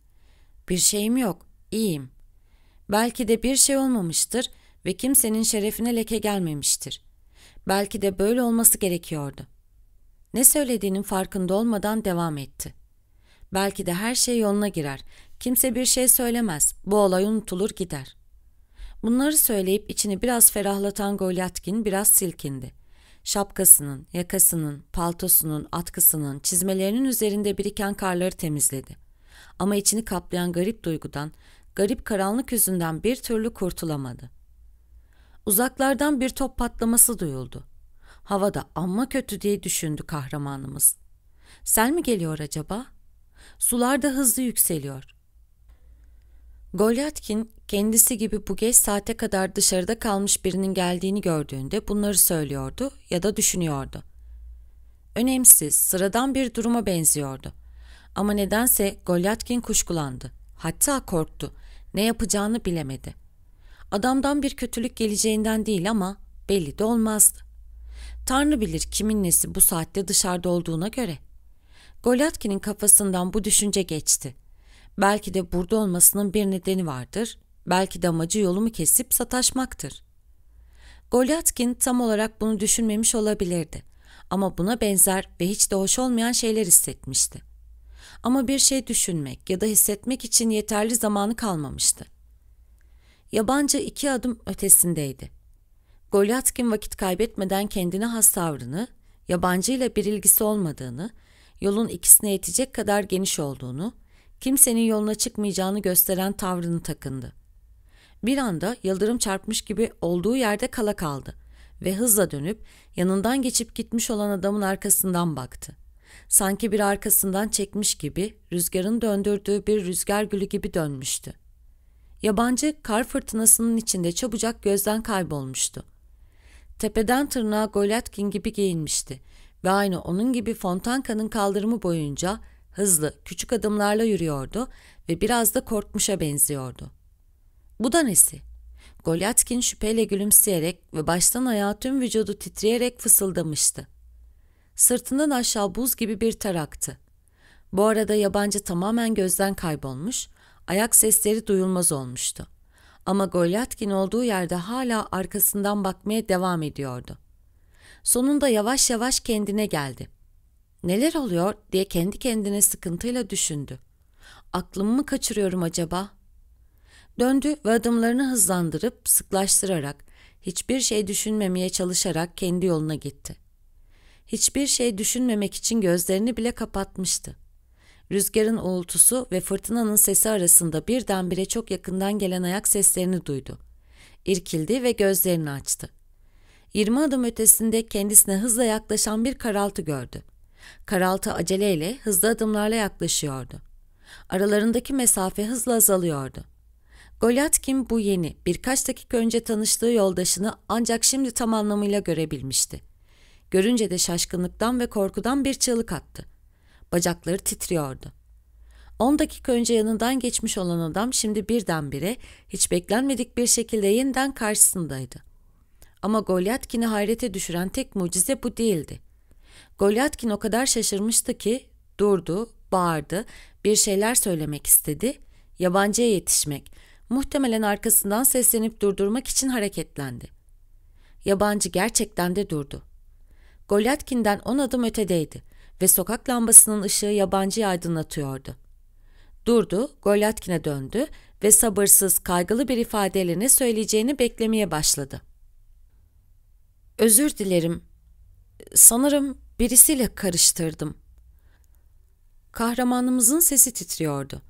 A: Bir şeyim yok, iyiyim. Belki de bir şey olmamıştır ve kimsenin şerefine leke gelmemiştir. Belki de böyle olması gerekiyordu. Ne söylediğinin farkında olmadan devam etti. Belki de her şey yoluna girer. Kimse bir şey söylemez. Bu olay unutulur gider. Bunları söyleyip içini biraz ferahlatan Golyatkin biraz silkindi. Şapkasının, yakasının, paltosunun, atkısının, çizmelerinin üzerinde biriken karları temizledi. Ama içini kaplayan garip duygudan, garip karanlık yüzünden bir türlü kurtulamadı. Uzaklardan bir top patlaması duyuldu. Havada amma kötü diye düşündü kahramanımız. Sel mi geliyor acaba? Sular da hızlı yükseliyor. Golyatkin kendisi gibi bu geç saate kadar dışarıda kalmış birinin geldiğini gördüğünde bunları söylüyordu ya da düşünüyordu. Önemsiz, sıradan bir duruma benziyordu. Ama nedense Golyatkin kuşkulandı. Hatta korktu. Ne yapacağını bilemedi. Adamdan bir kötülük geleceğinden değil ama belli de olmazdı. Tanrı bilir kimin nesi bu saatte dışarıda olduğuna göre. Golyatkin'in kafasından bu düşünce geçti. Belki de burada olmasının bir nedeni vardır, belki de amacı yolumu kesip sataşmaktır. Golyatkin tam olarak bunu düşünmemiş olabilirdi ama buna benzer ve hiç de hoş olmayan şeyler hissetmişti. Ama bir şey düşünmek ya da hissetmek için yeterli zamanı kalmamıştı. Yabancı iki adım ötesindeydi. Golyatkin vakit kaybetmeden kendine has tavrını, yabancıyla bir ilgisi olmadığını, yolun ikisine yetecek kadar geniş olduğunu, kimsenin yoluna çıkmayacağını gösteren tavrını takındı. Bir anda yıldırım çarpmış gibi olduğu yerde kala kaldı ve hızla dönüp yanından geçip gitmiş olan adamın arkasından baktı. Sanki bir arkasından çekmiş gibi rüzgarın döndürdüğü bir rüzgar gülü gibi dönmüştü. Yabancı kar fırtınasının içinde çabucak gözden kaybolmuştu. Tepeden tırnağa Goletkin gibi giyinmişti ve aynı onun gibi Fontanka'nın kaldırımı boyunca Hızlı, küçük adımlarla yürüyordu ve biraz da korkmuşa benziyordu. Bu da nesi? Golyatkin şüpheyle gülümseyerek ve baştan ayağa tüm vücudu titreyerek fısıldamıştı. Sırtından aşağı buz gibi bir ter aktı. Bu arada yabancı tamamen gözden kaybolmuş, ayak sesleri duyulmaz olmuştu. Ama Golyatkin olduğu yerde hala arkasından bakmaya devam ediyordu. Sonunda yavaş yavaş kendine geldi.'' Neler oluyor diye kendi kendine sıkıntıyla düşündü. Aklımı mı kaçırıyorum acaba? Döndü ve adımlarını hızlandırıp sıklaştırarak, hiçbir şey düşünmemeye çalışarak kendi yoluna gitti. Hiçbir şey düşünmemek için gözlerini bile kapatmıştı. Rüzgarın uğultusu ve fırtınanın sesi arasında birdenbire çok yakından gelen ayak seslerini duydu. İrkildi ve gözlerini açtı. Yirmi adım ötesinde kendisine hızla yaklaşan bir karaltı gördü. Karaltı aceleyle, hızlı adımlarla yaklaşıyordu. Aralarındaki mesafe hızla azalıyordu. Golyatkin bu yeni, birkaç dakika önce tanıştığı yoldaşını ancak şimdi tam anlamıyla görebilmişti. Görünce de şaşkınlıktan ve korkudan bir çığlık attı. Bacakları titriyordu. On dakika önce yanından geçmiş olan adam şimdi birdenbire hiç beklenmedik bir şekilde yeniden karşısındaydı. Ama Golyatkin'i hayrete düşüren tek mucize bu değildi. Golyatkin o kadar şaşırmıştı ki durdu, bağırdı, bir şeyler söylemek istedi. Yabancıya yetişmek. Muhtemelen arkasından seslenip durdurmak için hareketlendi. Yabancı gerçekten de durdu. Golyatkin'den on adım ötedeydi ve sokak lambasının ışığı yabancıyı aydınlatıyordu. Durdu, Golyatkin'e döndü ve sabırsız, kaygılı bir ifadeyle ne söyleyeceğini beklemeye başladı. Özür dilerim. Sanırım Birisiyle karıştırdım. Kahramanımızın sesi titriyordu.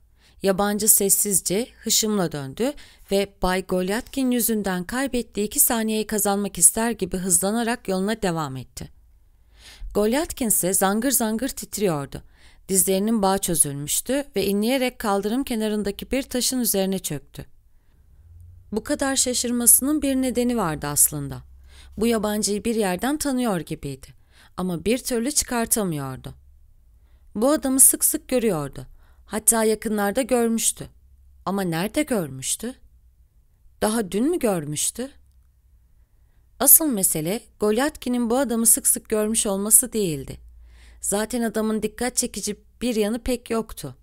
A: Yabancı sessizce hışımla döndü ve Bay Golyatkin yüzünden kaybettiği iki saniyeyi kazanmak ister gibi hızlanarak yoluna devam etti. Golyatkin ise zangır zangır titriyordu. Dizlerinin bağı çözülmüştü ve inleyerek kaldırım kenarındaki bir taşın üzerine çöktü. Bu kadar şaşırmasının bir nedeni vardı aslında. Bu yabancıyı bir yerden tanıyor gibiydi ama bir türlü çıkartamıyordu. Bu adamı sık sık görüyordu. Hatta yakınlarda görmüştü. Ama nerede görmüştü? Daha dün mü görmüştü? Asıl mesele Golyatkin'in bu adamı sık sık görmüş olması değildi. Zaten adamın dikkat çekici bir yanı pek yoktu.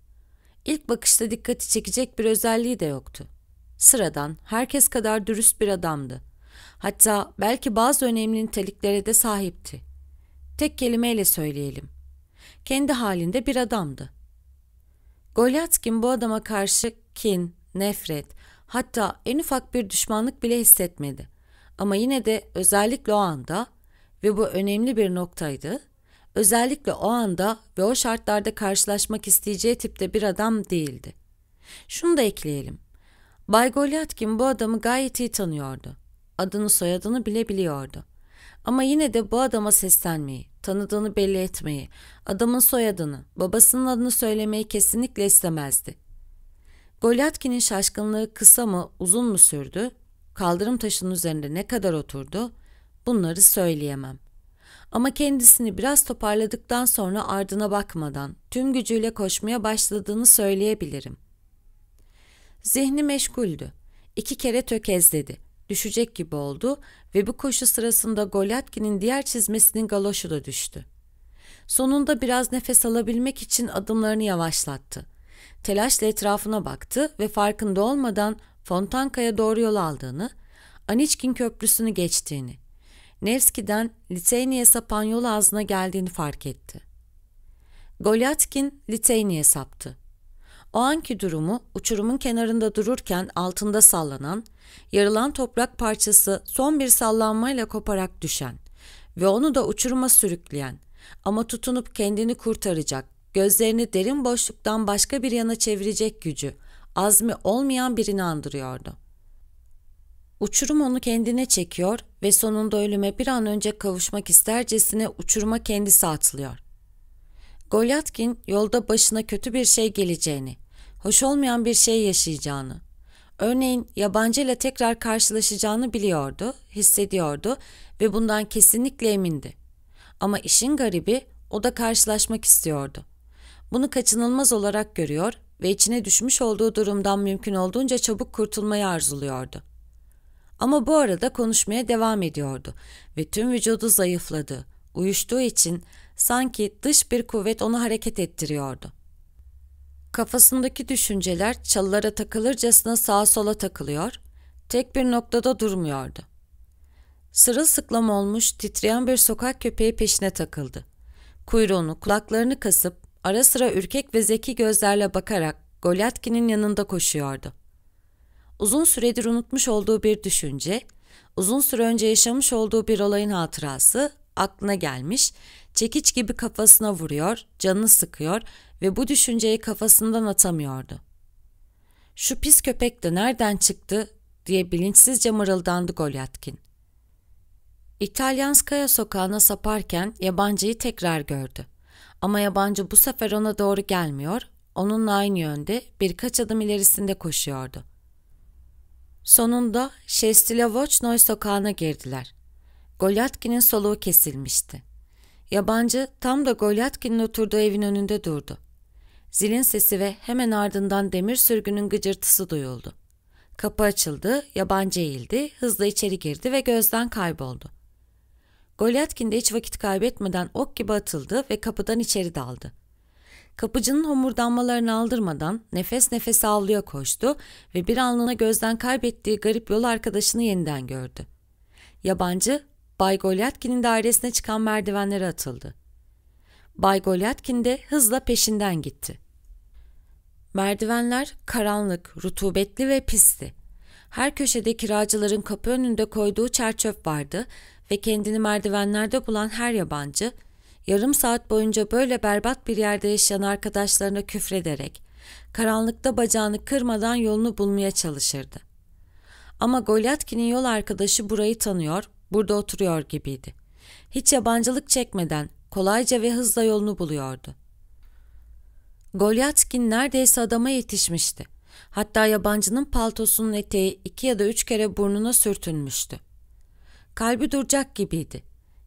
A: İlk bakışta dikkati çekecek bir özelliği de yoktu. Sıradan, herkes kadar dürüst bir adamdı. Hatta belki bazı önemli niteliklere de sahipti. Tek kelimeyle söyleyelim. Kendi halinde bir adamdı. Golyatkin bu adama karşı kin, nefret, hatta en ufak bir düşmanlık bile hissetmedi. Ama yine de özellikle o anda ve bu önemli bir noktaydı. Özellikle o anda ve o şartlarda karşılaşmak isteyeceği tipte bir adam değildi. Şunu da ekleyelim. Bay Golyatkin bu adamı gayet iyi tanıyordu. Adını soyadını bile biliyordu. Ama yine de bu adama seslenmeyi, tanıdığını belli etmeyi, adamın soyadını, babasının adını söylemeyi kesinlikle istemezdi. Golyatkin'in şaşkınlığı kısa mı, uzun mu sürdü, kaldırım taşının üzerinde ne kadar oturdu, bunları söyleyemem. Ama kendisini biraz toparladıktan sonra ardına bakmadan tüm gücüyle koşmaya başladığını söyleyebilirim. Zihni meşguldü. İki kere tökezledi. Düşecek gibi oldu ve bu koşu sırasında Golyatkin'in diğer çizmesinin galoşu da düştü. Sonunda biraz nefes alabilmek için adımlarını yavaşlattı. Telaşla etrafına baktı ve farkında olmadan Fontanka'ya doğru yol aldığını, Aniçkin Köprüsü'nü geçtiğini, Nevski'den Liteyni'ye sapan yol ağzına geldiğini fark etti. Golyatkin Liteyni'ye saptı. O anki durumu uçurumun kenarında dururken altında sallanan, yarılan toprak parçası son bir sallanmayla koparak düşen ve onu da uçuruma sürükleyen ama tutunup kendini kurtaracak, gözlerini derin boşluktan başka bir yana çevirecek gücü, azmi olmayan birini andırıyordu. Uçurum onu kendine çekiyor ve sonunda ölüme bir an önce kavuşmak istercesine uçuruma kendisi atlıyor. Golyatkin yolda başına kötü bir şey geleceğini, hoş olmayan bir şey yaşayacağını, örneğin yabancıyla tekrar karşılaşacağını biliyordu, hissediyordu ve bundan kesinlikle emindi. Ama işin garibi o da karşılaşmak istiyordu. Bunu kaçınılmaz olarak görüyor ve içine düşmüş olduğu durumdan mümkün olduğunca çabuk kurtulmayı arzuluyordu. Ama bu arada konuşmaya devam ediyordu ve tüm vücudu zayıfladı. Uyuştuğu için Sanki dış bir kuvvet onu hareket ettiriyordu. Kafasındaki düşünceler çalılara takılırcasına sağa sola takılıyor, tek bir noktada durmuyordu. Sırılsıklam olmuş, titreyen bir sokak köpeği peşine takıldı. Kuyruğunu, kulaklarını kasıp, ara sıra ürkek ve zeki gözlerle bakarak Golyatkin'in yanında koşuyordu. Uzun süredir unutmuş olduğu bir düşünce, uzun süre önce yaşamış olduğu bir olayın hatırası aklına gelmiş, Çekiç gibi kafasına vuruyor, canını sıkıyor ve bu düşünceyi kafasından atamıyordu. Şu pis köpek de nereden çıktı diye bilinçsizce mırıldandı Golyatkin. İtalyanskaya sokağına saparken yabancıyı tekrar gördü. Ama yabancı bu sefer ona doğru gelmiyor, onunla aynı yönde birkaç adım ilerisinde koşuyordu. Sonunda Şestilevoçnoy sokağına girdiler. Golyatkin'in soluğu kesilmişti. Yabancı tam da Golyatkin'in oturduğu evin önünde durdu. Zilin sesi ve hemen ardından demir sürgünün gıcırtısı duyuldu. Kapı açıldı, yabancı eğildi, hızla içeri girdi ve gözden kayboldu. Golyatkin de hiç vakit kaybetmeden ok gibi atıldı ve kapıdan içeri daldı. Kapıcının homurdanmalarını aldırmadan nefes nefese avluya koştu ve bir anlığına gözden kaybettiği garip yol arkadaşını yeniden gördü. Yabancı Bay Golyatkin'in dairesine çıkan merdivenlere atıldı. Bay Golyatkin de hızla peşinden gitti. Merdivenler karanlık, rutubetli ve pisti. Her köşede kiracıların kapı önünde koyduğu çerçöp vardı ve kendini merdivenlerde bulan her yabancı, yarım saat boyunca böyle berbat bir yerde yaşayan arkadaşlarına küfrederek, karanlıkta bacağını kırmadan yolunu bulmaya çalışırdı. Ama Golyatkin'in yol arkadaşı burayı tanıyor, burada oturuyor gibiydi. Hiç yabancılık çekmeden kolayca ve hızla yolunu buluyordu. Golyatkin neredeyse adama yetişmişti. Hatta yabancının paltosunun eteği iki ya da üç kere burnuna sürtünmüştü. Kalbi duracak gibiydi.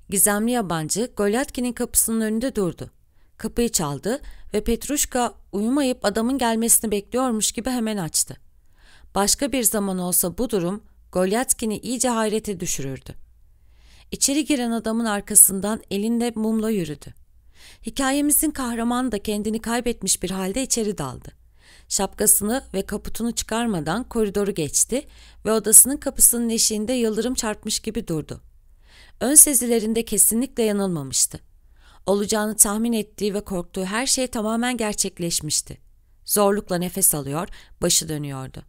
A: Gizemli yabancı Golyatkin'in kapısının önünde durdu. Kapıyı çaldı ve Petruşka uyumayıp adamın gelmesini bekliyormuş gibi hemen açtı. Başka bir zaman olsa bu durum Golyatkin'i iyice hayrete düşürürdü. İçeri giren adamın arkasından elinde mumla yürüdü. Hikayemizin kahramanı da kendini kaybetmiş bir halde içeri daldı. Şapkasını ve kaputunu çıkarmadan koridoru geçti ve odasının kapısının eşiğinde yıldırım çarpmış gibi durdu. Ön sezilerinde kesinlikle yanılmamıştı. Olacağını tahmin ettiği ve korktuğu her şey tamamen gerçekleşmişti. Zorlukla nefes alıyor, başı dönüyordu.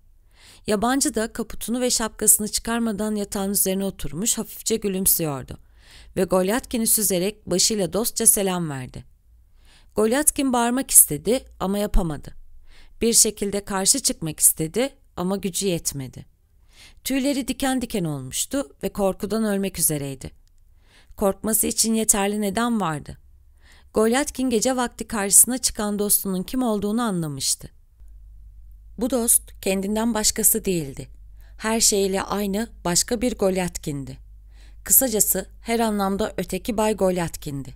A: Yabancı da kaputunu ve şapkasını çıkarmadan yatağın üzerine oturmuş hafifçe gülümsüyordu ve Golyatkin'i süzerek başıyla dostça selam verdi. Golyatkin bağırmak istedi ama yapamadı. Bir şekilde karşı çıkmak istedi ama gücü yetmedi. Tüyleri diken diken olmuştu ve korkudan ölmek üzereydi. Korkması için yeterli neden vardı. Golyatkin gece vakti karşısına çıkan dostunun kim olduğunu anlamıştı. Bu dost kendinden başkası değildi. Her şeyle aynı başka bir Golyatkin'di. Kısacası her anlamda öteki Bay Golyatkin'di.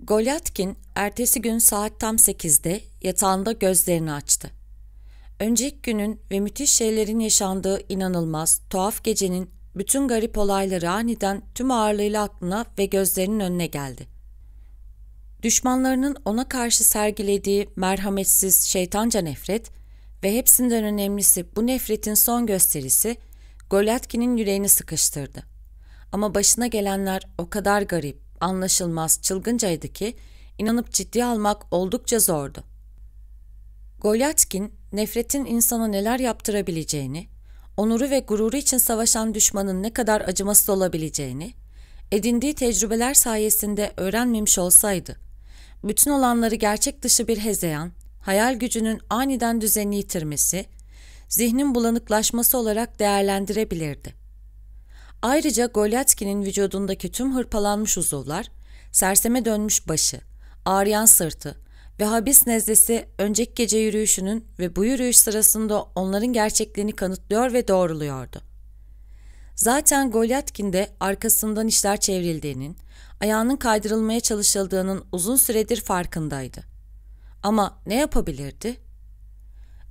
A: Golyatkin ertesi gün saat tam sekizde yatağında gözlerini açtı. Önceki günün ve müthiş şeylerin yaşandığı inanılmaz, tuhaf gecenin bütün garip olayları aniden tüm ağırlığıyla aklına ve gözlerinin önüne geldi.'' Düşmanlarının ona karşı sergilediği merhametsiz şeytanca nefret ve hepsinden önemlisi bu nefretin son gösterisi Golyatkin'in yüreğini sıkıştırdı. Ama başına gelenler o kadar garip, anlaşılmaz, çılgıncaydı ki inanıp ciddiye almak oldukça zordu. Golyatkin, nefretin insana neler yaptırabileceğini, onuru ve gururu için savaşan düşmanın ne kadar acımasız olabileceğini, edindiği tecrübeler sayesinde öğrenmemiş olsaydı, bütün olanları gerçek dışı bir hezeyan, hayal gücünün aniden düzenini yitirmesi, zihnin bulanıklaşması olarak değerlendirebilirdi. Ayrıca Golyatkin'in vücudundaki tüm hırpalanmış uzuvlar, serseme dönmüş başı, ağrıyan sırtı ve habis nezlesi önceki gece yürüyüşünün ve bu yürüyüş sırasında onların gerçekliğini kanıtlıyor ve doğruluyordu. Zaten Golyatkin'de arkasından işler çevrildiğinin, ayağının kaydırılmaya çalışıldığının uzun süredir farkındaydı. Ama ne yapabilirdi?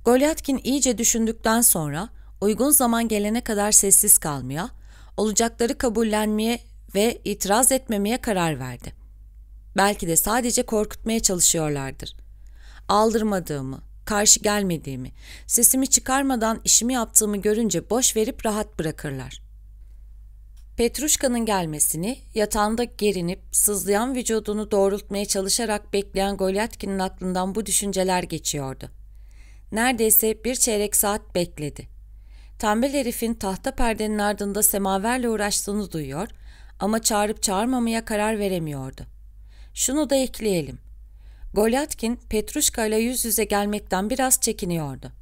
A: Golyatkin iyice düşündükten sonra uygun zaman gelene kadar sessiz kalmaya, olacakları kabullenmeye ve itiraz etmemeye karar verdi. Belki de sadece korkutmaya çalışıyorlardır. Aldırmadığımı, karşı gelmediğimi, sesimi çıkarmadan işimi yaptığımı görünce boş verip rahat bırakırlar. Petruşka'nın gelmesini, yatağında gerinip sızlayan vücudunu doğrultmaya çalışarak bekleyen Golyatkin'in aklından bu düşünceler geçiyordu. Neredeyse bir çeyrek saat bekledi. Tembel herifin tahta perdenin ardında semaverle uğraştığını duyuyor ama çağırıp çağırmamaya karar veremiyordu. Şunu da ekleyelim. Golyatkin Petruşka ile yüz yüze gelmekten biraz çekiniyordu.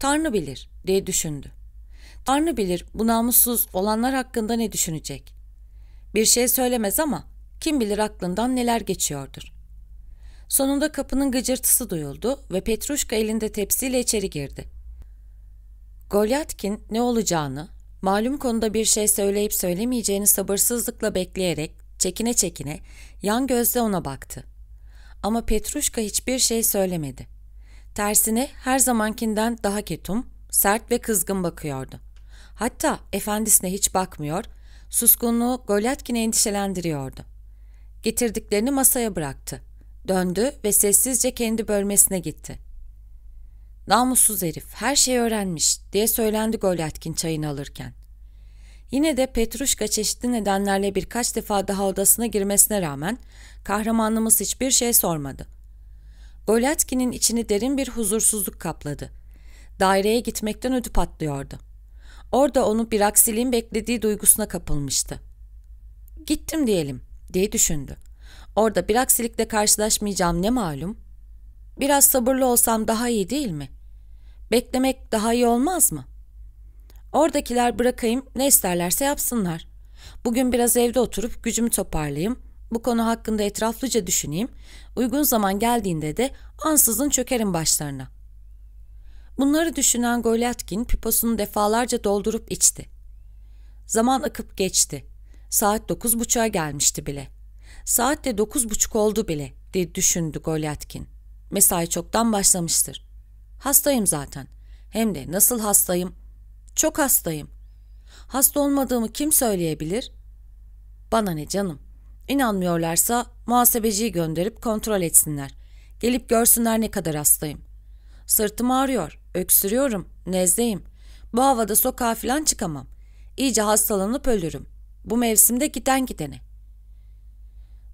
A: Tanrı bilir diye düşündü. Tanrı bilir bu namussuz olanlar hakkında ne düşünecek. Bir şey söylemez ama kim bilir aklından neler geçiyordur. Sonunda kapının gıcırtısı duyuldu ve Petruşka elinde tepsiyle içeri girdi. Golyatkin ne olacağını, malum konuda bir şey söyleyip söylemeyeceğini sabırsızlıkla bekleyerek çekine çekine yan gözle ona baktı. Ama Petruşka hiçbir şey söylemedi. Tersine her zamankinden daha ketum, sert ve kızgın bakıyordu. Hatta efendisine hiç bakmıyor, suskunluğu Golyatkin'i endişelendiriyordu. Getirdiklerini masaya bıraktı. Döndü ve sessizce kendi bölmesine gitti. Namussuz herif her şeyi öğrenmiş diye söylendi Golyatkin çayını alırken. Yine de Petruşka çeşitli nedenlerle birkaç defa daha odasına girmesine rağmen kahramanımız hiçbir şey sormadı. Golyatkin'in içini derin bir huzursuzluk kapladı. Daireye gitmekten ödü patlıyordu. Orada onu bir aksiliğin beklediği duygusuna kapılmıştı. Gittim diyelim diye düşündü. Orada bir aksilikle karşılaşmayacağım ne malum? Biraz sabırlı olsam daha iyi değil mi? Beklemek daha iyi olmaz mı? Oradakiler bırakayım ne isterlerse yapsınlar. Bugün biraz evde oturup gücümü toparlayayım. Bu konu hakkında etraflıca düşüneyim. Uygun zaman geldiğinde de ansızın çökerim başlarına. Bunları düşünen Golyatkin piposunu defalarca doldurup içti. Zaman akıp geçti. Saat dokuz buçuğa gelmişti bile. Saat de dokuz buçuk oldu bile diye düşündü Golyatkin. Mesai çoktan başlamıştır. Hastayım zaten. Hem de nasıl hastayım? Çok hastayım. Hasta olmadığımı kim söyleyebilir? Bana ne canım. İnanmıyorlarsa muhasebeciyi gönderip kontrol etsinler. Gelip görsünler ne kadar hastayım. Sırtım ağrıyor, öksürüyorum, nezleyim. Bu havada sokağa falan çıkamam. İyice hastalanıp ölürüm. Bu mevsimde giden gidene.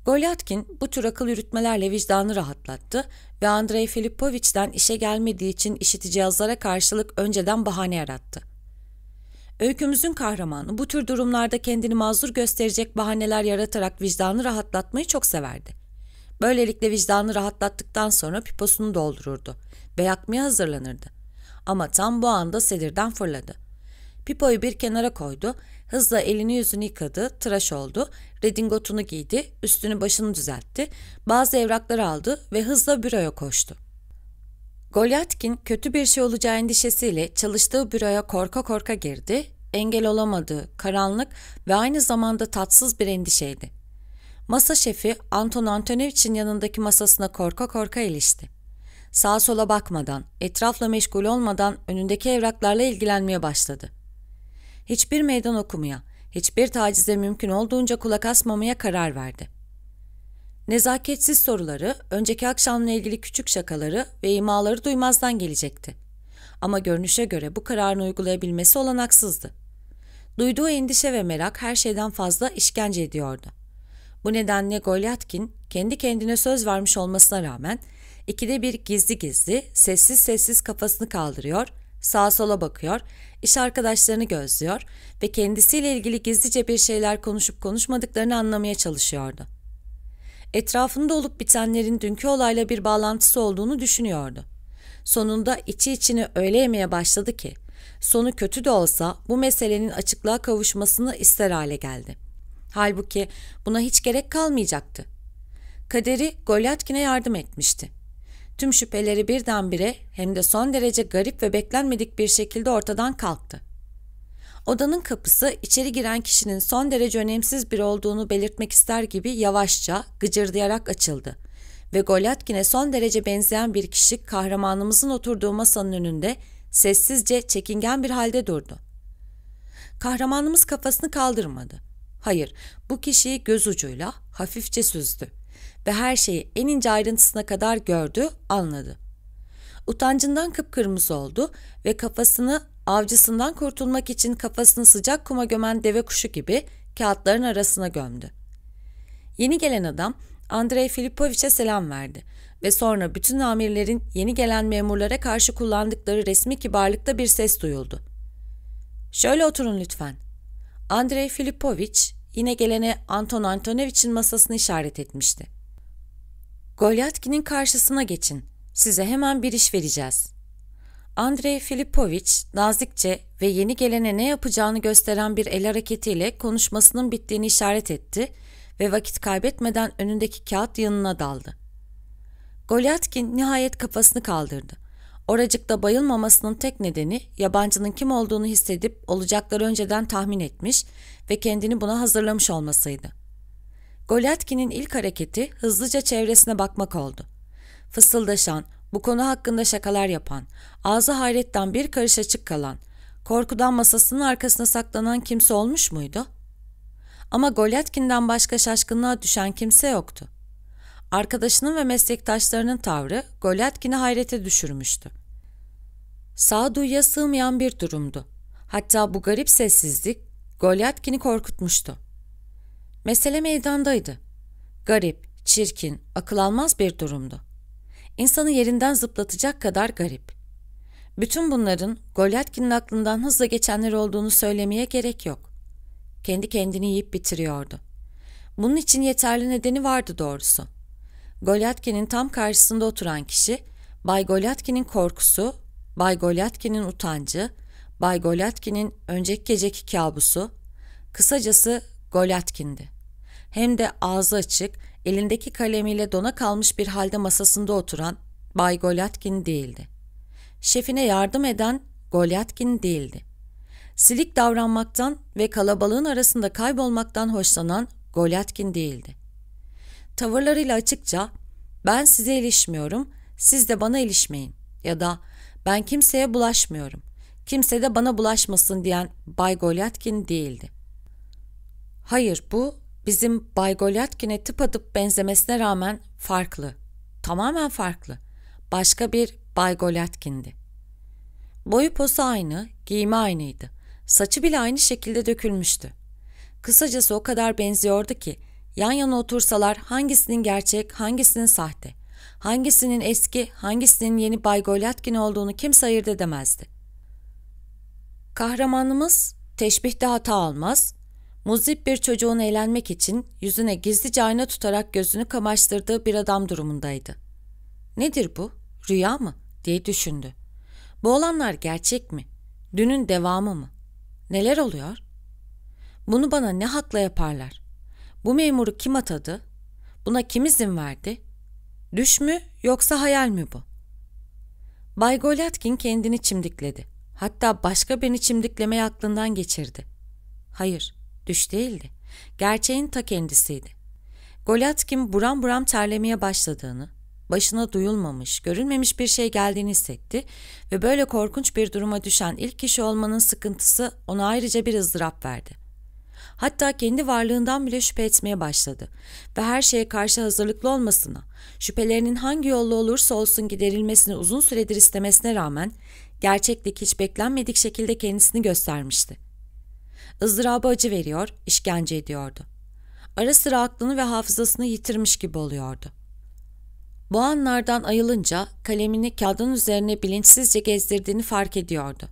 A: Golyatkin bu tür akıl yürütmelerle vicdanı rahatlattı ve Andrei Filipoviç'ten işe gelmediği için işitici cihazlara karşılık önceden bahane yarattı. Öykümüzün kahramanı bu tür durumlarda kendini mazur gösterecek bahaneler yaratarak vicdanı rahatlatmayı çok severdi. Böylelikle vicdanı rahatlattıktan sonra piposunu doldururdu ve yakmaya hazırlanırdı. Ama tam bu anda sedirden fırladı. Pipoyu bir kenara koydu, hızla elini yüzünü yıkadı, tıraş oldu, redingotunu giydi, üstünü başını düzeltti, bazı evrakları aldı ve hızla büroya koştu. Golyatkin kötü bir şey olacağı endişesiyle çalıştığı büroya korka korka girdi, engel olamadığı karanlık ve aynı zamanda tatsız bir endişeydi. Masa şefi Anton Antonovic'in yanındaki masasına korka korka ilişti sağa sola bakmadan, etrafla meşgul olmadan önündeki evraklarla ilgilenmeye başladı. Hiçbir meydan okumaya, hiçbir tacize mümkün olduğunca kulak asmamaya karar verdi. Nezaketsiz soruları, önceki akşamla ilgili küçük şakaları ve imaları duymazdan gelecekti. Ama görünüşe göre bu kararını uygulayabilmesi olanaksızdı. Duyduğu endişe ve merak her şeyden fazla işkence ediyordu. Bu nedenle Golyatkin kendi kendine söz vermiş olmasına rağmen İkide bir gizli gizli, sessiz sessiz kafasını kaldırıyor, sağa sola bakıyor, iş arkadaşlarını gözlüyor ve kendisiyle ilgili gizlice bir şeyler konuşup konuşmadıklarını anlamaya çalışıyordu. Etrafında olup bitenlerin dünkü olayla bir bağlantısı olduğunu düşünüyordu. Sonunda içi içini öyle yemeye başladı ki, sonu kötü de olsa bu meselenin açıklığa kavuşmasını ister hale geldi. Halbuki buna hiç gerek kalmayacaktı. Kaderi Golyatkin'e yardım etmişti. Tüm şüpheleri birdenbire hem de son derece garip ve beklenmedik bir şekilde ortadan kalktı. Odanın kapısı içeri giren kişinin son derece önemsiz biri olduğunu belirtmek ister gibi yavaşça, gıcırdayarak açıldı. Ve Golyatkin'e son derece benzeyen bir kişi kahramanımızın oturduğu masanın önünde sessizce çekingen bir halde durdu. Kahramanımız kafasını kaldırmadı. Hayır, bu kişiyi göz ucuyla hafifçe süzdü ve her şeyi en ince ayrıntısına kadar gördü, anladı. Utancından kıpkırmızı oldu ve kafasını avcısından kurtulmak için kafasını sıcak kuma gömen deve kuşu gibi kağıtların arasına gömdü. Yeni gelen adam Andrei Filipoviç'e selam verdi ve sonra bütün amirlerin yeni gelen memurlara karşı kullandıkları resmi kibarlıkta bir ses duyuldu. Şöyle oturun lütfen. Andrei Filipoviç yine gelene Anton Antonoviç'in masasını işaret etmişti. Golyatkin'in karşısına geçin. Size hemen bir iş vereceğiz. Andrei Filipoviç nazikçe ve yeni gelene ne yapacağını gösteren bir el hareketiyle konuşmasının bittiğini işaret etti ve vakit kaybetmeden önündeki kağıt yanına daldı. Golyatkin nihayet kafasını kaldırdı. Oracıkta bayılmamasının tek nedeni yabancının kim olduğunu hissedip olacakları önceden tahmin etmiş ve kendini buna hazırlamış olmasıydı. Goletki'nin ilk hareketi hızlıca çevresine bakmak oldu. Fısıldaşan, bu konu hakkında şakalar yapan, ağzı hayretten bir karış açık kalan, korkudan masasının arkasına saklanan kimse olmuş muydu? Ama Goliatkin'den başka şaşkınlığa düşen kimse yoktu. Arkadaşının ve meslektaşlarının tavrı Goliatkin'i hayrete düşürmüştü. Sağduyuya sığmayan bir durumdu. Hatta bu garip sessizlik Goliatkin'i korkutmuştu. Mesele meydandaydı. Garip, çirkin, akıl almaz bir durumdu. İnsanı yerinden zıplatacak kadar garip. Bütün bunların Golyatkin'in aklından hızla geçenler olduğunu söylemeye gerek yok. Kendi kendini yiyip bitiriyordu. Bunun için yeterli nedeni vardı doğrusu. Golyatkin'in tam karşısında oturan kişi, Bay Golyatkin'in korkusu, Bay Golyatkin'in utancı, Bay Golyatkin'in önceki geceki kabusu, kısacası Golyatkin'di hem de ağzı açık, elindeki kalemiyle dona kalmış bir halde masasında oturan Bay Golyatkin değildi. Şefine yardım eden Golyatkin değildi. Silik davranmaktan ve kalabalığın arasında kaybolmaktan hoşlanan Golyatkin değildi. Tavırlarıyla açıkça ben size ilişmiyorum, siz de bana ilişmeyin ya da ben kimseye bulaşmıyorum, kimse de bana bulaşmasın diyen Bay Golyatkin değildi. Hayır bu bizim tıp adıp benzemesine rağmen farklı. Tamamen farklı. Başka bir Baygolyatkin'di. Boyu posu aynı, giyimi aynıydı. Saçı bile aynı şekilde dökülmüştü. Kısacası o kadar benziyordu ki yan yana otursalar hangisinin gerçek, hangisinin sahte, hangisinin eski, hangisinin yeni Baygolyatkin olduğunu kimse ayırt edemezdi. Kahramanımız teşbihte hata almaz, Muzip bir çocuğun eğlenmek için yüzüne gizlice ayna tutarak gözünü kamaştırdığı bir adam durumundaydı. Nedir bu? Rüya mı? diye düşündü. Bu olanlar gerçek mi? Dünün devamı mı? Neler oluyor? Bunu bana ne hakla yaparlar? Bu memuru kim atadı? Buna kim izin verdi? Düş mü yoksa hayal mi bu? Bay Golatkin kendini çimdikledi. Hatta başka beni çimdiklemeye aklından geçirdi. Hayır, Düş değildi. Gerçeğin ta kendisiydi. Golatkin buram buram terlemeye başladığını, başına duyulmamış, görülmemiş bir şey geldiğini hissetti ve böyle korkunç bir duruma düşen ilk kişi olmanın sıkıntısı ona ayrıca bir ızdırap verdi. Hatta kendi varlığından bile şüphe etmeye başladı ve her şeye karşı hazırlıklı olmasına, şüphelerinin hangi yolla olursa olsun giderilmesini uzun süredir istemesine rağmen gerçeklik hiç beklenmedik şekilde kendisini göstermişti ızdıraba acı veriyor, işkence ediyordu. Ara sıra aklını ve hafızasını yitirmiş gibi oluyordu. Bu anlardan ayılınca kalemini kağıdın üzerine bilinçsizce gezdirdiğini fark ediyordu.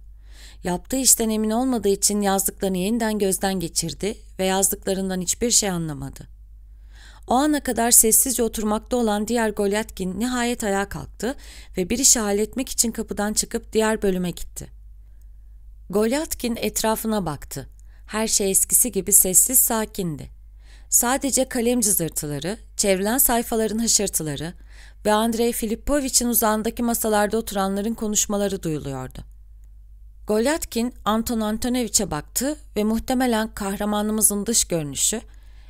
A: Yaptığı işten emin olmadığı için yazdıklarını yeniden gözden geçirdi ve yazdıklarından hiçbir şey anlamadı. O ana kadar sessizce oturmakta olan diğer Golyatkin nihayet ayağa kalktı ve bir işi halletmek için kapıdan çıkıp diğer bölüme gitti. Golyatkin etrafına baktı. Her şey eskisi gibi sessiz sakindi. Sadece kalem cızırtıları, çevrilen sayfaların hışırtıları ve Andrei Filipovich'in uzağındaki masalarda oturanların konuşmaları duyuluyordu. Golyatkin Anton Antonoviç'e baktı ve muhtemelen kahramanımızın dış görünüşü,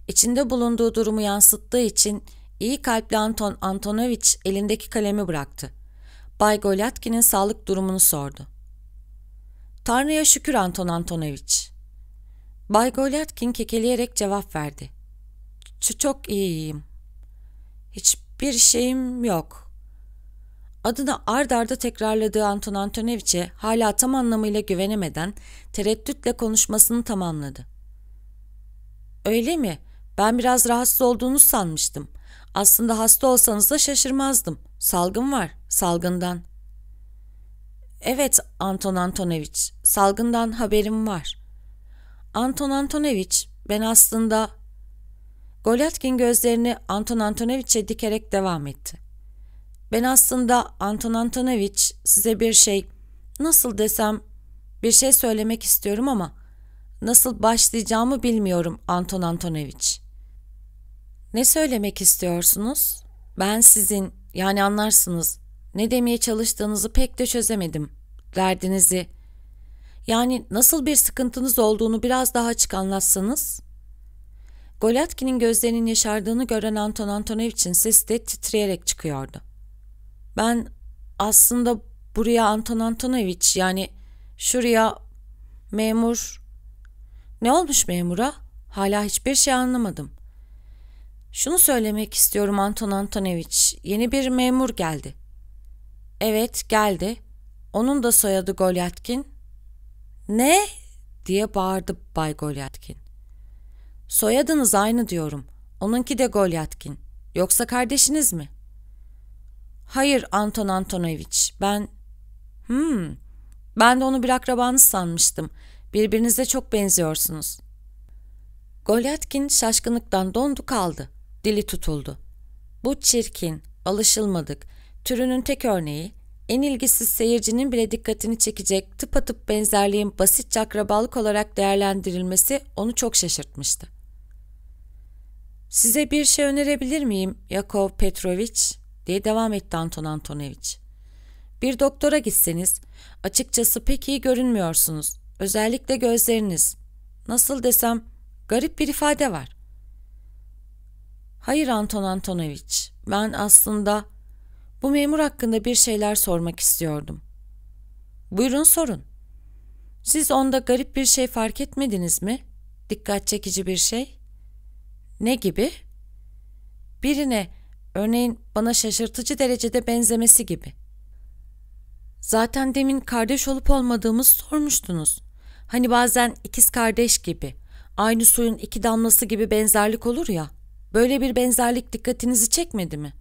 A: içinde bulunduğu durumu yansıttığı için iyi kalpli Anton Antonoviç elindeki kalemi bıraktı. Bay Golyatkin'in sağlık durumunu sordu. Tanrı'ya şükür Anton Antonoviç. Bay Goliatkin kekeleyerek cevap verdi. Ç çok iyiyim. Hiçbir şeyim yok. Adını ard arda tekrarladığı Anton Antoneviç'e hala tam anlamıyla güvenemeden tereddütle konuşmasını tamamladı. Öyle mi? Ben biraz rahatsız olduğunuzu sanmıştım. Aslında hasta olsanız da şaşırmazdım. Salgın var, salgından. Evet Anton Antoneviç, salgından haberim var.'' Anton Antonovich, ben aslında... Golyatkin gözlerini Anton Antonovich'e dikerek devam etti. Ben aslında Anton Antonovich size bir şey, nasıl desem bir şey söylemek istiyorum ama nasıl başlayacağımı bilmiyorum Anton Antonovich. Ne söylemek istiyorsunuz? Ben sizin yani anlarsınız ne demeye çalıştığınızı pek de çözemedim. Derdinizi, yani nasıl bir sıkıntınız olduğunu biraz daha açık anlatsanız. Golatkin'in gözlerinin yaşardığını gören Anton Antonovich'in sesi de titreyerek çıkıyordu. Ben aslında buraya Anton Antonovich, yani şuraya memur... Ne olmuş memura? Hala hiçbir şey anlamadım. Şunu söylemek istiyorum Anton Antonovich. Yeni bir memur geldi. Evet geldi. Onun da soyadı Golyatkin ne? diye bağırdı Bay Golyatkin. Soyadınız aynı diyorum. Onunki de Golyatkin. Yoksa kardeşiniz mi? Hayır Anton Antonovich. Ben... Hmm. Ben de onu bir akrabanız sanmıştım. Birbirinize çok benziyorsunuz. Golyatkin şaşkınlıktan dondu kaldı. Dili tutuldu. Bu çirkin, alışılmadık, türünün tek örneği, en ilgisiz seyircinin bile dikkatini çekecek tıpatıp benzerliğin basitçe akrabalık olarak değerlendirilmesi onu çok şaşırtmıştı. Size bir şey önerebilir miyim Yakov Petrovic diye devam etti Anton Antonovich. Bir doktora gitseniz açıkçası pek iyi görünmüyorsunuz. Özellikle gözleriniz. Nasıl desem garip bir ifade var. Hayır Anton Antonovich ben aslında bu memur hakkında bir şeyler sormak istiyordum. Buyurun sorun. Siz onda garip bir şey fark etmediniz mi? Dikkat çekici bir şey. Ne gibi? Birine, örneğin bana şaşırtıcı derecede benzemesi gibi. Zaten demin kardeş olup olmadığımız sormuştunuz. Hani bazen ikiz kardeş gibi, aynı suyun iki damlası gibi benzerlik olur ya. Böyle bir benzerlik dikkatinizi çekmedi mi?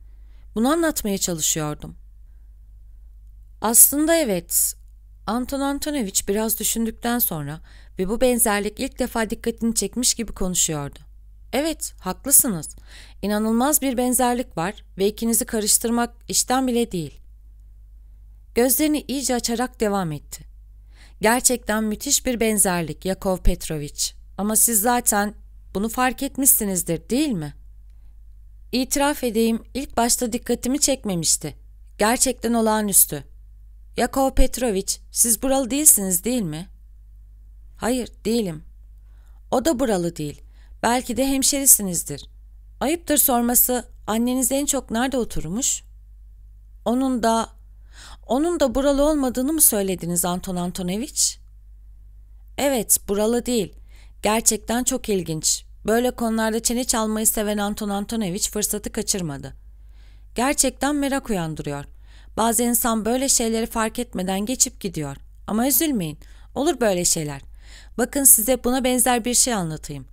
A: Bunu anlatmaya çalışıyordum. Aslında evet. Anton Antonovich biraz düşündükten sonra ve bu benzerlik ilk defa dikkatini çekmiş gibi konuşuyordu. Evet, haklısınız. İnanılmaz bir benzerlik var ve ikinizi karıştırmak işten bile değil. Gözlerini iyice açarak devam etti. Gerçekten müthiş bir benzerlik Yakov Petrovich. Ama siz zaten bunu fark etmişsinizdir değil mi? İtiraf edeyim ilk başta dikkatimi çekmemişti. Gerçekten olağanüstü. Yakov Petrovic siz buralı değilsiniz değil mi? Hayır değilim. O da buralı değil. Belki de hemşerisinizdir. Ayıptır sorması anneniz en çok nerede oturmuş? Onun da onun da buralı olmadığını mı söylediniz Anton Antonovich? Evet, buralı değil. Gerçekten çok ilginç. Böyle konularda çene çalmayı seven Anton Antonovich fırsatı kaçırmadı. Gerçekten merak uyandırıyor. Bazen insan böyle şeyleri fark etmeden geçip gidiyor. Ama üzülmeyin. Olur böyle şeyler. Bakın size buna benzer bir şey anlatayım.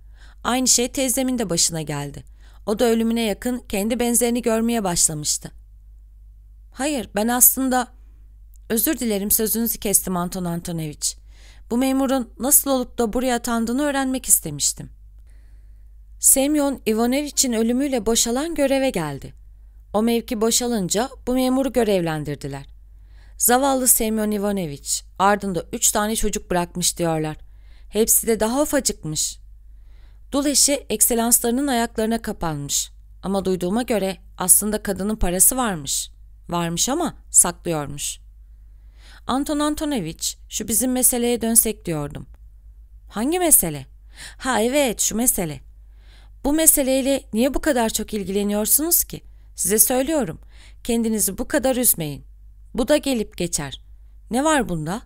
A: Aynı şey teyzemin de başına geldi. O da ölümüne yakın kendi benzerini görmeye başlamıştı. Hayır ben aslında... Özür dilerim sözünüzü kestim Anton Antonovich. Bu memurun nasıl olup da buraya atandığını öğrenmek istemiştim. Semyon Ivanoviç'in ölümüyle boşalan göreve geldi. O mevki boşalınca bu memuru görevlendirdiler. Zavallı Semyon Ivanovich, ardında üç tane çocuk bırakmış diyorlar. Hepsi de daha ufacıkmış. Dul eşi ekselanslarının ayaklarına kapanmış. Ama duyduğuma göre aslında kadının parası varmış. Varmış ama saklıyormuş. Anton Antonovich şu bizim meseleye dönsek diyordum. Hangi mesele? Ha evet şu mesele. Bu meseleyle niye bu kadar çok ilgileniyorsunuz ki? Size söylüyorum. Kendinizi bu kadar üzmeyin. Bu da gelip geçer. Ne var bunda?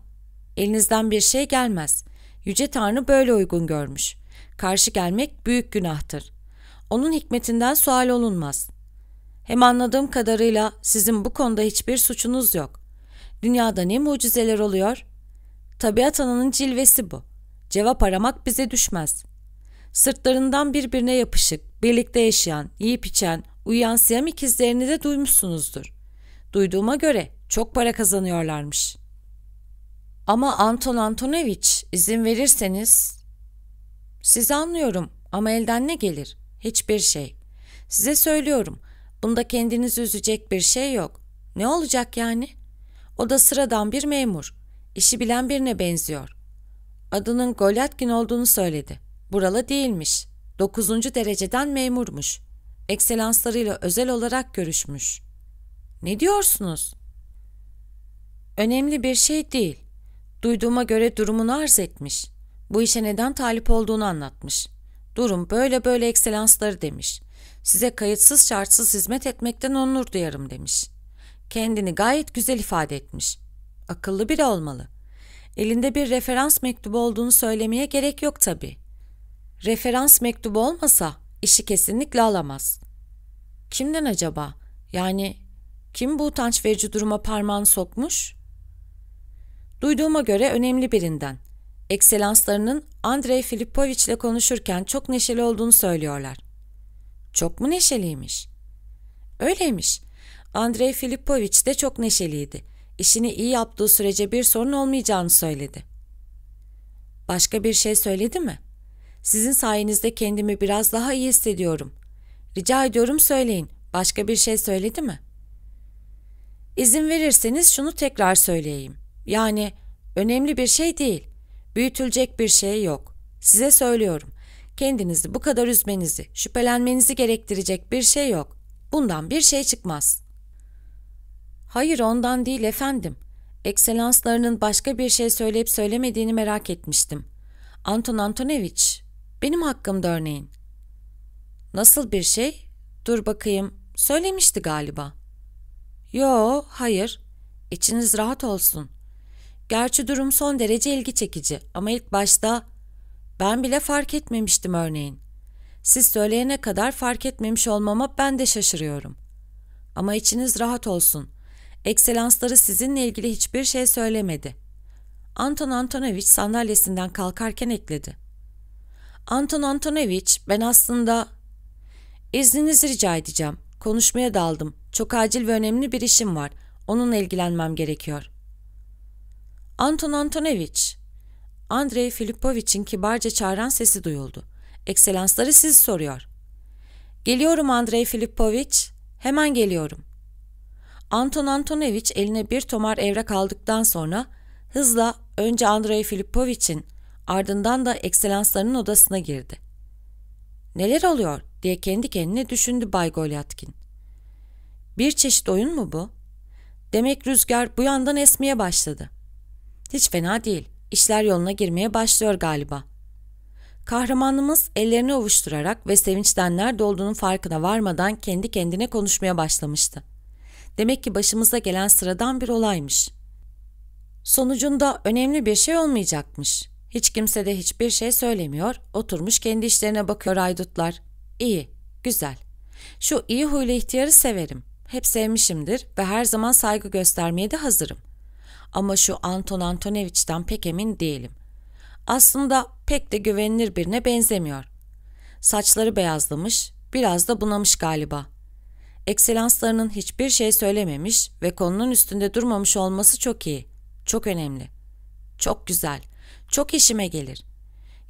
A: Elinizden bir şey gelmez. Yüce Tanrı böyle uygun görmüş. Karşı gelmek büyük günahtır. Onun hikmetinden sual olunmaz. Hem anladığım kadarıyla sizin bu konuda hiçbir suçunuz yok. Dünyada ne mucizeler oluyor? Tabiat ananın cilvesi bu. Cevap aramak bize düşmez. Sırtlarından birbirine yapışık, birlikte yaşayan, yiyip içen, uyuyan Siyam ikizlerini de duymuşsunuzdur. Duyduğuma göre çok para kazanıyorlarmış. Ama Anton Antonovich izin verirseniz... Sizi anlıyorum ama elden ne gelir? Hiçbir şey. Size söylüyorum, bunda kendinizi üzecek bir şey yok. Ne olacak yani? O da sıradan bir memur. İşi bilen birine benziyor. Adının Golatkin olduğunu söyledi.'' Buralı değilmiş. Dokuzuncu dereceden memurmuş. Ekselanslarıyla özel olarak görüşmüş. Ne diyorsunuz? Önemli bir şey değil. Duyduğuma göre durumunu arz etmiş. Bu işe neden talip olduğunu anlatmış. Durum böyle böyle ekselansları demiş. Size kayıtsız şartsız hizmet etmekten onur duyarım demiş. Kendini gayet güzel ifade etmiş. Akıllı biri olmalı. Elinde bir referans mektubu olduğunu söylemeye gerek yok tabii. Referans mektubu olmasa işi kesinlikle alamaz. Kimden acaba? Yani kim bu utanç verici duruma parmağını sokmuş? Duyduğuma göre önemli birinden. Ekselanslarının Andrei Filipovic ile konuşurken çok neşeli olduğunu söylüyorlar. Çok mu neşeliymiş? Öyleymiş. Andrei Filipovic de çok neşeliydi. İşini iyi yaptığı sürece bir sorun olmayacağını söyledi. Başka bir şey söyledi mi?'' Sizin sayenizde kendimi biraz daha iyi hissediyorum. Rica ediyorum söyleyin. Başka bir şey söyledi mi? İzin verirseniz şunu tekrar söyleyeyim. Yani önemli bir şey değil. Büyütülecek bir şey yok. Size söylüyorum. Kendinizi bu kadar üzmenizi, şüphelenmenizi gerektirecek bir şey yok. Bundan bir şey çıkmaz. Hayır ondan değil efendim. Ekselanslarının başka bir şey söyleyip söylemediğini merak etmiştim. Anton Antonevich. Benim hakkımda örneğin. Nasıl bir şey? Dur bakayım. Söylemişti galiba. Yo, hayır. İçiniz rahat olsun. Gerçi durum son derece ilgi çekici ama ilk başta ben bile fark etmemiştim örneğin. Siz söyleyene kadar fark etmemiş olmama ben de şaşırıyorum. Ama içiniz rahat olsun. Ekselansları sizinle ilgili hiçbir şey söylemedi. Anton Antonovich sandalyesinden kalkarken ekledi. Anton Antonovich ben aslında... İzninizi rica edeceğim. Konuşmaya daldım. Çok acil ve önemli bir işim var. Onunla ilgilenmem gerekiyor. Anton Antonovich. Andrei Filipovich'in kibarca çağıran sesi duyuldu. Ekselansları sizi soruyor. Geliyorum Andrei Filipovich. Hemen geliyorum. Anton Antonovich eline bir tomar evrak aldıktan sonra hızla önce Andrei Filipovich'in Ardından da ekselanslarının odasına girdi. Neler oluyor diye kendi kendine düşündü Bay Golyatkin. Bir çeşit oyun mu bu? Demek rüzgar bu yandan esmeye başladı. Hiç fena değil. İşler yoluna girmeye başlıyor galiba. Kahramanımız ellerini ovuşturarak ve sevinçten nerede olduğunun farkına varmadan kendi kendine konuşmaya başlamıştı. Demek ki başımıza gelen sıradan bir olaymış. Sonucunda önemli bir şey olmayacakmış. Hiç kimse de hiçbir şey söylemiyor, oturmuş kendi işlerine bakıyor aydutlar. İyi, güzel. Şu iyi huylu ihtiyarı severim. Hep sevmişimdir ve her zaman saygı göstermeye de hazırım. Ama şu Anton Antoneviç'ten pek emin değilim. Aslında pek de güvenilir birine benzemiyor. Saçları beyazlamış, biraz da bunamış galiba. Ekselanslarının hiçbir şey söylememiş ve konunun üstünde durmamış olması çok iyi. Çok önemli. Çok güzel. Çok işime gelir.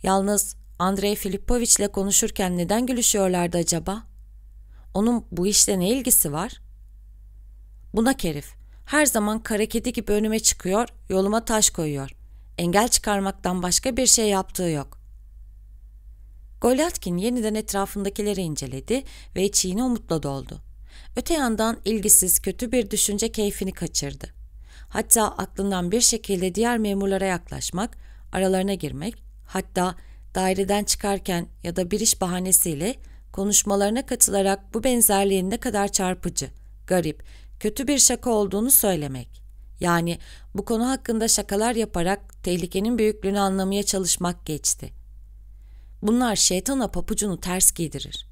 A: Yalnız Andrei Filipoviç'le konuşurken neden gülüşüyorlardı acaba? Onun bu işle ne ilgisi var? Buna kerif. Her zaman kara kedi gibi önüme çıkıyor, yoluma taş koyuyor. Engel çıkarmaktan başka bir şey yaptığı yok. Golyatkin yeniden etrafındakileri inceledi ve içi umutla doldu. Öte yandan ilgisiz kötü bir düşünce keyfini kaçırdı. Hatta aklından bir şekilde diğer memurlara yaklaşmak, aralarına girmek, hatta daireden çıkarken ya da bir iş bahanesiyle konuşmalarına katılarak bu benzerliğin ne kadar çarpıcı, garip, kötü bir şaka olduğunu söylemek. Yani bu konu hakkında şakalar yaparak tehlikenin büyüklüğünü anlamaya çalışmak geçti. Bunlar şeytana papucunu ters giydirir.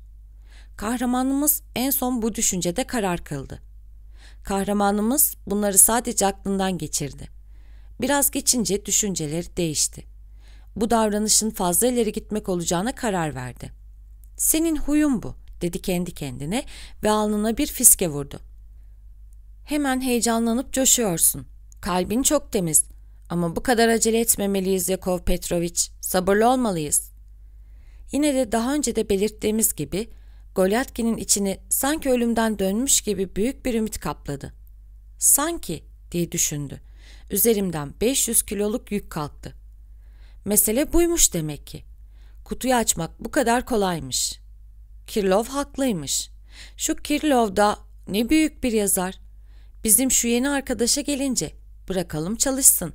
A: Kahramanımız en son bu düşüncede karar kıldı. Kahramanımız bunları sadece aklından geçirdi.'' Biraz geçince düşünceleri değişti. Bu davranışın fazla ileri gitmek olacağına karar verdi. Senin huyun bu dedi kendi kendine ve alnına bir fiske vurdu. Hemen heyecanlanıp coşuyorsun. Kalbin çok temiz. Ama bu kadar acele etmemeliyiz Yakov Petroviç. Sabırlı olmalıyız. Yine de daha önce de belirttiğimiz gibi Golyatkin'in içini sanki ölümden dönmüş gibi büyük bir ümit kapladı. Sanki diye düşündü üzerimden 500 kiloluk yük kalktı. Mesele buymuş demek ki. Kutuyu açmak bu kadar kolaymış. Kirlov haklıymış. Şu Kirlov da ne büyük bir yazar. Bizim şu yeni arkadaşa gelince bırakalım çalışsın.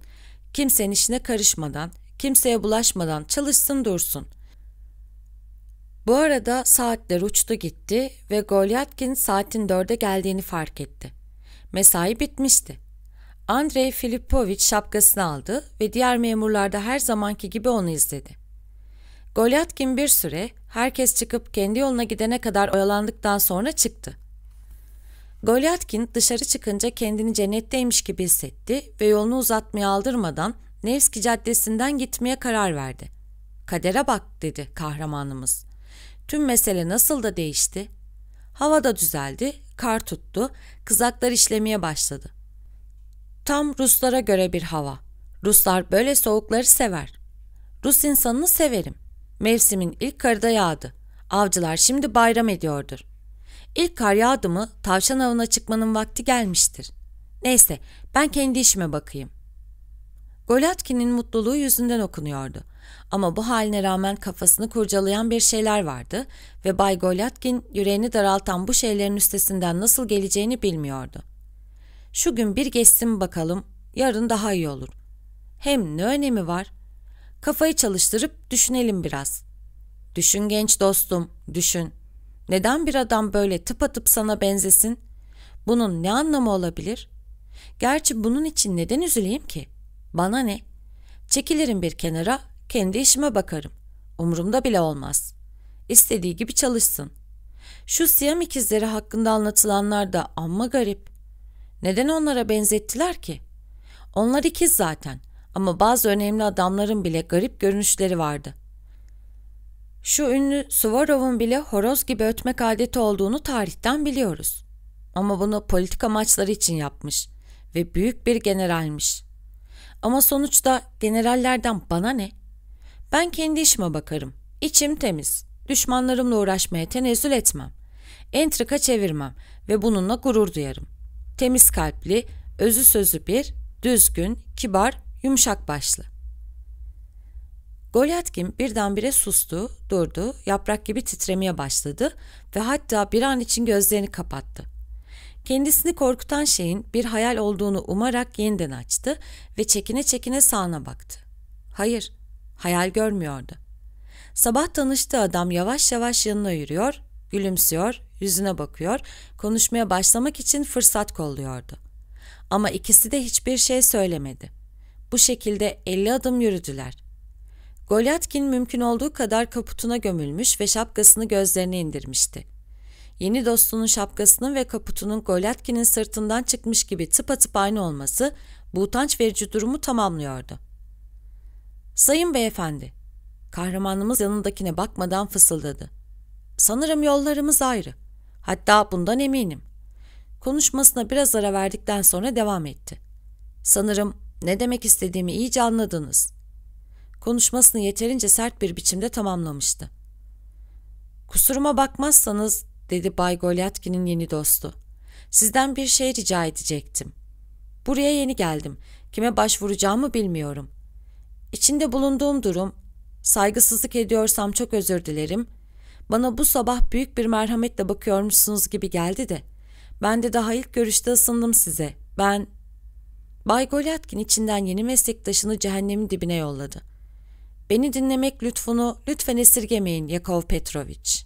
A: Kimsenin işine karışmadan, kimseye bulaşmadan çalışsın dursun. Bu arada saatler uçtu gitti ve Golyatkin saatin dörde geldiğini fark etti. Mesai bitmişti. Andrei Filipovic şapkasını aldı ve diğer memurlar da her zamanki gibi onu izledi. Golyatkin bir süre herkes çıkıp kendi yoluna gidene kadar oyalandıktan sonra çıktı. Golyatkin dışarı çıkınca kendini cennetteymiş gibi hissetti ve yolunu uzatmaya aldırmadan Nevski Caddesi'nden gitmeye karar verdi. Kadere bak dedi kahramanımız. Tüm mesele nasıl da değişti. Hava da düzeldi, kar tuttu, kızaklar işlemeye başladı.'' Tam Ruslara göre bir hava. Ruslar böyle soğukları sever. Rus insanını severim. Mevsimin ilk karı da yağdı. Avcılar şimdi bayram ediyordur. İlk kar yağdı mı tavşan avına çıkmanın vakti gelmiştir. Neyse ben kendi işime bakayım. Golatkin'in mutluluğu yüzünden okunuyordu. Ama bu haline rağmen kafasını kurcalayan bir şeyler vardı ve Bay Golatkin yüreğini daraltan bu şeylerin üstesinden nasıl geleceğini bilmiyordu.'' Şu gün bir geçsin bakalım, yarın daha iyi olur. Hem ne önemi var? Kafayı çalıştırıp düşünelim biraz. Düşün genç dostum, düşün. Neden bir adam böyle tıp atıp sana benzesin? Bunun ne anlamı olabilir? Gerçi bunun için neden üzüleyim ki? Bana ne? Çekilirim bir kenara, kendi işime bakarım. Umurumda bile olmaz. İstediği gibi çalışsın. Şu Siyam ikizleri hakkında anlatılanlar da amma garip. Neden onlara benzettiler ki? Onlar ikiz zaten ama bazı önemli adamların bile garip görünüşleri vardı. Şu ünlü Suvarov'un bile horoz gibi ötmek adeti olduğunu tarihten biliyoruz. Ama bunu politik amaçları için yapmış ve büyük bir generalmiş. Ama sonuçta generallerden bana ne? Ben kendi işime bakarım. İçim temiz. Düşmanlarımla uğraşmaya tenezzül etmem. Entrika çevirmem ve bununla gurur duyarım temiz kalpli, özü sözü bir, düzgün, kibar, yumuşak başlı. Golyatkin birdenbire sustu, durdu, yaprak gibi titremeye başladı ve hatta bir an için gözlerini kapattı. Kendisini korkutan şeyin bir hayal olduğunu umarak yeniden açtı ve çekine çekine sağına baktı. Hayır, hayal görmüyordu. Sabah tanıştığı adam yavaş yavaş yanına yürüyor, gülümsüyor, yüzüne bakıyor, konuşmaya başlamak için fırsat kolluyordu. Ama ikisi de hiçbir şey söylemedi. Bu şekilde elli adım yürüdüler. Golyatkin mümkün olduğu kadar kaputuna gömülmüş ve şapkasını gözlerine indirmişti. Yeni dostunun şapkasının ve kaputunun Golyatkin'in sırtından çıkmış gibi tıpatıp aynı olması bu utanç verici durumu tamamlıyordu. Sayın beyefendi, kahramanımız yanındakine bakmadan fısıldadı. Sanırım yollarımız ayrı. Hatta bundan eminim. Konuşmasına biraz ara verdikten sonra devam etti. Sanırım ne demek istediğimi iyice anladınız. Konuşmasını yeterince sert bir biçimde tamamlamıştı. Kusuruma bakmazsanız dedi Bay Golyatkin'in yeni dostu. Sizden bir şey rica edecektim. Buraya yeni geldim. Kime başvuracağımı bilmiyorum. İçinde bulunduğum durum, saygısızlık ediyorsam çok özür dilerim.'' Bana bu sabah büyük bir merhametle bakıyormuşsunuz gibi geldi de. Ben de daha ilk görüşte ısındım size. Ben... Bay Goliatkin içinden yeni meslektaşını cehennemin dibine yolladı. Beni dinlemek lütfunu lütfen esirgemeyin Yakov Petrovich.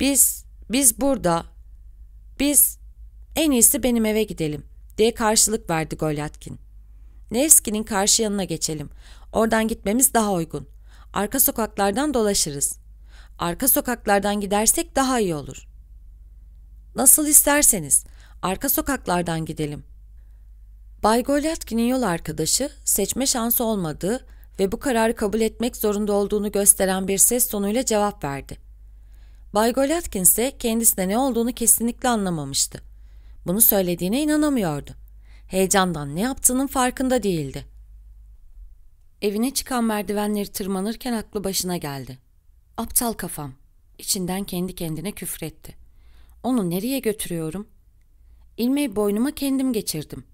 A: Biz, biz burada, biz en iyisi benim eve gidelim diye karşılık verdi Goliatkin. Nevski'nin karşı yanına geçelim. Oradan gitmemiz daha uygun. Arka sokaklardan dolaşırız. Arka sokaklardan gidersek daha iyi olur. Nasıl isterseniz. Arka sokaklardan gidelim. Bay Golyatkin'in yol arkadaşı seçme şansı olmadığı ve bu kararı kabul etmek zorunda olduğunu gösteren bir ses tonuyla cevap verdi. Bay Golyatkin ise kendisine ne olduğunu kesinlikle anlamamıştı. Bunu söylediğine inanamıyordu. Heyecandan ne yaptığının farkında değildi. Evine çıkan merdivenleri tırmanırken aklı başına geldi. Aptal kafam. İçinden kendi kendine küfretti. Onu nereye götürüyorum? İlmeği boynuma kendim geçirdim.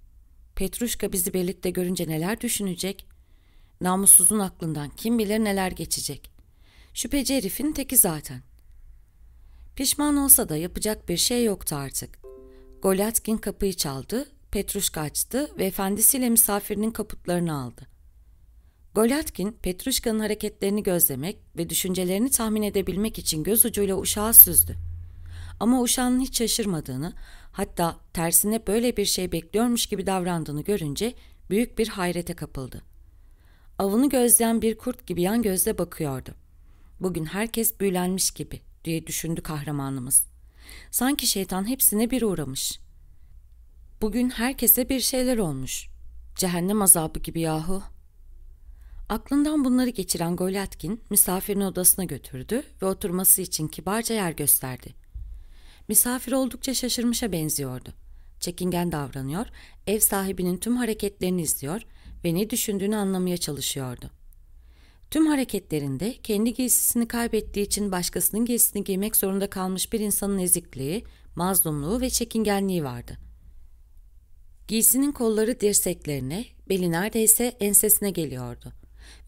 A: Petruşka bizi birlikte görünce neler düşünecek? Namussuzun aklından kim bilir neler geçecek. Şüpheci herifin teki zaten. Pişman olsa da yapacak bir şey yoktu artık. Golatkin kapıyı çaldı, Petruşka açtı ve efendisiyle misafirinin kaputlarını aldı. Golatkin, Petruşka'nın hareketlerini gözlemek ve düşüncelerini tahmin edebilmek için göz ucuyla uşağı süzdü. Ama uşağın hiç şaşırmadığını, hatta tersine böyle bir şey bekliyormuş gibi davrandığını görünce büyük bir hayrete kapıldı. Avını gözleyen bir kurt gibi yan gözle bakıyordu. Bugün herkes büyülenmiş gibi diye düşündü kahramanımız. Sanki şeytan hepsine bir uğramış. Bugün herkese bir şeyler olmuş. Cehennem azabı gibi yahu.'' Aklından bunları geçiren Golyatkin misafirini odasına götürdü ve oturması için kibarca yer gösterdi. Misafir oldukça şaşırmışa benziyordu. Çekingen davranıyor, ev sahibinin tüm hareketlerini izliyor ve ne düşündüğünü anlamaya çalışıyordu. Tüm hareketlerinde kendi giysisini kaybettiği için başkasının giysisini giymek zorunda kalmış bir insanın ezikliği, mazlumluğu ve çekingenliği vardı. Giysinin kolları dirseklerine, beli neredeyse ensesine geliyordu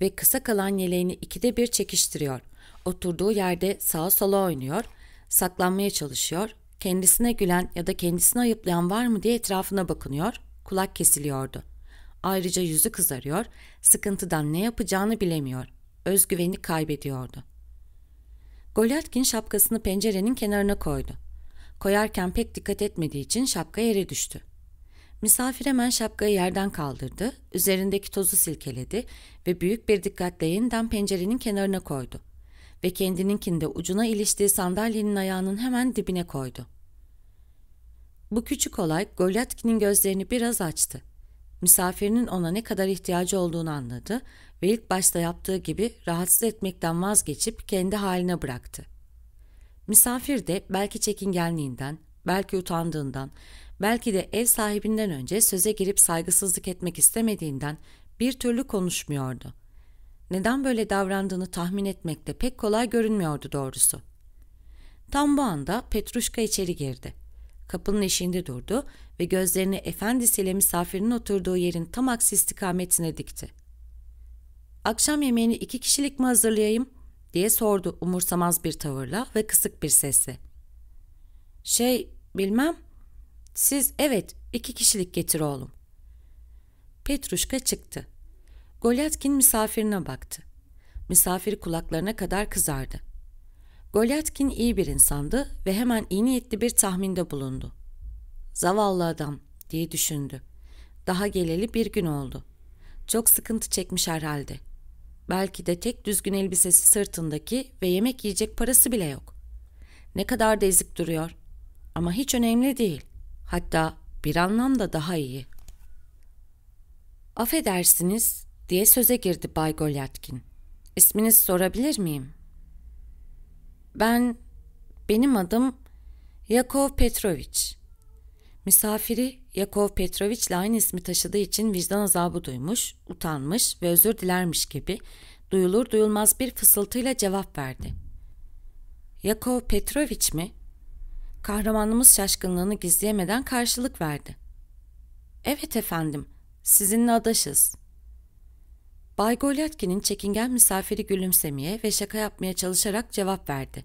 A: ve kısa kalan yeleğini ikide bir çekiştiriyor. Oturduğu yerde sağa sola oynuyor, saklanmaya çalışıyor, kendisine gülen ya da kendisini ayıplayan var mı diye etrafına bakınıyor, kulak kesiliyordu. Ayrıca yüzü kızarıyor, sıkıntıdan ne yapacağını bilemiyor, özgüveni kaybediyordu. Golyatkin şapkasını pencerenin kenarına koydu. Koyarken pek dikkat etmediği için şapka yere düştü. Misafir hemen şapkayı yerden kaldırdı, üzerindeki tozu silkeledi ve büyük bir dikkatle yeniden pencerenin kenarına koydu ve kendininkinde ucuna iliştiği sandalyenin ayağının hemen dibine koydu. Bu küçük olay Golyatkin'in gözlerini biraz açtı. Misafirinin ona ne kadar ihtiyacı olduğunu anladı ve ilk başta yaptığı gibi rahatsız etmekten vazgeçip kendi haline bıraktı. Misafir de belki çekingenliğinden, belki utandığından, Belki de ev sahibinden önce söze girip saygısızlık etmek istemediğinden bir türlü konuşmuyordu. Neden böyle davrandığını tahmin etmek de pek kolay görünmüyordu doğrusu. Tam bu anda Petruşka içeri girdi. Kapının eşiğinde durdu ve gözlerini efendisiyle misafirin oturduğu yerin tam aksi istikametine dikti. ''Akşam yemeğini iki kişilik mi hazırlayayım?'' diye sordu umursamaz bir tavırla ve kısık bir sesle. ''Şey, bilmem.'' Siz evet iki kişilik getir oğlum. Petruşka çıktı. Golyatkin misafirine baktı. Misafiri kulaklarına kadar kızardı. Golyatkin iyi bir insandı ve hemen iyi niyetli bir tahminde bulundu. Zavallı adam diye düşündü. Daha geleli bir gün oldu. Çok sıkıntı çekmiş herhalde. Belki de tek düzgün elbisesi sırtındaki ve yemek yiyecek parası bile yok. Ne kadar da ezik duruyor. Ama hiç önemli değil. Hatta bir anlamda daha iyi. Affedersiniz diye söze girdi Bay Golyatkin. İsminizi sorabilir miyim? Ben, benim adım Yakov Petrovich. Misafiri Yakov Petroviç'le aynı ismi taşıdığı için vicdan azabı duymuş, utanmış ve özür dilermiş gibi duyulur duyulmaz bir fısıltıyla cevap verdi. Yakov Petrovich mi?'' kahramanımız şaşkınlığını gizleyemeden karşılık verdi. Evet efendim, sizinle adaşız. Bay Golyatkin'in çekingen misafiri gülümsemeye ve şaka yapmaya çalışarak cevap verdi.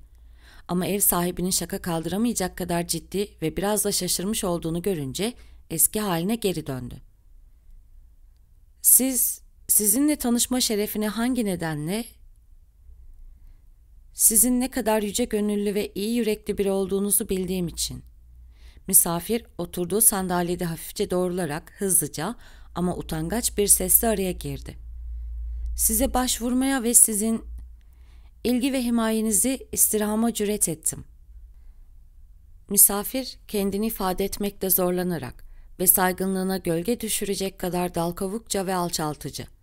A: Ama ev sahibinin şaka kaldıramayacak kadar ciddi ve biraz da şaşırmış olduğunu görünce eski haline geri döndü. Siz, sizinle tanışma şerefini hangi nedenle sizin ne kadar yüce gönüllü ve iyi yürekli biri olduğunuzu bildiğim için. Misafir oturduğu sandalyede hafifçe doğrularak hızlıca ama utangaç bir sesle araya girdi. Size başvurmaya ve sizin ilgi ve himayenizi istirhama cüret ettim. Misafir kendini ifade etmekte zorlanarak ve saygınlığına gölge düşürecek kadar dalkavukça ve alçaltıcı.''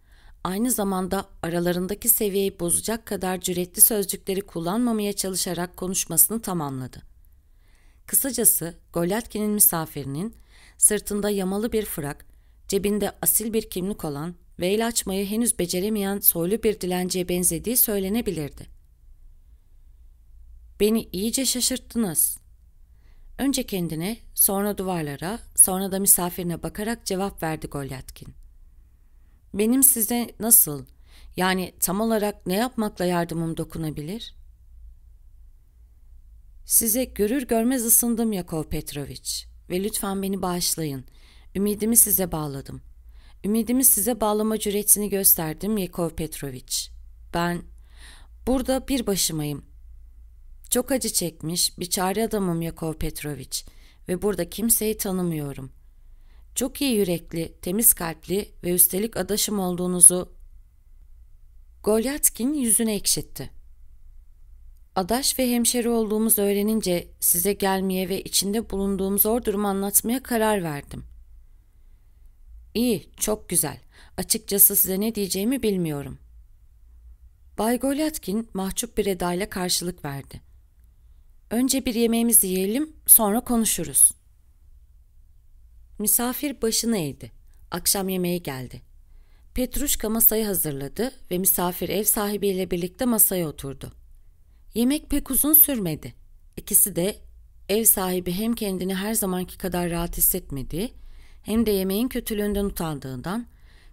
A: aynı zamanda aralarındaki seviyeyi bozacak kadar cüretli sözcükleri kullanmamaya çalışarak konuşmasını tamamladı. Kısacası Golyatkin'in misafirinin sırtında yamalı bir frak, cebinde asil bir kimlik olan ve el açmayı henüz beceremeyen soylu bir dilenciye benzediği söylenebilirdi. Beni iyice şaşırttınız. Önce kendine, sonra duvarlara, sonra da misafirine bakarak cevap verdi Golyatkin.'' Benim size nasıl, yani tam olarak ne yapmakla yardımım dokunabilir? Size görür görmez ısındım Yakov Petrovich ve lütfen beni bağışlayın. Ümidimi size bağladım. Ümidimi size bağlama cüretini gösterdim Yakov Petrovich. Ben burada bir başımayım. Çok acı çekmiş bir çare adamım Yakov Petrovich ve burada kimseyi tanımıyorum.'' Çok iyi yürekli, temiz kalpli ve üstelik adaşım olduğunuzu... Golyatkin yüzüne ekşitti. Adaş ve hemşeri olduğumuz öğrenince size gelmeye ve içinde bulunduğum zor durumu anlatmaya karar verdim. İyi, çok güzel. Açıkçası size ne diyeceğimi bilmiyorum. Bay Golyatkin mahcup bir edayla karşılık verdi. Önce bir yemeğimizi yiyelim, sonra konuşuruz. Misafir başını eğdi. Akşam yemeği geldi. Petruşka masayı hazırladı ve misafir ev sahibiyle birlikte masaya oturdu. Yemek pek uzun sürmedi. İkisi de ev sahibi hem kendini her zamanki kadar rahat hissetmediği hem de yemeğin kötülüğünden utandığından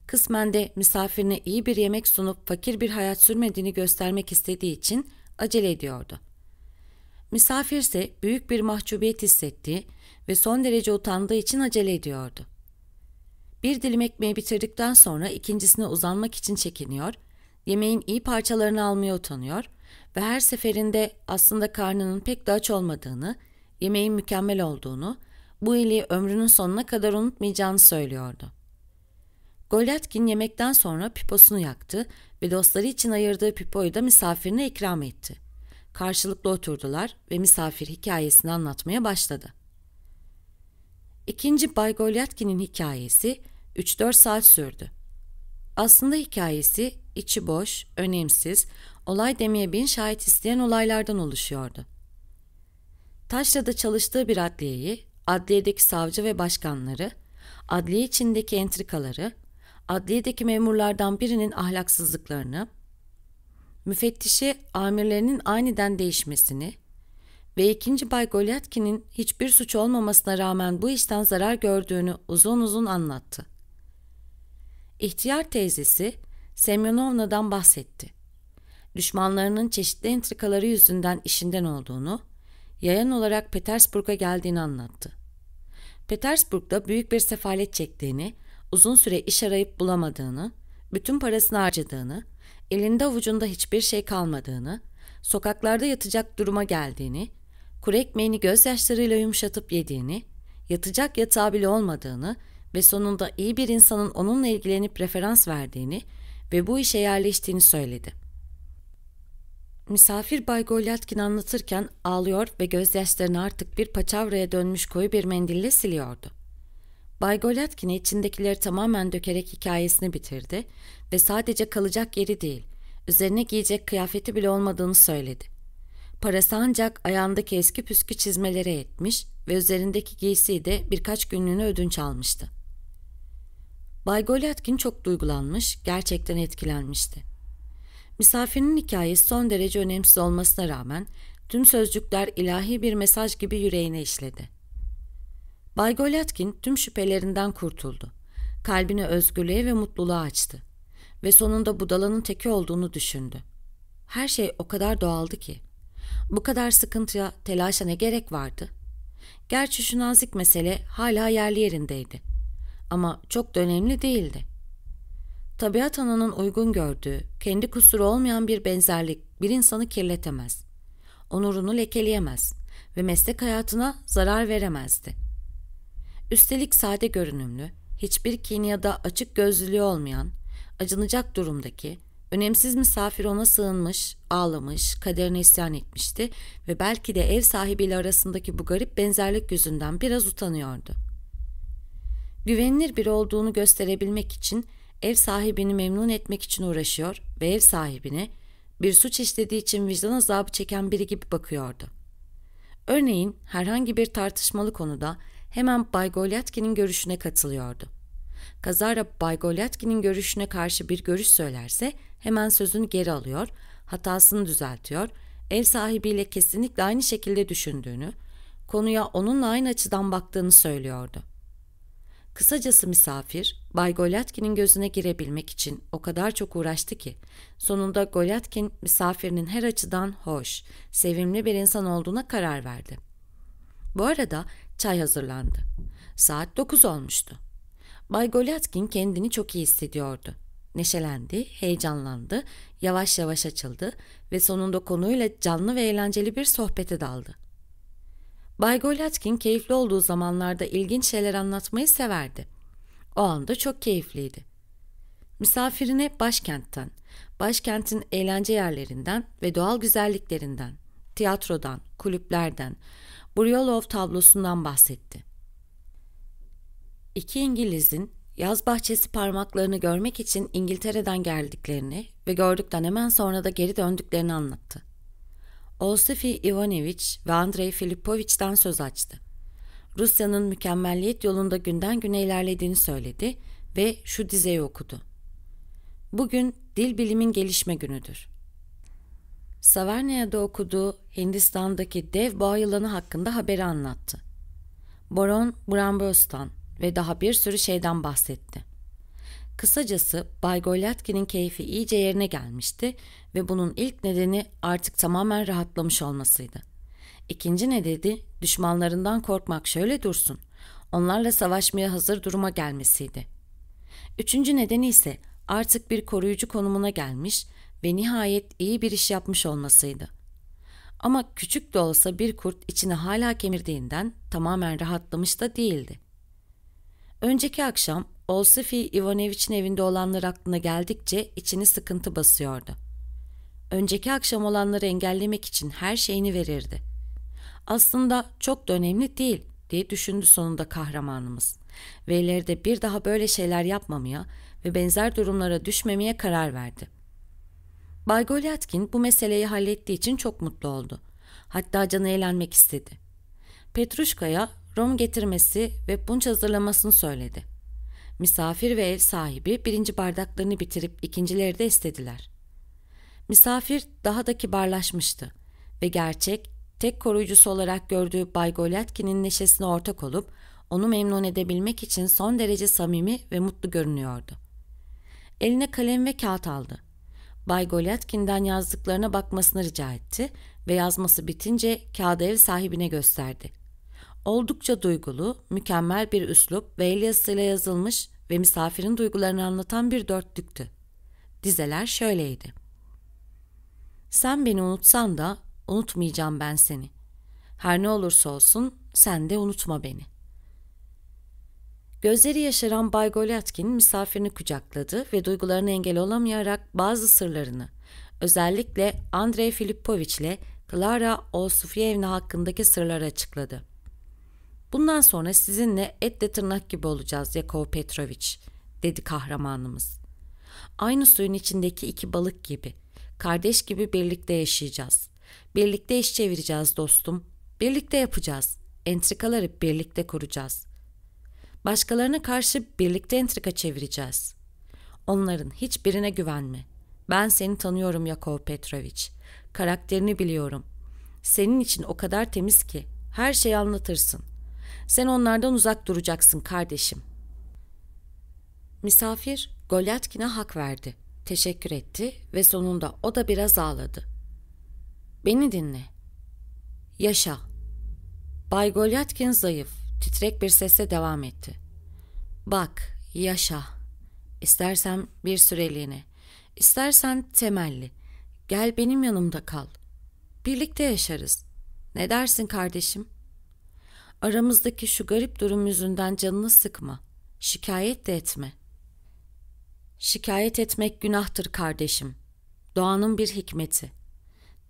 A: kısmen de misafirine iyi bir yemek sunup fakir bir hayat sürmediğini göstermek istediği için acele ediyordu. Misafir ise büyük bir mahcubiyet hissettiği ve son derece utandığı için acele ediyordu. Bir dilim ekmeği bitirdikten sonra ikincisine uzanmak için çekiniyor, yemeğin iyi parçalarını almaya utanıyor ve her seferinde aslında karnının pek de aç olmadığını, yemeğin mükemmel olduğunu, bu iyiliği ömrünün sonuna kadar unutmayacağını söylüyordu. Golyatkin yemekten sonra piposunu yaktı ve dostları için ayırdığı pipoyu da misafirine ikram etti. Karşılıklı oturdular ve misafir hikayesini anlatmaya başladı. İkinci Bay Golyatkin'in hikayesi 3-4 saat sürdü. Aslında hikayesi içi boş, önemsiz, olay demeye bin şahit isteyen olaylardan oluşuyordu. Taşla'da çalıştığı bir adliyeyi, adliyedeki savcı ve başkanları, adliye içindeki entrikaları, adliyedeki memurlardan birinin ahlaksızlıklarını, müfettişe amirlerinin aniden değişmesini, ve ikinci Bay Golyatkin'in hiçbir suçu olmamasına rağmen bu işten zarar gördüğünü uzun uzun anlattı. İhtiyar teyzesi Semyonovna'dan bahsetti. Düşmanlarının çeşitli entrikaları yüzünden işinden olduğunu, yayan olarak Petersburg'a geldiğini anlattı. Petersburg'da büyük bir sefalet çektiğini, uzun süre iş arayıp bulamadığını, bütün parasını harcadığını, elinde avucunda hiçbir şey kalmadığını, sokaklarda yatacak duruma geldiğini, kuru ekmeğini gözyaşlarıyla yumuşatıp yediğini, yatacak yatağı bile olmadığını ve sonunda iyi bir insanın onunla ilgilenip referans verdiğini ve bu işe yerleştiğini söyledi. Misafir Bay Golyatkin anlatırken ağlıyor ve gözyaşlarını artık bir paçavraya dönmüş koyu bir mendille siliyordu. Bay Golyatkin'e içindekileri tamamen dökerek hikayesini bitirdi ve sadece kalacak yeri değil, üzerine giyecek kıyafeti bile olmadığını söyledi. Parası ancak ayağındaki eski püskü çizmelere yetmiş ve üzerindeki giysiyi de birkaç günlüğüne ödünç almıştı. Bay Goliatkin çok duygulanmış, gerçekten etkilenmişti. Misafirinin hikayesi son derece önemsiz olmasına rağmen tüm sözcükler ilahi bir mesaj gibi yüreğine işledi. Bay Goliatkin tüm şüphelerinden kurtuldu. Kalbini özgürlüğe ve mutluluğa açtı. Ve sonunda budalanın teki olduğunu düşündü. Her şey o kadar doğaldı ki.'' Bu kadar sıkıntıya, telaşa ne gerek vardı? Gerçi şu nazik mesele hala yerli yerindeydi. Ama çok da önemli değildi. Tabiat ananın uygun gördüğü, kendi kusuru olmayan bir benzerlik bir insanı kirletemez. Onurunu lekeleyemez ve meslek hayatına zarar veremezdi. Üstelik sade görünümlü, hiçbir kini ya da açık gözlülüğü olmayan, acınacak durumdaki, Önemsiz misafir ona sığınmış, ağlamış, kaderine isyan etmişti ve belki de ev sahibiyle arasındaki bu garip benzerlik yüzünden biraz utanıyordu. Güvenilir biri olduğunu gösterebilmek için ev sahibini memnun etmek için uğraşıyor ve ev sahibine bir suç işlediği için vicdan azabı çeken biri gibi bakıyordu. Örneğin herhangi bir tartışmalı konuda hemen Bay Golyatkin'in görüşüne katılıyordu. Kazara Bay Golyatkin'in görüşüne karşı bir görüş söylerse hemen sözünü geri alıyor, hatasını düzeltiyor, ev sahibiyle kesinlikle aynı şekilde düşündüğünü, konuya onunla aynı açıdan baktığını söylüyordu. Kısacası misafir, Bay Golyatkin'in gözüne girebilmek için o kadar çok uğraştı ki, sonunda Golyatkin misafirinin her açıdan hoş, sevimli bir insan olduğuna karar verdi. Bu arada çay hazırlandı. Saat dokuz olmuştu. Bay Golyatkin kendini çok iyi hissediyordu neşelendi, heyecanlandı, yavaş yavaş açıldı ve sonunda konuyla canlı ve eğlenceli bir sohbete daldı. Bay Golatkin keyifli olduğu zamanlarda ilginç şeyler anlatmayı severdi. O anda çok keyifliydi. Misafirine başkentten, başkentin eğlence yerlerinden ve doğal güzelliklerinden, tiyatrodan, kulüplerden, Bryolov tablosundan bahsetti. İki İngiliz'in Yaz bahçesi parmaklarını görmek için İngiltere'den geldiklerini ve gördükten hemen sonra da geri döndüklerini anlattı. Olsefi Ivanoviç ve Andrei Filipoviç'ten söz açtı. Rusya'nın mükemmelliyet yolunda günden güne ilerlediğini söyledi ve şu dizeyi okudu. Bugün dil bilimin gelişme günüdür. Savernya'da okuduğu Hindistan'daki dev boğa yılanı hakkında haberi anlattı. Baron Brambos'tan ve daha bir sürü şeyden bahsetti. Kısacası Bay Golyatkin'in keyfi iyice yerine gelmişti ve bunun ilk nedeni artık tamamen rahatlamış olmasıydı. İkinci nedeni düşmanlarından korkmak şöyle dursun, onlarla savaşmaya hazır duruma gelmesiydi. Üçüncü nedeni ise artık bir koruyucu konumuna gelmiş ve nihayet iyi bir iş yapmış olmasıydı. Ama küçük de olsa bir kurt içini hala kemirdiğinden tamamen rahatlamış da değildi. Önceki akşam Olsifi Ivanoviç'in evinde olanlar aklına geldikçe içini sıkıntı basıyordu. Önceki akşam olanları engellemek için her şeyini verirdi. Aslında çok da önemli değil diye düşündü sonunda kahramanımız. Ve ileride bir daha böyle şeyler yapmamaya ve benzer durumlara düşmemeye karar verdi. Bay Golyatkin bu meseleyi hallettiği için çok mutlu oldu. Hatta canı eğlenmek istedi. Petruşka'ya rom getirmesi ve bunç hazırlamasını söyledi. Misafir ve ev sahibi birinci bardaklarını bitirip ikincileri de istediler. Misafir daha da kibarlaşmıştı ve gerçek tek koruyucusu olarak gördüğü Bay Golyatkin'in neşesine ortak olup onu memnun edebilmek için son derece samimi ve mutlu görünüyordu. Eline kalem ve kağıt aldı. Bay Golyatkin'den yazdıklarına bakmasını rica etti ve yazması bitince kağıdı ev sahibine gösterdi. Oldukça duygulu, mükemmel bir üslup ve el yazısıyla yazılmış ve misafirin duygularını anlatan bir dörtlüktü. Dizeler şöyleydi. Sen beni unutsan da unutmayacağım ben seni. Her ne olursa olsun sen de unutma beni. Gözleri yaşaran Bay Golyatkin misafirini kucakladı ve duygularını engel olamayarak bazı sırlarını, özellikle Andrei Filipoviç ile Clara Olsufyevna hakkındaki sırları açıkladı. Bundan sonra sizinle etle tırnak gibi olacağız Yakov Petrovich, dedi kahramanımız. Aynı suyun içindeki iki balık gibi, kardeş gibi birlikte yaşayacağız. Birlikte iş çevireceğiz dostum, birlikte yapacağız. Entrikaları birlikte kuracağız. Başkalarına karşı birlikte entrika çevireceğiz. Onların hiçbirine güvenme. Ben seni tanıyorum Yakov Petrovich. Karakterini biliyorum. Senin için o kadar temiz ki her şeyi anlatırsın. Sen onlardan uzak duracaksın kardeşim. Misafir Golyatkin'e hak verdi. Teşekkür etti ve sonunda o da biraz ağladı. Beni dinle. Yaşa. Bay Golyatkin zayıf, titrek bir sesle devam etti. Bak, yaşa. İstersen bir süreliğine, istersen temelli. Gel benim yanımda kal. Birlikte yaşarız. Ne dersin kardeşim? Aramızdaki şu garip durum yüzünden canını sıkma. Şikayet de etme. Şikayet etmek günahtır kardeşim. Doğanın bir hikmeti.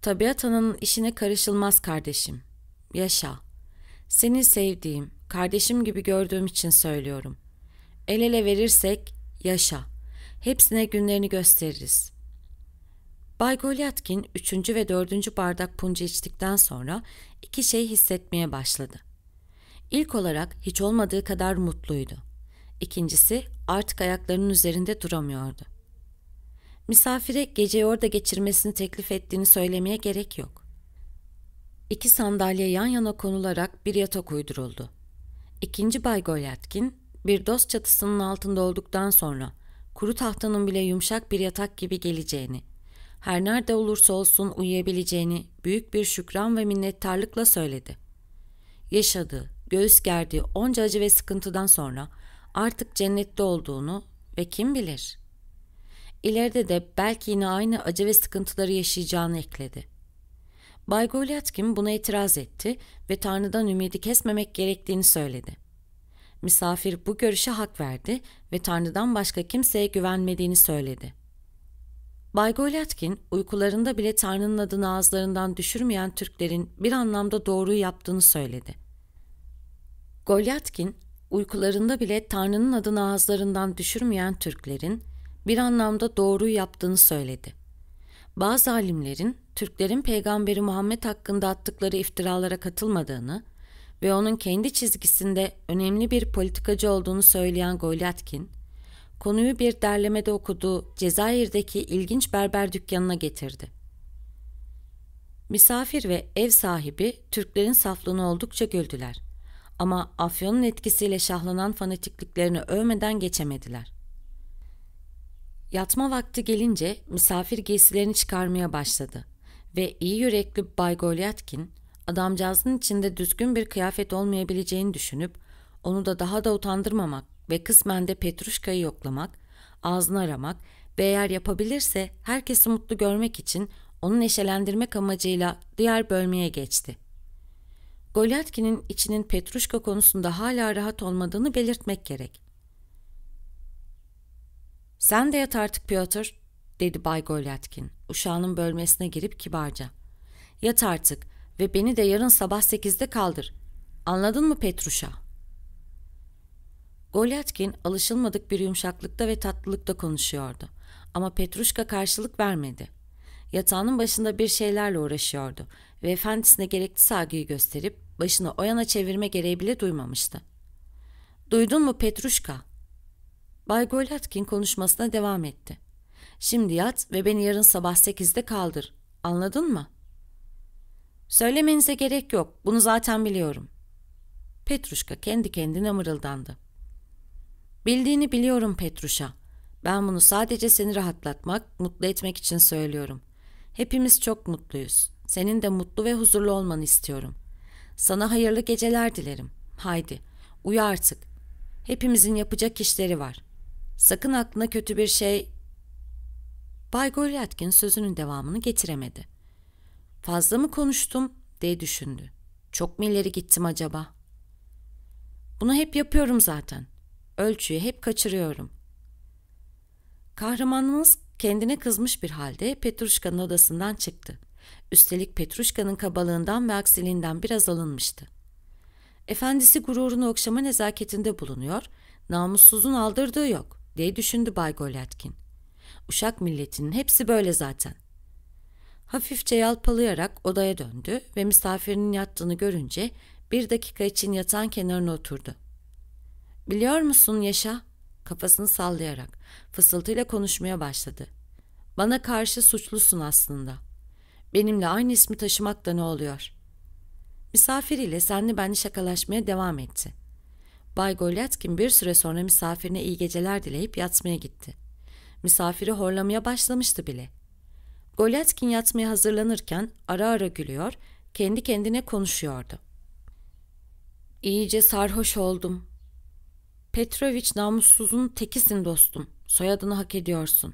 A: Tabiat ananın işine karışılmaz kardeşim. Yaşa. Seni sevdiğim, kardeşim gibi gördüğüm için söylüyorum. El ele verirsek yaşa. Hepsine günlerini gösteririz. Bay Golyatkin üçüncü ve dördüncü bardak punca içtikten sonra iki şey hissetmeye başladı.'' İlk olarak hiç olmadığı kadar mutluydu. İkincisi artık ayaklarının üzerinde duramıyordu. Misafire geceyi orada geçirmesini teklif ettiğini söylemeye gerek yok. İki sandalye yan yana konularak bir yatak uyduruldu. İkinci Bay Golyatkin bir dost çatısının altında olduktan sonra kuru tahtanın bile yumuşak bir yatak gibi geleceğini, her nerede olursa olsun uyuyabileceğini büyük bir şükran ve minnettarlıkla söyledi. Yaşadığı, göğüs gerdiği onca acı ve sıkıntıdan sonra artık cennette olduğunu ve kim bilir? İleride de belki yine aynı acı ve sıkıntıları yaşayacağını ekledi. Bay Golyatkin buna itiraz etti ve Tanrı'dan ümidi kesmemek gerektiğini söyledi. Misafir bu görüşe hak verdi ve Tanrı'dan başka kimseye güvenmediğini söyledi. Bay Golyatkin, uykularında bile Tanrı'nın adını ağızlarından düşürmeyen Türklerin bir anlamda doğruyu yaptığını söyledi. Golyatkin, uykularında bile Tanrı'nın adını ağızlarından düşürmeyen Türklerin bir anlamda doğru yaptığını söyledi. Bazı alimlerin Türklerin peygamberi Muhammed hakkında attıkları iftiralara katılmadığını ve onun kendi çizgisinde önemli bir politikacı olduğunu söyleyen Golyatkin, konuyu bir derlemede okuduğu Cezayir'deki ilginç berber dükkanına getirdi. Misafir ve ev sahibi Türklerin saflığını oldukça güldüler.'' Ama afyonun etkisiyle şahlanan fanatikliklerini övmeden geçemediler. Yatma vakti gelince misafir giysilerini çıkarmaya başladı ve iyi yürekli Bay Golyatkin adamcağızın içinde düzgün bir kıyafet olmayabileceğini düşünüp onu da daha da utandırmamak ve kısmen de Petruşka'yı yoklamak, ağzını aramak ve eğer yapabilirse herkesi mutlu görmek için onu neşelendirmek amacıyla diğer bölmeye geçti. Golyatkin'in içinin Petruşka konusunda hala rahat olmadığını belirtmek gerek. ''Sen de yat artık Piotr.'' dedi Bay Golyatkin, uşağının bölmesine girip kibarca. ''Yat artık ve beni de yarın sabah sekizde kaldır. Anladın mı Petruşa?'' Golyatkin alışılmadık bir yumuşaklıkta ve tatlılıkta konuşuyordu. Ama Petruşka karşılık vermedi. Yatağının başında bir şeylerle uğraşıyordu ve efendisine gerekli saygıyı gösterip başını o yana çevirme gereği bile duymamıştı. ''Duydun mu Petruşka?'' Bay Golatkin konuşmasına devam etti. ''Şimdi yat ve beni yarın sabah sekizde kaldır. Anladın mı?'' ''Söylemenize gerek yok. Bunu zaten biliyorum.'' Petruşka kendi kendine mırıldandı. Bildiğini biliyorum Petruşa. Ben bunu sadece seni rahatlatmak, mutlu etmek için söylüyorum. Hepimiz çok mutluyuz. Senin de mutlu ve huzurlu olmanı istiyorum. Sana hayırlı geceler dilerim. Haydi, uyu artık. Hepimizin yapacak işleri var. Sakın aklına kötü bir şey... Bay Golyatkin sözünün devamını getiremedi. Fazla mı konuştum diye düşündü. Çok mu ileri gittim acaba? Bunu hep yapıyorum zaten. Ölçüyü hep kaçırıyorum. Kahramanımız kendine kızmış bir halde Petruşka'nın odasından çıktı. Üstelik Petruşka'nın kabalığından ve aksiliğinden biraz alınmıştı. Efendisi gururunu okşama nezaketinde bulunuyor, namussuzun aldırdığı yok diye düşündü Bay Goletkin. Uşak milletinin hepsi böyle zaten. Hafifçe yalpalayarak odaya döndü ve misafirinin yattığını görünce bir dakika için yatan kenarına oturdu. Biliyor musun Yaşa? Kafasını sallayarak fısıltıyla konuşmaya başladı. Bana karşı suçlusun aslında.'' Benimle aynı ismi taşımak da ne oluyor? Misafiriyle senli benli şakalaşmaya devam etti. Bay Golyatkin bir süre sonra misafirine iyi geceler dileyip yatmaya gitti. Misafiri horlamaya başlamıştı bile. Golyatkin yatmaya hazırlanırken ara ara gülüyor, kendi kendine konuşuyordu. İyice sarhoş oldum. Petrovic namussuzun tekisin dostum. Soyadını hak ediyorsun.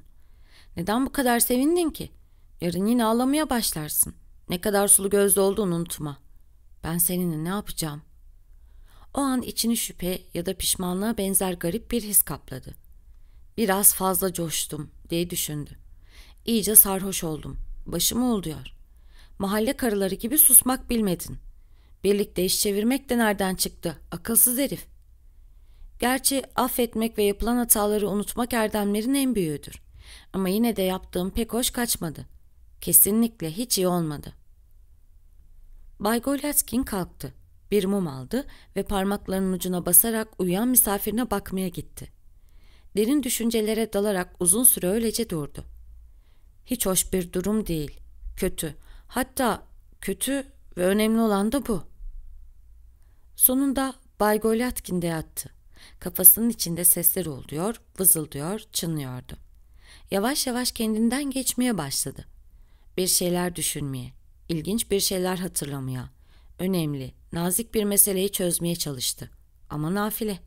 A: Neden bu kadar sevindin ki? Yarın yine ağlamaya başlarsın. Ne kadar sulu gözlü olduğunu unutma. Ben seninle ne yapacağım? O an içini şüphe ya da pişmanlığa benzer garip bir his kapladı. Biraz fazla coştum diye düşündü. İyice sarhoş oldum. Başımı oluyor. Mahalle karıları gibi susmak bilmedin. Birlikte iş çevirmek de nereden çıktı? Akılsız herif. Gerçi affetmek ve yapılan hataları unutmak erdemlerin en büyüğüdür. Ama yine de yaptığım pek hoş kaçmadı.'' Kesinlikle hiç iyi olmadı. Bay Golaskin kalktı. Bir mum aldı ve parmaklarının ucuna basarak uyuyan misafirine bakmaya gitti. Derin düşüncelere dalarak uzun süre öylece durdu. Hiç hoş bir durum değil. Kötü. Hatta kötü ve önemli olan da bu. Sonunda Bay Golatkin de yattı. Kafasının içinde sesler oluyor, vızıldıyor, çınlıyordu. Yavaş yavaş kendinden geçmeye başladı bir şeyler düşünmeye, ilginç bir şeyler hatırlamaya, önemli, nazik bir meseleyi çözmeye çalıştı. Ama nafile.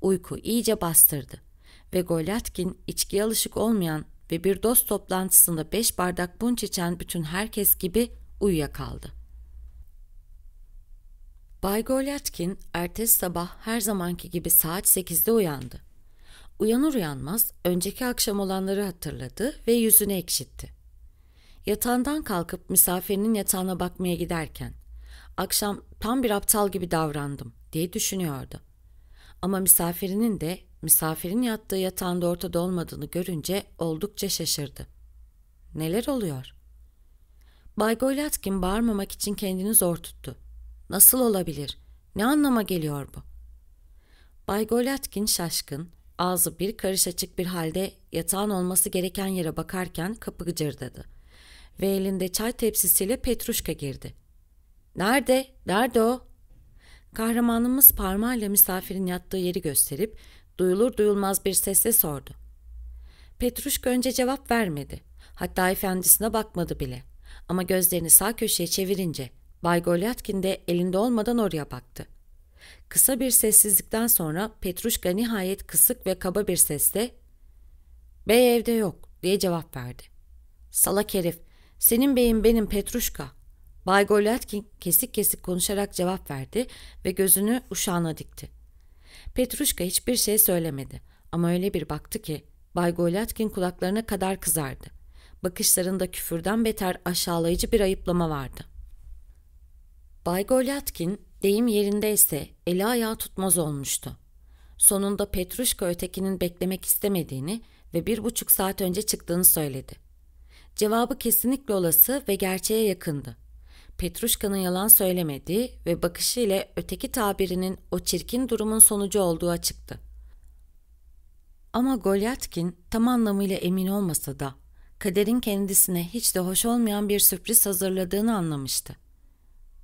A: Uyku iyice bastırdı ve Golyatkin içkiye alışık olmayan ve bir dost toplantısında beş bardak bunç içen bütün herkes gibi uyuyakaldı. Bay Golyatkin ertesi sabah her zamanki gibi saat sekizde uyandı. Uyanır uyanmaz önceki akşam olanları hatırladı ve yüzünü ekşitti. Yatağından kalkıp misafirinin yatağına bakmaya giderken akşam tam bir aptal gibi davrandım diye düşünüyordu. Ama misafirinin de misafirin yattığı yatağında ortada olmadığını görünce oldukça şaşırdı. Neler oluyor? Bay Goylatkin bağırmamak için kendini zor tuttu. Nasıl olabilir? Ne anlama geliyor bu? Bay Goylatkin şaşkın, ağzı bir karış açık bir halde yatağın olması gereken yere bakarken kapı gıcırdadı.'' ve elinde çay tepsisiyle Petruşka girdi. Nerede? Nerede o? Kahramanımız parmağıyla misafirin yattığı yeri gösterip duyulur duyulmaz bir sesle sordu. Petruşka önce cevap vermedi. Hatta efendisine bakmadı bile. Ama gözlerini sağ köşeye çevirince Bay Golyatkin de elinde olmadan oraya baktı. Kısa bir sessizlikten sonra Petruşka nihayet kısık ve kaba bir sesle ''Bey evde yok'' diye cevap verdi. ''Salak herif, senin beyin benim Petruşka. Bay Golyatkin kesik kesik konuşarak cevap verdi ve gözünü uşağına dikti. Petruşka hiçbir şey söylemedi ama öyle bir baktı ki Bay Golyatkin kulaklarına kadar kızardı. Bakışlarında küfürden beter aşağılayıcı bir ayıplama vardı. Bay Golyatkin deyim yerindeyse eli ayağı tutmaz olmuştu. Sonunda Petruşka ötekinin beklemek istemediğini ve bir buçuk saat önce çıktığını söyledi. Cevabı kesinlikle olası ve gerçeğe yakındı. Petruşka'nın yalan söylemediği ve bakışı ile öteki tabirinin o çirkin durumun sonucu olduğu açıktı. Ama Golyatkin tam anlamıyla emin olmasa da kaderin kendisine hiç de hoş olmayan bir sürpriz hazırladığını anlamıştı.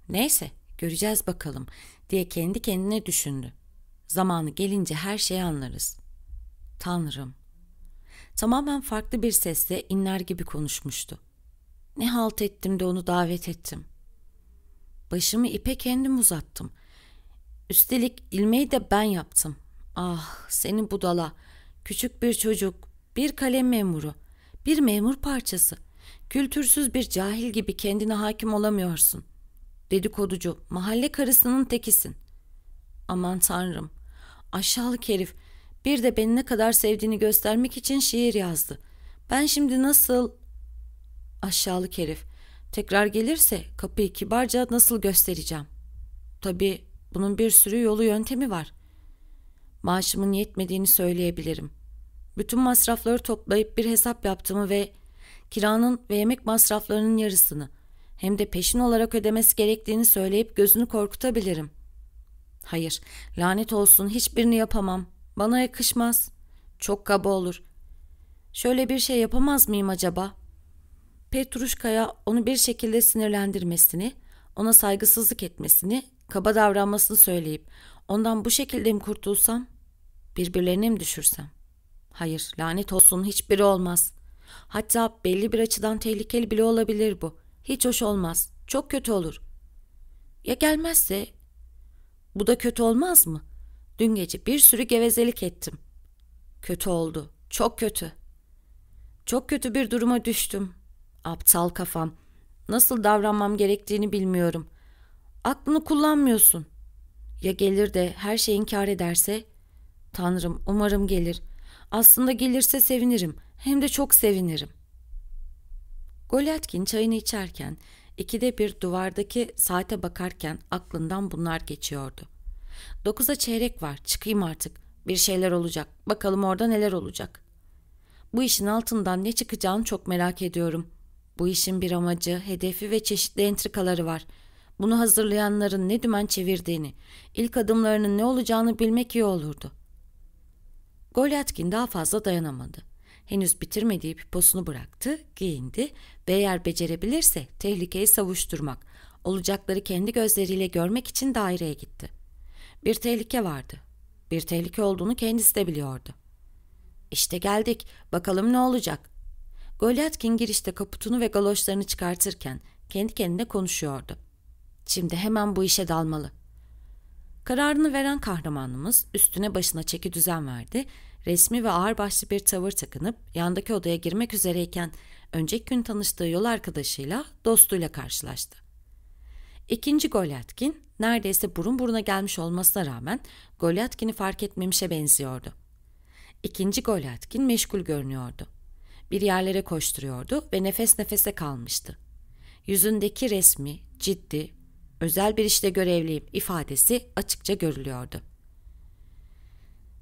A: Neyse göreceğiz bakalım diye kendi kendine düşündü. Zamanı gelince her şeyi anlarız. Tanrım tamamen farklı bir sesle inler gibi konuşmuştu. Ne halt ettim de onu davet ettim. Başımı ipe kendim uzattım. Üstelik ilmeği de ben yaptım. Ah seni budala, küçük bir çocuk, bir kalem memuru, bir memur parçası. Kültürsüz bir cahil gibi kendine hakim olamıyorsun. Dedikoducu, mahalle karısının tekisin. Aman tanrım, aşağılık herif, bir de beni ne kadar sevdiğini göstermek için şiir yazdı. Ben şimdi nasıl... Aşağılık herif. Tekrar gelirse kapıyı kibarca nasıl göstereceğim? Tabii bunun bir sürü yolu yöntemi var. Maaşımın yetmediğini söyleyebilirim. Bütün masrafları toplayıp bir hesap yaptığımı ve kiranın ve yemek masraflarının yarısını hem de peşin olarak ödemesi gerektiğini söyleyip gözünü korkutabilirim. Hayır, lanet olsun hiçbirini yapamam. Bana yakışmaz. Çok kaba olur. Şöyle bir şey yapamaz mıyım acaba? Petruşka'ya onu bir şekilde sinirlendirmesini, ona saygısızlık etmesini, kaba davranmasını söyleyip ondan bu şekilde mi kurtulsam? birbirlerini mi düşürsem? Hayır, lanet olsun hiçbiri olmaz. Hatta belli bir açıdan tehlikeli bile olabilir bu. Hiç hoş olmaz. Çok kötü olur. Ya gelmezse? Bu da kötü olmaz mı? Dün gece bir sürü gevezelik ettim. Kötü oldu. Çok kötü. Çok kötü bir duruma düştüm. Aptal kafam. Nasıl davranmam gerektiğini bilmiyorum. Aklını kullanmıyorsun. Ya gelir de her şeyi inkar ederse? Tanrım umarım gelir. Aslında gelirse sevinirim. Hem de çok sevinirim. Golyatkin çayını içerken ikide bir duvardaki saate bakarken aklından bunlar geçiyordu. Dokuza çeyrek var. Çıkayım artık. Bir şeyler olacak. Bakalım orada neler olacak. Bu işin altından ne çıkacağını çok merak ediyorum. Bu işin bir amacı, hedefi ve çeşitli entrikaları var. Bunu hazırlayanların ne dümen çevirdiğini, ilk adımlarının ne olacağını bilmek iyi olurdu. Golyatkin daha fazla dayanamadı. Henüz bitirmediği piposunu bıraktı, giyindi ve eğer becerebilirse tehlikeyi savuşturmak, olacakları kendi gözleriyle görmek için daireye gitti.'' Bir tehlike vardı. Bir tehlike olduğunu kendisi de biliyordu. İşte geldik. Bakalım ne olacak? Goliatkin girişte kaputunu ve galoşlarını çıkartırken kendi kendine konuşuyordu. Şimdi hemen bu işe dalmalı. Kararını veren kahramanımız üstüne başına çeki düzen verdi. Resmi ve ağırbaşlı bir tavır takınıp yandaki odaya girmek üzereyken önceki gün tanıştığı yol arkadaşıyla dostuyla karşılaştı. İkinci Goliatkin neredeyse burun buruna gelmiş olmasına rağmen Golyatkin'i fark etmemişe benziyordu. İkinci Golyatkin meşgul görünüyordu. Bir yerlere koşturuyordu ve nefes nefese kalmıştı. Yüzündeki resmi, ciddi, özel bir işte görevliyim ifadesi açıkça görülüyordu.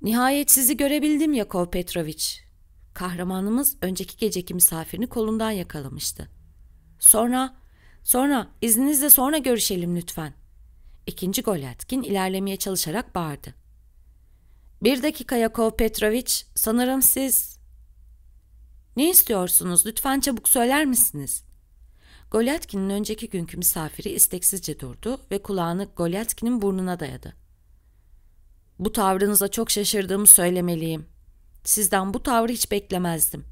A: Nihayet sizi görebildim Yakov Petrovich. Kahramanımız önceki geceki misafirini kolundan yakalamıştı. Sonra, sonra izninizle sonra görüşelim lütfen. İkinci Goletkin ilerlemeye çalışarak bağırdı. Bir dakika Yakov Petroviç, sanırım siz... Ne istiyorsunuz, lütfen çabuk söyler misiniz? Goletkin'in önceki günkü misafiri isteksizce durdu ve kulağını Goletkin'in burnuna dayadı. Bu tavrınıza çok şaşırdığımı söylemeliyim. Sizden bu tavrı hiç beklemezdim.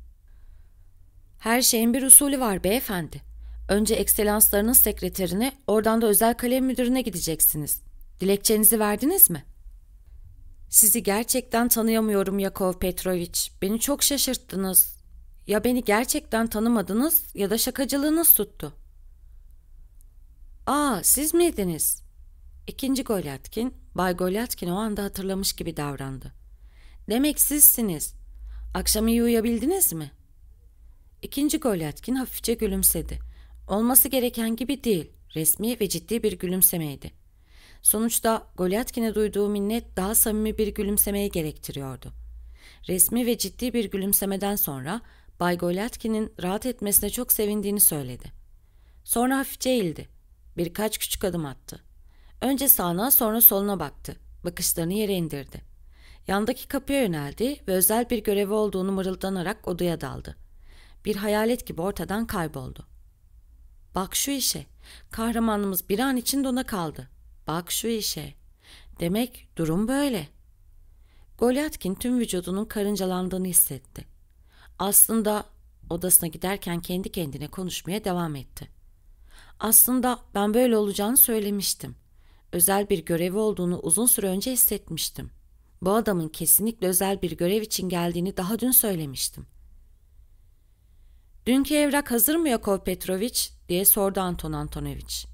A: Her şeyin bir usulü var beyefendi. Önce ekselanslarının sekreterine, oradan da özel kalem müdürüne gideceksiniz. Dilekçenizi verdiniz mi? Sizi gerçekten tanıyamıyorum Yakov Petroviç. Beni çok şaşırttınız. Ya beni gerçekten tanımadınız ya da şakacılığınız tuttu. Aa siz miydiniz? İkinci Golyatkin, Bay Golyatkin o anda hatırlamış gibi davrandı. Demek sizsiniz. Akşam iyi uyabildiniz mi? İkinci Golyatkin hafifçe gülümsedi. Olması gereken gibi değil, resmi ve ciddi bir gülümsemeydi. Sonuçta Goliatkine duyduğu minnet daha samimi bir gülümsemeyi gerektiriyordu. Resmi ve ciddi bir gülümsemeden sonra Bay Goliatkinin rahat etmesine çok sevindiğini söyledi. Sonra hafifçe eğildi. Birkaç küçük adım attı. Önce sağına sonra soluna baktı. Bakışlarını yere indirdi. Yandaki kapıya yöneldi ve özel bir görevi olduğunu mırıldanarak odaya daldı. Bir hayalet gibi ortadan kayboldu. Bak şu işe. Kahramanımız bir an için dona kaldı. Bak şu işe. Demek durum böyle. Golyatkin tüm vücudunun karıncalandığını hissetti. Aslında odasına giderken kendi kendine konuşmaya devam etti. Aslında ben böyle olacağını söylemiştim. Özel bir görevi olduğunu uzun süre önce hissetmiştim. Bu adamın kesinlikle özel bir görev için geldiğini daha dün söylemiştim.'' Dünkü evrak hazır mı Yakov Petroviç diye sordu Anton Antonovich.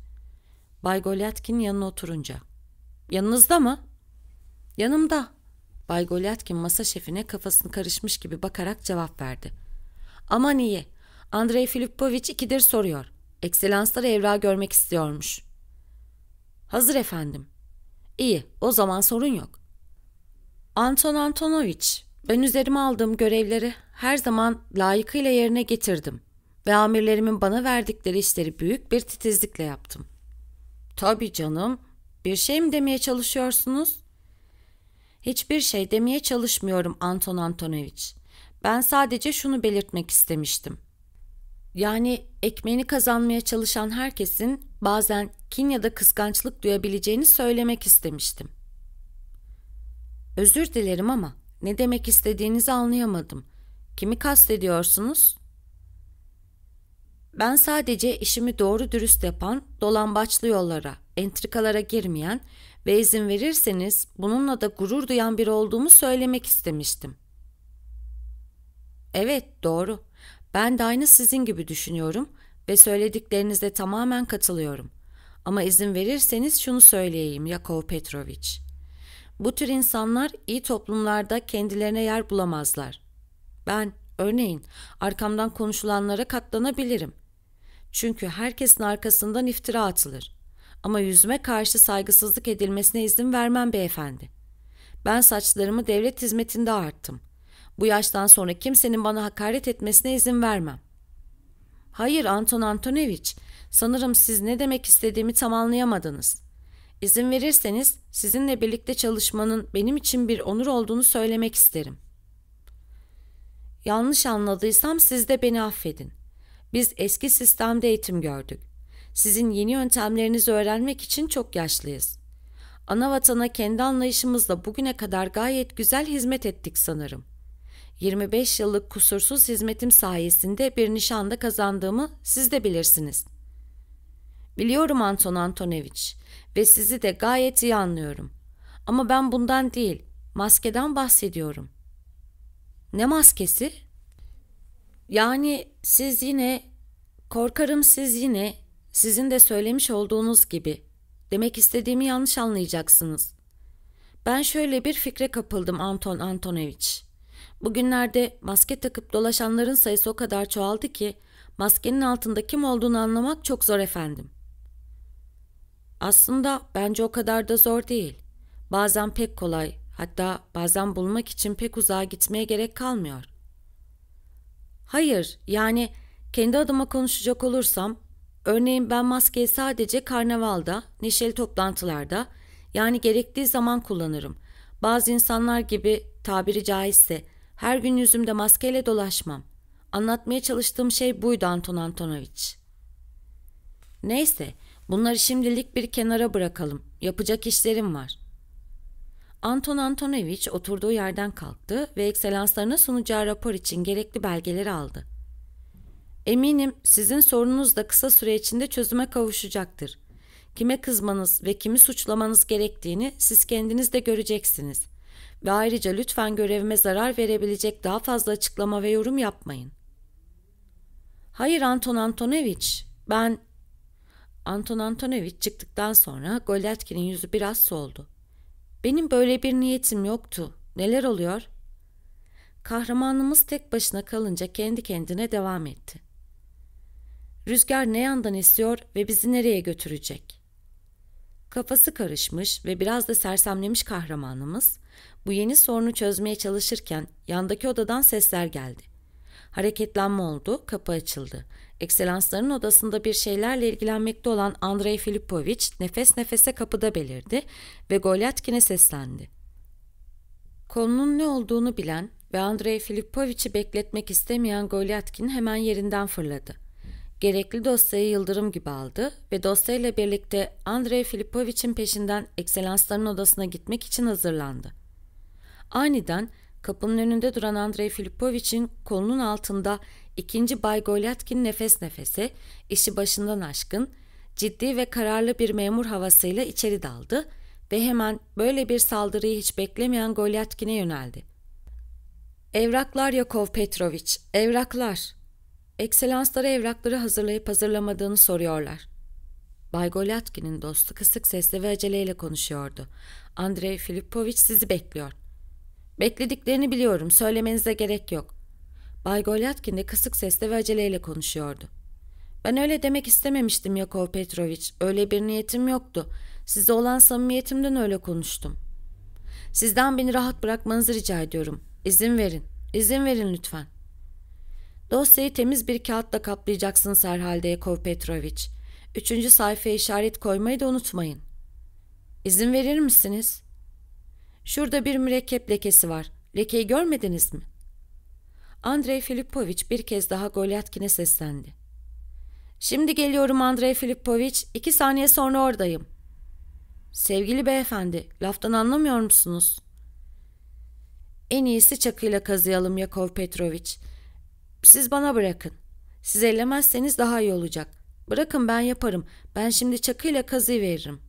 A: Bay Golyatkin yanına oturunca. Yanınızda mı? Yanımda. Bay Golyatkin masa şefine kafasını karışmış gibi bakarak cevap verdi. Aman iyi. Andrei Filipovic ikidir soruyor. Ekselansları evra görmek istiyormuş. Hazır efendim. İyi, o zaman sorun yok. Anton Antonovich, ben üzerime aldığım görevleri her zaman layıkıyla yerine getirdim ve amirlerimin bana verdikleri işleri büyük bir titizlikle yaptım. Tabii canım, bir şey mi demeye çalışıyorsunuz? Hiçbir şey demeye çalışmıyorum Anton Antonovich. Ben sadece şunu belirtmek istemiştim. Yani ekmeğini kazanmaya çalışan herkesin bazen kin ya da kıskançlık duyabileceğini söylemek istemiştim. Özür dilerim ama ne demek istediğinizi anlayamadım. Kimi kastediyorsunuz? Ben sadece işimi doğru dürüst yapan, dolambaçlı yollara, entrikalara girmeyen ve izin verirseniz bununla da gurur duyan biri olduğumu söylemek istemiştim. Evet, doğru. Ben de aynı sizin gibi düşünüyorum ve söylediklerinize tamamen katılıyorum. Ama izin verirseniz şunu söyleyeyim Yakov Petrovich. Bu tür insanlar iyi toplumlarda kendilerine yer bulamazlar. Ben, örneğin, arkamdan konuşulanlara katlanabilirim.'' Çünkü herkesin arkasından iftira atılır. Ama yüzüme karşı saygısızlık edilmesine izin vermem beyefendi. Ben saçlarımı devlet hizmetinde arttım. Bu yaştan sonra kimsenin bana hakaret etmesine izin vermem. Hayır Anton Antonevich. sanırım siz ne demek istediğimi tam anlayamadınız. İzin verirseniz sizinle birlikte çalışmanın benim için bir onur olduğunu söylemek isterim. Yanlış anladıysam siz de beni affedin. Biz eski sistemde eğitim gördük. Sizin yeni yöntemlerinizi öğrenmek için çok yaşlıyız. Ana vatana kendi anlayışımızla bugüne kadar gayet güzel hizmet ettik sanırım. 25 yıllık kusursuz hizmetim sayesinde bir nişanda kazandığımı siz de bilirsiniz. Biliyorum Anton Antonevich ve sizi de gayet iyi anlıyorum. Ama ben bundan değil, maskeden bahsediyorum. Ne maskesi? Yani siz yine, korkarım siz yine, sizin de söylemiş olduğunuz gibi, demek istediğimi yanlış anlayacaksınız. Ben şöyle bir fikre kapıldım Anton Antonovich. Bugünlerde maske takıp dolaşanların sayısı o kadar çoğaldı ki maskenin altında kim olduğunu anlamak çok zor efendim. Aslında bence o kadar da zor değil. Bazen pek kolay, hatta bazen bulmak için pek uzağa gitmeye gerek kalmıyor. Hayır, yani kendi adıma konuşacak olursam, örneğin ben maskeyi sadece karnavalda, neşeli toplantılarda, yani gerektiği zaman kullanırım. Bazı insanlar gibi tabiri caizse her gün yüzümde maskeyle dolaşmam. Anlatmaya çalıştığım şey buydu Anton Antonovich. Neyse, bunları şimdilik bir kenara bırakalım. Yapacak işlerim var.'' Anton Antonovich oturduğu yerden kalktı ve ekselanslarına sunacağı rapor için gerekli belgeleri aldı. Eminim sizin sorununuz da kısa süre içinde çözüme kavuşacaktır. Kime kızmanız ve kimi suçlamanız gerektiğini siz kendiniz de göreceksiniz. Ve ayrıca lütfen görevime zarar verebilecek daha fazla açıklama ve yorum yapmayın. Hayır Anton Antonovich, ben... Anton Antonovich çıktıktan sonra Goletkin'in yüzü biraz soldu. Benim böyle bir niyetim yoktu. Neler oluyor? Kahramanımız tek başına kalınca kendi kendine devam etti. Rüzgar ne yandan istiyor ve bizi nereye götürecek? Kafası karışmış ve biraz da sersemlemiş kahramanımız bu yeni sorunu çözmeye çalışırken yandaki odadan sesler geldi. Hareketlenme oldu, kapı açıldı. Ekselansların odasında bir şeylerle ilgilenmekte olan Andrei Filipovic nefes nefese kapıda belirdi ve Golyatkin'e seslendi. Konunun ne olduğunu bilen ve Andrei Filipovic'i bekletmek istemeyen Golyatkin hemen yerinden fırladı. Gerekli dosyayı yıldırım gibi aldı ve dosyayla birlikte Andrei Filipovic'in peşinden ekselansların odasına gitmek için hazırlandı. Aniden Kapının önünde duran Andrei Filipovic'in kolunun altında ikinci Bay Golyatkin nefes nefese, işi başından aşkın, ciddi ve kararlı bir memur havasıyla içeri daldı ve hemen böyle bir saldırıyı hiç beklemeyen Golyatkin'e yöneldi. Evraklar Yakov Petrovich, evraklar. Ekselanslara evrakları hazırlayıp hazırlamadığını soruyorlar. Bay Golyatkin'in dostu kısık sesle ve aceleyle konuşuyordu. Andrei Filipovich sizi bekliyor.'' Beklediklerini biliyorum. Söylemenize gerek yok. Bay Golyatkin de kısık sesle ve aceleyle konuşuyordu. Ben öyle demek istememiştim Yakov Petrovic. Öyle bir niyetim yoktu. Size olan samimiyetimden öyle konuştum. Sizden beni rahat bırakmanızı rica ediyorum. İzin verin. İzin verin lütfen. Dosyayı temiz bir kağıtla kaplayacaksınız herhalde Yakov Petrovic. Üçüncü sayfaya işaret koymayı da unutmayın. İzin verir misiniz? Şurada bir mürekkep lekesi var. Lekeyi görmediniz mi? Andrei Filipoviç bir kez daha Golyatkin'e seslendi. Şimdi geliyorum Andrei Filipoviç. İki saniye sonra oradayım. Sevgili beyefendi, laftan anlamıyor musunuz? En iyisi çakıyla kazıyalım Yakov Petrovich. Siz bana bırakın. Siz ellemezseniz daha iyi olacak. Bırakın ben yaparım. Ben şimdi çakıyla kazı veririm.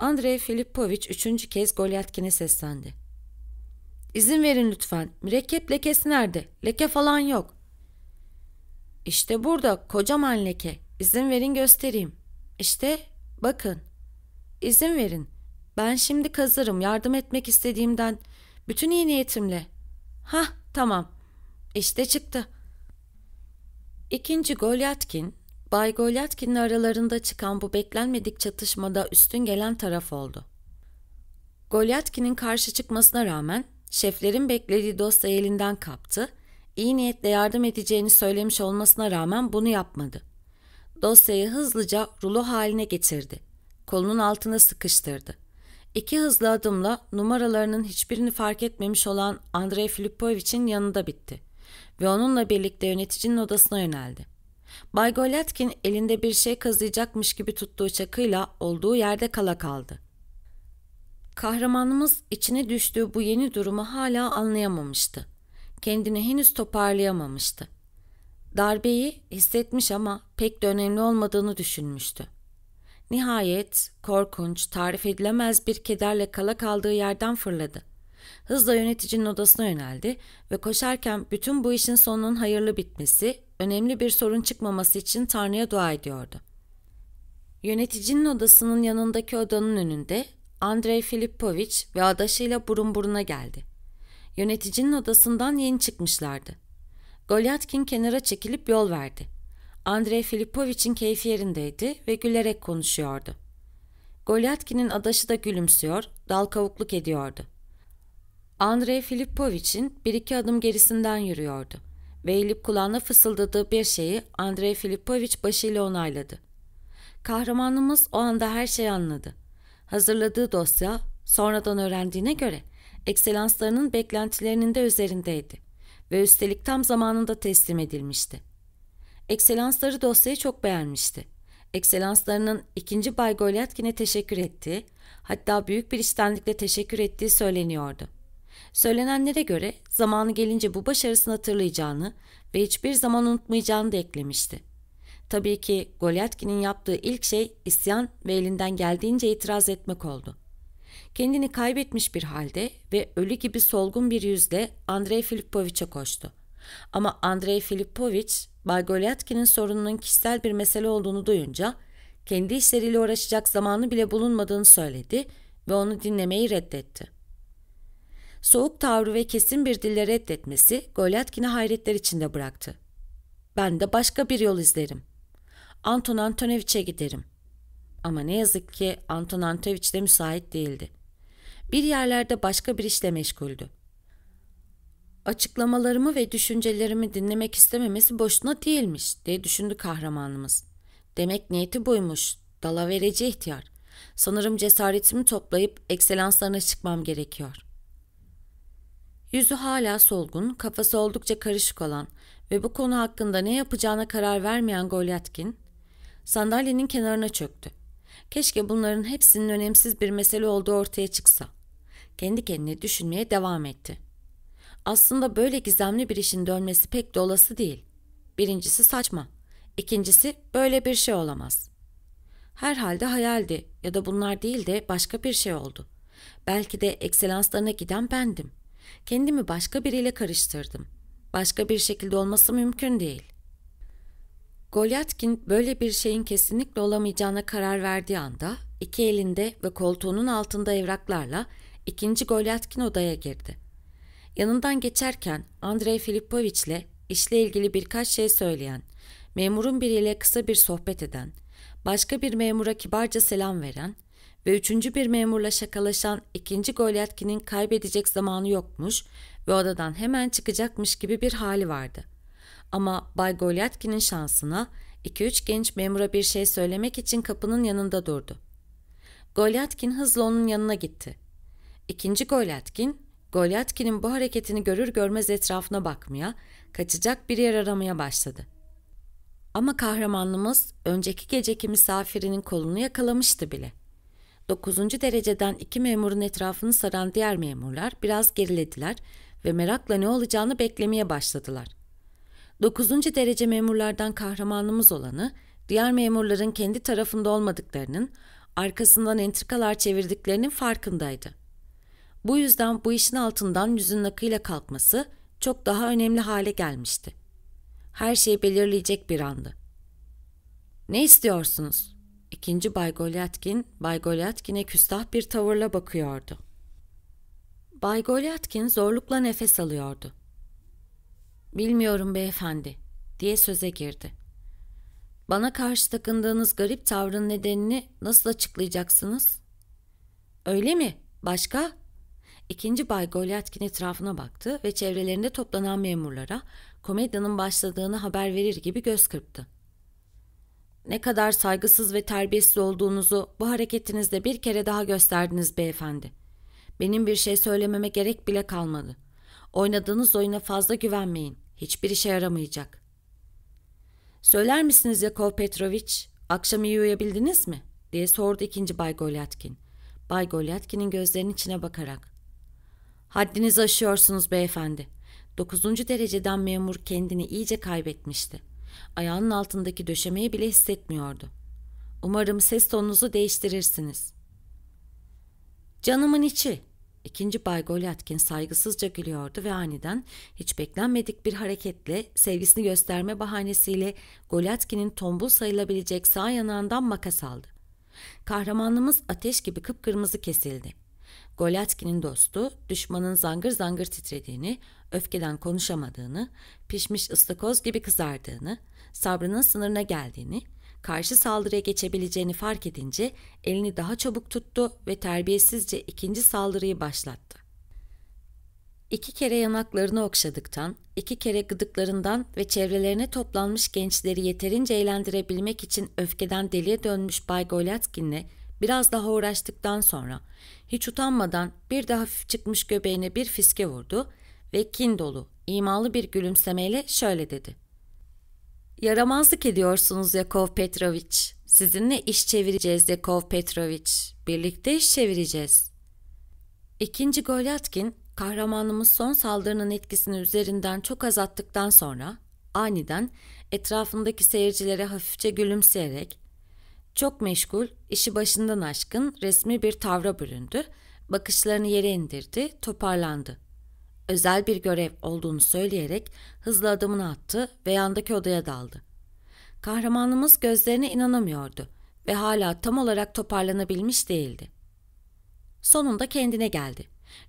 A: Andrei Filipoviç üçüncü kez Golyatkin'e seslendi. İzin verin lütfen. Mürekkep lekesi nerede? Leke falan yok. İşte burada kocaman leke. İzin verin göstereyim. İşte bakın. İzin verin. Ben şimdi kazırım yardım etmek istediğimden. Bütün iyi niyetimle. Hah tamam. İşte çıktı. İkinci Golyatkin Bay Golyatkin'le aralarında çıkan bu beklenmedik çatışmada üstün gelen taraf oldu. Golyatkin'in karşı çıkmasına rağmen şeflerin beklediği dosyayı elinden kaptı, iyi niyetle yardım edeceğini söylemiş olmasına rağmen bunu yapmadı. Dosyayı hızlıca rulo haline getirdi. Kolunun altına sıkıştırdı. İki hızlı adımla numaralarının hiçbirini fark etmemiş olan Andrei Filipovich'in yanında bitti ve onunla birlikte yöneticinin odasına yöneldi. Bay Goletkin elinde bir şey kazıyacakmış gibi tuttuğu çakıyla olduğu yerde kala kaldı. Kahramanımız içine düştüğü bu yeni durumu hala anlayamamıştı. Kendini henüz toparlayamamıştı. Darbeyi hissetmiş ama pek de önemli olmadığını düşünmüştü. Nihayet korkunç, tarif edilemez bir kederle kala kaldığı yerden fırladı. Hızla yöneticinin odasına yöneldi ve koşarken bütün bu işin sonunun hayırlı bitmesi, önemli bir sorun çıkmaması için Tanrı'ya dua ediyordu. Yöneticinin odasının yanındaki odanın önünde Andrei Filipovic ve adaşıyla burun buruna geldi. Yöneticinin odasından yeni çıkmışlardı. Golyatkin kenara çekilip yol verdi. Andrei Filipovic'in keyfi yerindeydi ve gülerek konuşuyordu. Golyatkin'in adaşı da gülümsüyor, dal kavukluk ediyordu. Andrei Filipovich'in bir iki adım gerisinden yürüyordu ve eğilip kulağına fısıldadığı bir şeyi Andrei Filipovic başıyla onayladı. Kahramanımız o anda her şeyi anladı. Hazırladığı dosya sonradan öğrendiğine göre ekselanslarının beklentilerinin de üzerindeydi ve üstelik tam zamanında teslim edilmişti. Ekselansları dosyayı çok beğenmişti. Ekselanslarının ikinci Bay Golyatkin'e teşekkür ettiği, hatta büyük bir iştenlikle teşekkür ettiği söyleniyordu.'' Söylenenlere göre zamanı gelince bu başarısını hatırlayacağını ve hiçbir zaman unutmayacağını da eklemişti. Tabii ki Golyatkin'in yaptığı ilk şey isyan ve elinden geldiğince itiraz etmek oldu. Kendini kaybetmiş bir halde ve ölü gibi solgun bir yüzle Andrei Filipoviç'e koştu. Ama Andrei Filipoviç, Bay Golyatkin'in sorununun kişisel bir mesele olduğunu duyunca kendi işleriyle uğraşacak zamanı bile bulunmadığını söyledi ve onu dinlemeyi reddetti soğuk tavrı ve kesin bir dille reddetmesi Golyatkin'i hayretler içinde bıraktı. Ben de başka bir yol izlerim. Anton Antonoviç'e giderim. Ama ne yazık ki Anton Antonoviç de müsait değildi. Bir yerlerde başka bir işle meşguldü. Açıklamalarımı ve düşüncelerimi dinlemek istememesi boşuna değilmiş diye düşündü kahramanımız. Demek niyeti buymuş, dalavereci ihtiyar. Sanırım cesaretimi toplayıp ekselanslarına çıkmam gerekiyor.'' Yüzü hala solgun, kafası oldukça karışık olan ve bu konu hakkında ne yapacağına karar vermeyen Golyatkin, sandalyenin kenarına çöktü. Keşke bunların hepsinin önemsiz bir mesele olduğu ortaya çıksa. Kendi kendine düşünmeye devam etti. Aslında böyle gizemli bir işin dönmesi pek de olası değil. Birincisi saçma. ikincisi böyle bir şey olamaz. Herhalde hayaldi ya da bunlar değil de başka bir şey oldu. Belki de ekselanslarına giden bendim kendimi başka biriyle karıştırdım. Başka bir şekilde olması mümkün değil. Golyatkin böyle bir şeyin kesinlikle olamayacağına karar verdiği anda iki elinde ve koltuğunun altında evraklarla ikinci Golyatkin odaya girdi. Yanından geçerken Andrei Filipovich ile işle ilgili birkaç şey söyleyen, memurun biriyle kısa bir sohbet eden, başka bir memura kibarca selam veren, ve üçüncü bir memurla şakalaşan ikinci Golyatkin'in kaybedecek zamanı yokmuş ve odadan hemen çıkacakmış gibi bir hali vardı. Ama Bay Golyatkin'in şansına iki üç genç memura bir şey söylemek için kapının yanında durdu. Golyatkin hızla onun yanına gitti. İkinci Golyatkin, Golyatkin'in bu hareketini görür görmez etrafına bakmaya, kaçacak bir yer aramaya başladı. Ama kahramanımız önceki geceki misafirinin kolunu yakalamıştı bile. Dokuzuncu dereceden iki memurun etrafını saran diğer memurlar biraz gerilediler ve merakla ne olacağını beklemeye başladılar. Dokuzuncu derece memurlardan kahramanımız olanı, diğer memurların kendi tarafında olmadıklarının, arkasından entrikalar çevirdiklerinin farkındaydı. Bu yüzden bu işin altından yüzün akıyla kalkması çok daha önemli hale gelmişti. Her şeyi belirleyecek bir andı. Ne istiyorsunuz? İkinci Bay Golyatkin, Bay Golyatkin'e küstah bir tavırla bakıyordu. Bay Golyatkin zorlukla nefes alıyordu. Bilmiyorum beyefendi, diye söze girdi. Bana karşı takındığınız garip tavrın nedenini nasıl açıklayacaksınız? Öyle mi? Başka? İkinci Bay Golyatkin etrafına baktı ve çevrelerinde toplanan memurlara komedyanın başladığını haber verir gibi göz kırptı. Ne kadar saygısız ve terbiyesiz olduğunuzu bu hareketinizde bir kere daha gösterdiniz beyefendi. Benim bir şey söylememe gerek bile kalmadı. Oynadığınız oyuna fazla güvenmeyin. Hiçbir işe yaramayacak. Söyler misiniz Yakov Petroviç, akşam iyi uyuyabildiniz mi? diye sordu ikinci Bay Golyatkin. Bay Golyatkin'in gözlerinin içine bakarak. Haddinizi aşıyorsunuz beyefendi. Dokuzuncu dereceden memur kendini iyice kaybetmişti ayağının altındaki döşemeyi bile hissetmiyordu. Umarım ses tonunuzu değiştirirsiniz. Canımın içi. İkinci Bay Golyatkin saygısızca gülüyordu ve aniden hiç beklenmedik bir hareketle sevgisini gösterme bahanesiyle Golyatkin'in tombul sayılabilecek sağ yanağından makas aldı. Kahramanımız ateş gibi kıpkırmızı kesildi. Golyatkin'in dostu düşmanın zangır zangır titrediğini, öfkeden konuşamadığını, pişmiş ıstakoz gibi kızardığını, sabrının sınırına geldiğini, karşı saldırıya geçebileceğini fark edince elini daha çabuk tuttu ve terbiyesizce ikinci saldırıyı başlattı. İki kere yanaklarını okşadıktan, iki kere gıdıklarından ve çevrelerine toplanmış gençleri yeterince eğlendirebilmek için öfkeden deliye dönmüş Bay Golyatkin'le biraz daha uğraştıktan sonra hiç utanmadan bir daha hafif çıkmış göbeğine bir fiske vurdu ve kin dolu, imalı bir gülümsemeyle şöyle dedi. Yaramazlık ediyorsunuz Yakov Petroviç. Sizinle iş çevireceğiz Yakov Petroviç. Birlikte iş çevireceğiz. İkinci Golyatkin, kahramanımız son saldırının etkisini üzerinden çok azalttıktan sonra aniden etrafındaki seyircilere hafifçe gülümseyerek çok meşgul, işi başından aşkın resmi bir tavra büründü, bakışlarını yere indirdi, toparlandı.'' özel bir görev olduğunu söyleyerek hızlı adımını attı ve yandaki odaya daldı. Kahramanımız gözlerine inanamıyordu ve hala tam olarak toparlanabilmiş değildi. Sonunda kendine geldi.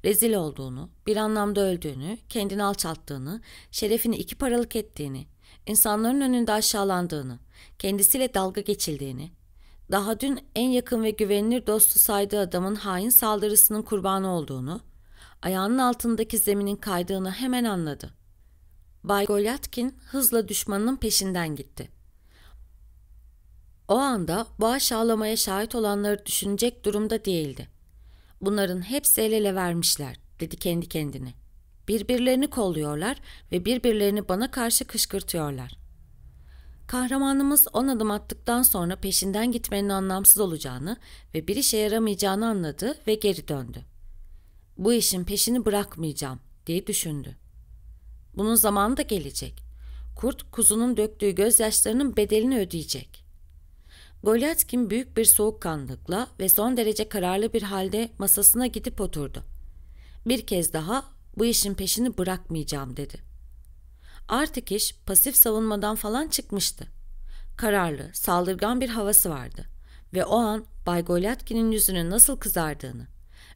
A: Rezil olduğunu, bir anlamda öldüğünü, kendini alçalttığını, şerefini iki paralık ettiğini, insanların önünde aşağılandığını, kendisiyle dalga geçildiğini, daha dün en yakın ve güvenilir dostu saydığı adamın hain saldırısının kurbanı olduğunu, Ayağının altındaki zeminin kaydığını hemen anladı. Bay Golyatkin hızla düşmanının peşinden gitti. O anda bu aşağılamaya şahit olanları düşünecek durumda değildi. Bunların hepsi el ele vermişler, dedi kendi kendine. Birbirlerini kolluyorlar ve birbirlerini bana karşı kışkırtıyorlar. Kahramanımız on adım attıktan sonra peşinden gitmenin anlamsız olacağını ve bir işe yaramayacağını anladı ve geri döndü. Bu işin peşini bırakmayacağım diye düşündü. Bunun zamanı da gelecek. Kurt kuzunun döktüğü gözyaşlarının bedelini ödeyecek. Golyatkin büyük bir soğukkanlıkla ve son derece kararlı bir halde masasına gidip oturdu. Bir kez daha bu işin peşini bırakmayacağım dedi. Artık iş pasif savunmadan falan çıkmıştı. Kararlı, saldırgan bir havası vardı ve o an Bay Golyatkin'in yüzünün nasıl kızardığını,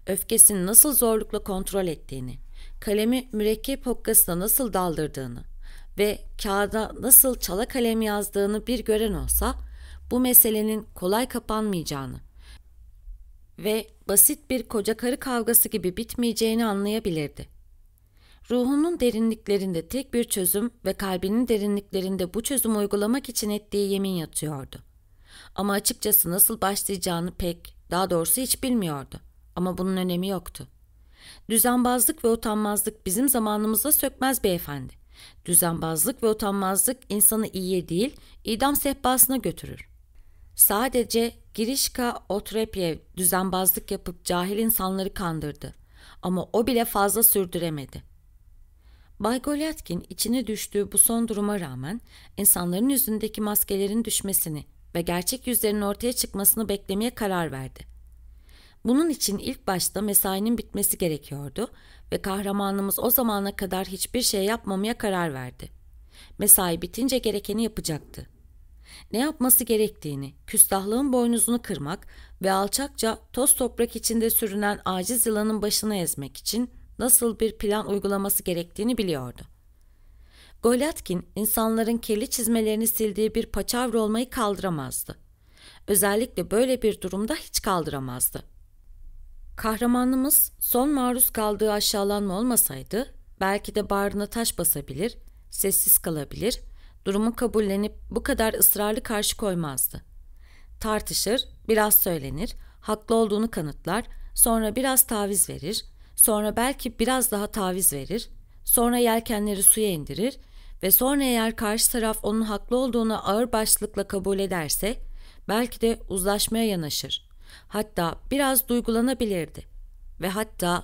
A: öfkesini nasıl zorlukla kontrol ettiğini, kalemi mürekkep hokkasına nasıl daldırdığını ve kağıda nasıl çala kalem yazdığını bir gören olsa bu meselenin kolay kapanmayacağını ve basit bir koca karı kavgası gibi bitmeyeceğini anlayabilirdi. Ruhunun derinliklerinde tek bir çözüm ve kalbinin derinliklerinde bu çözüm uygulamak için ettiği yemin yatıyordu. Ama açıkçası nasıl başlayacağını pek, daha doğrusu hiç bilmiyordu. Ama bunun önemi yoktu. Düzenbazlık ve utanmazlık bizim zamanımıza sökmez beyefendi. Düzenbazlık ve utanmazlık insanı iyiye değil, idam sehpasına götürür. Sadece Girişka Otrepyev düzenbazlık yapıp cahil insanları kandırdı. Ama o bile fazla sürdüremedi. Bay Golyatkin içine düştüğü bu son duruma rağmen insanların yüzündeki maskelerin düşmesini ve gerçek yüzlerinin ortaya çıkmasını beklemeye karar verdi. Bunun için ilk başta mesainin bitmesi gerekiyordu ve kahramanımız o zamana kadar hiçbir şey yapmamaya karar verdi. Mesai bitince gerekeni yapacaktı. Ne yapması gerektiğini, küstahlığın boynuzunu kırmak ve alçakça toz toprak içinde sürünen aciz yılanın başını ezmek için nasıl bir plan uygulaması gerektiğini biliyordu. Golatkin insanların kirli çizmelerini sildiği bir paçavra olmayı kaldıramazdı. Özellikle böyle bir durumda hiç kaldıramazdı. Kahramanımız son maruz kaldığı aşağılanma olmasaydı belki de bağrına taş basabilir, sessiz kalabilir, durumu kabullenip bu kadar ısrarlı karşı koymazdı. Tartışır, biraz söylenir, haklı olduğunu kanıtlar, sonra biraz taviz verir, sonra belki biraz daha taviz verir, sonra yelkenleri suya indirir ve sonra eğer karşı taraf onun haklı olduğunu ağır başlıkla kabul ederse belki de uzlaşmaya yanaşır. Hatta biraz duygulanabilirdi. Ve hatta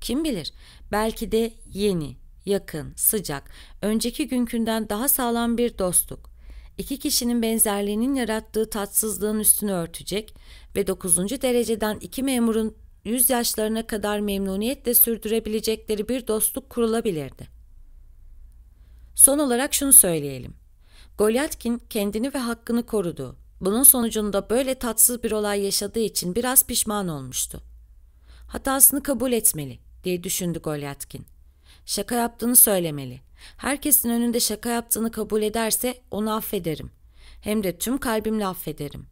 A: kim bilir belki de yeni, yakın, sıcak, önceki günkünden daha sağlam bir dostluk. İki kişinin benzerliğinin yarattığı tatsızlığın üstünü örtecek ve dokuzuncu dereceden iki memurun yüz yaşlarına kadar memnuniyetle sürdürebilecekleri bir dostluk kurulabilirdi. Son olarak şunu söyleyelim. Golyatkin kendini ve hakkını korudu bunun sonucunda böyle tatsız bir olay yaşadığı için biraz pişman olmuştu. Hatasını kabul etmeli diye düşündü Golyatkin. Şaka yaptığını söylemeli. Herkesin önünde şaka yaptığını kabul ederse onu affederim. Hem de tüm kalbimle affederim.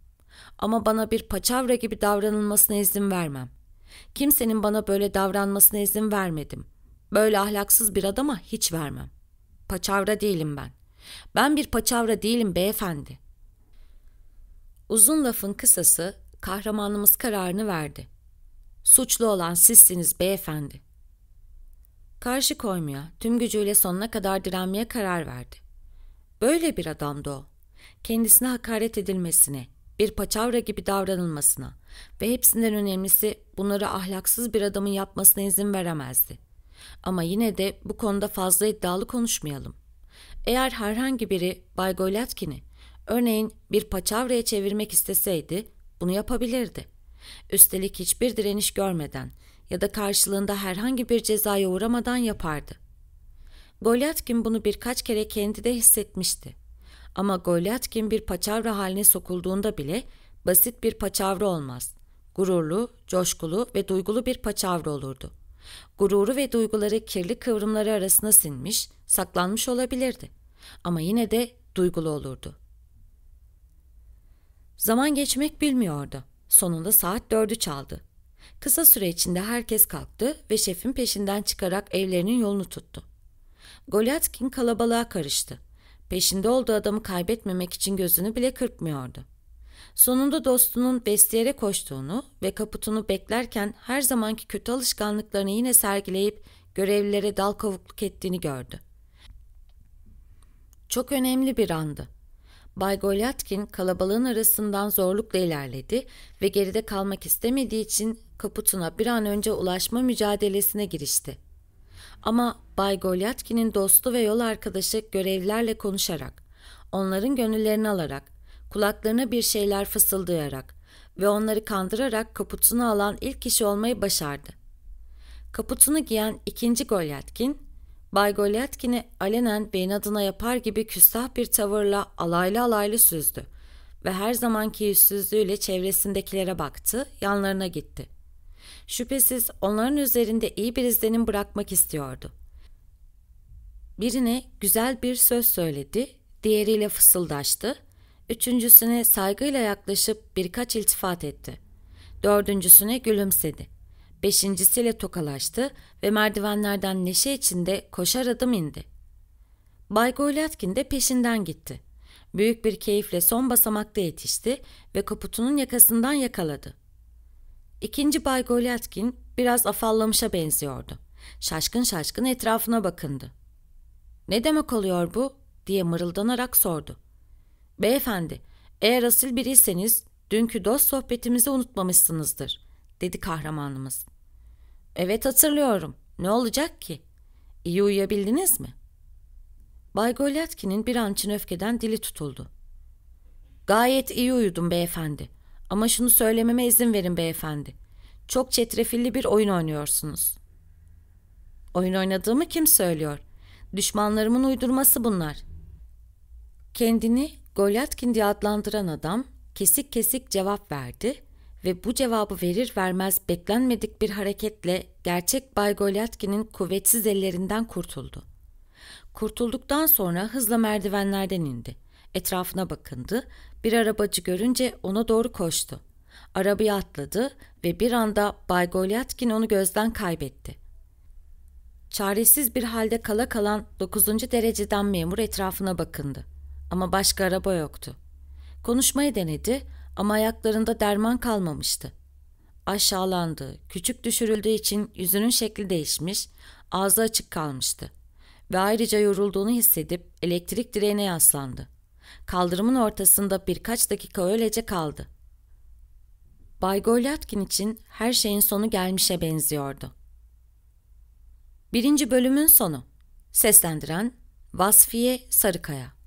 A: Ama bana bir paçavra gibi davranılmasına izin vermem. Kimsenin bana böyle davranmasına izin vermedim. Böyle ahlaksız bir adama hiç vermem. Paçavra değilim ben. Ben bir paçavra değilim beyefendi.'' Uzun lafın kısası kahramanımız kararını verdi. Suçlu olan sizsiniz beyefendi. Karşı koymaya, tüm gücüyle sonuna kadar direnmeye karar verdi. Böyle bir adamdı o. Kendisine hakaret edilmesine, bir paçavra gibi davranılmasına ve hepsinden önemlisi bunları ahlaksız bir adamın yapmasına izin veremezdi. Ama yine de bu konuda fazla iddialı konuşmayalım. Eğer herhangi biri Bay Goyle'tkini. Örneğin bir paçavraya çevirmek isteseydi bunu yapabilirdi. Üstelik hiçbir direniş görmeden ya da karşılığında herhangi bir cezaya uğramadan yapardı. Golyatkin bunu birkaç kere kendi de hissetmişti. Ama Golyatkin bir paçavra haline sokulduğunda bile basit bir paçavra olmaz. Gururlu, coşkulu ve duygulu bir paçavra olurdu. Gururu ve duyguları kirli kıvrımları arasına sinmiş, saklanmış olabilirdi. Ama yine de duygulu olurdu.'' Zaman geçmek bilmiyordu. Sonunda saat dördü çaldı. Kısa süre içinde herkes kalktı ve şefin peşinden çıkarak evlerinin yolunu tuttu. Goliatkin kalabalığa karıştı. Peşinde olduğu adamı kaybetmemek için gözünü bile kırpmıyordu. Sonunda dostunun vestiyere koştuğunu ve kaputunu beklerken her zamanki kötü alışkanlıklarını yine sergileyip görevlilere dal kavukluk ettiğini gördü. Çok önemli bir andı. Bay Golyatkin kalabalığın arasından zorlukla ilerledi ve geride kalmak istemediği için kaputuna bir an önce ulaşma mücadelesine girişti. Ama Bay Golyatkin'in dostu ve yol arkadaşı görevlilerle konuşarak, onların gönüllerini alarak, kulaklarına bir şeyler fısıldayarak ve onları kandırarak kaputunu alan ilk kişi olmayı başardı. Kaputunu giyen ikinci Golyatkin Bay Golyatkin'i alenen beyin adına yapar gibi küstah bir tavırla alaylı alaylı süzdü ve her zamanki yüzsüzlüğüyle çevresindekilere baktı, yanlarına gitti. Şüphesiz onların üzerinde iyi bir izlenim bırakmak istiyordu. Birine güzel bir söz söyledi, diğeriyle fısıldaştı, üçüncüsüne saygıyla yaklaşıp birkaç iltifat etti. Dördüncüsüne gülümsedi.'' Beşincisiyle tokalaştı ve merdivenlerden neşe içinde koşar adım indi. Bay Golyatkin de peşinden gitti. Büyük bir keyifle son basamakta yetişti ve kaputunun yakasından yakaladı. İkinci Bay Golyatkin biraz afallamışa benziyordu. Şaşkın şaşkın etrafına bakındı. ''Ne demek oluyor bu?'' diye mırıldanarak sordu. ''Beyefendi, eğer asil biriyseniz dünkü dost sohbetimizi unutmamışsınızdır.'' dedi kahramanımız. Evet hatırlıyorum. Ne olacak ki? İyi uyuyabildiniz mi? Bay Golyatkin'in bir an için öfkeden dili tutuldu. Gayet iyi uyudum beyefendi. Ama şunu söylememe izin verin beyefendi. Çok çetrefilli bir oyun oynuyorsunuz. Oyun oynadığımı kim söylüyor? Düşmanlarımın uydurması bunlar. Kendini Golyatkin diye adlandıran adam kesik kesik cevap verdi ve bu cevabı verir vermez beklenmedik bir hareketle gerçek Bay Golyatkin'in kuvvetsiz ellerinden kurtuldu. Kurtulduktan sonra hızla merdivenlerden indi. Etrafına bakındı, bir arabacı görünce ona doğru koştu. Arabaya atladı ve bir anda Bay Golyatkin onu gözden kaybetti. Çaresiz bir halde kala kalan 9. dereceden memur etrafına bakındı. Ama başka araba yoktu. Konuşmayı denedi ama ayaklarında derman kalmamıştı. Aşağılandı, küçük düşürüldüğü için yüzünün şekli değişmiş, ağzı açık kalmıştı. Ve ayrıca yorulduğunu hissedip elektrik direğine yaslandı. Kaldırımın ortasında birkaç dakika öylece kaldı. Bay Golyatkin için her şeyin sonu gelmişe benziyordu. Birinci bölümün sonu. Seslendiren Vasfiye Sarıkaya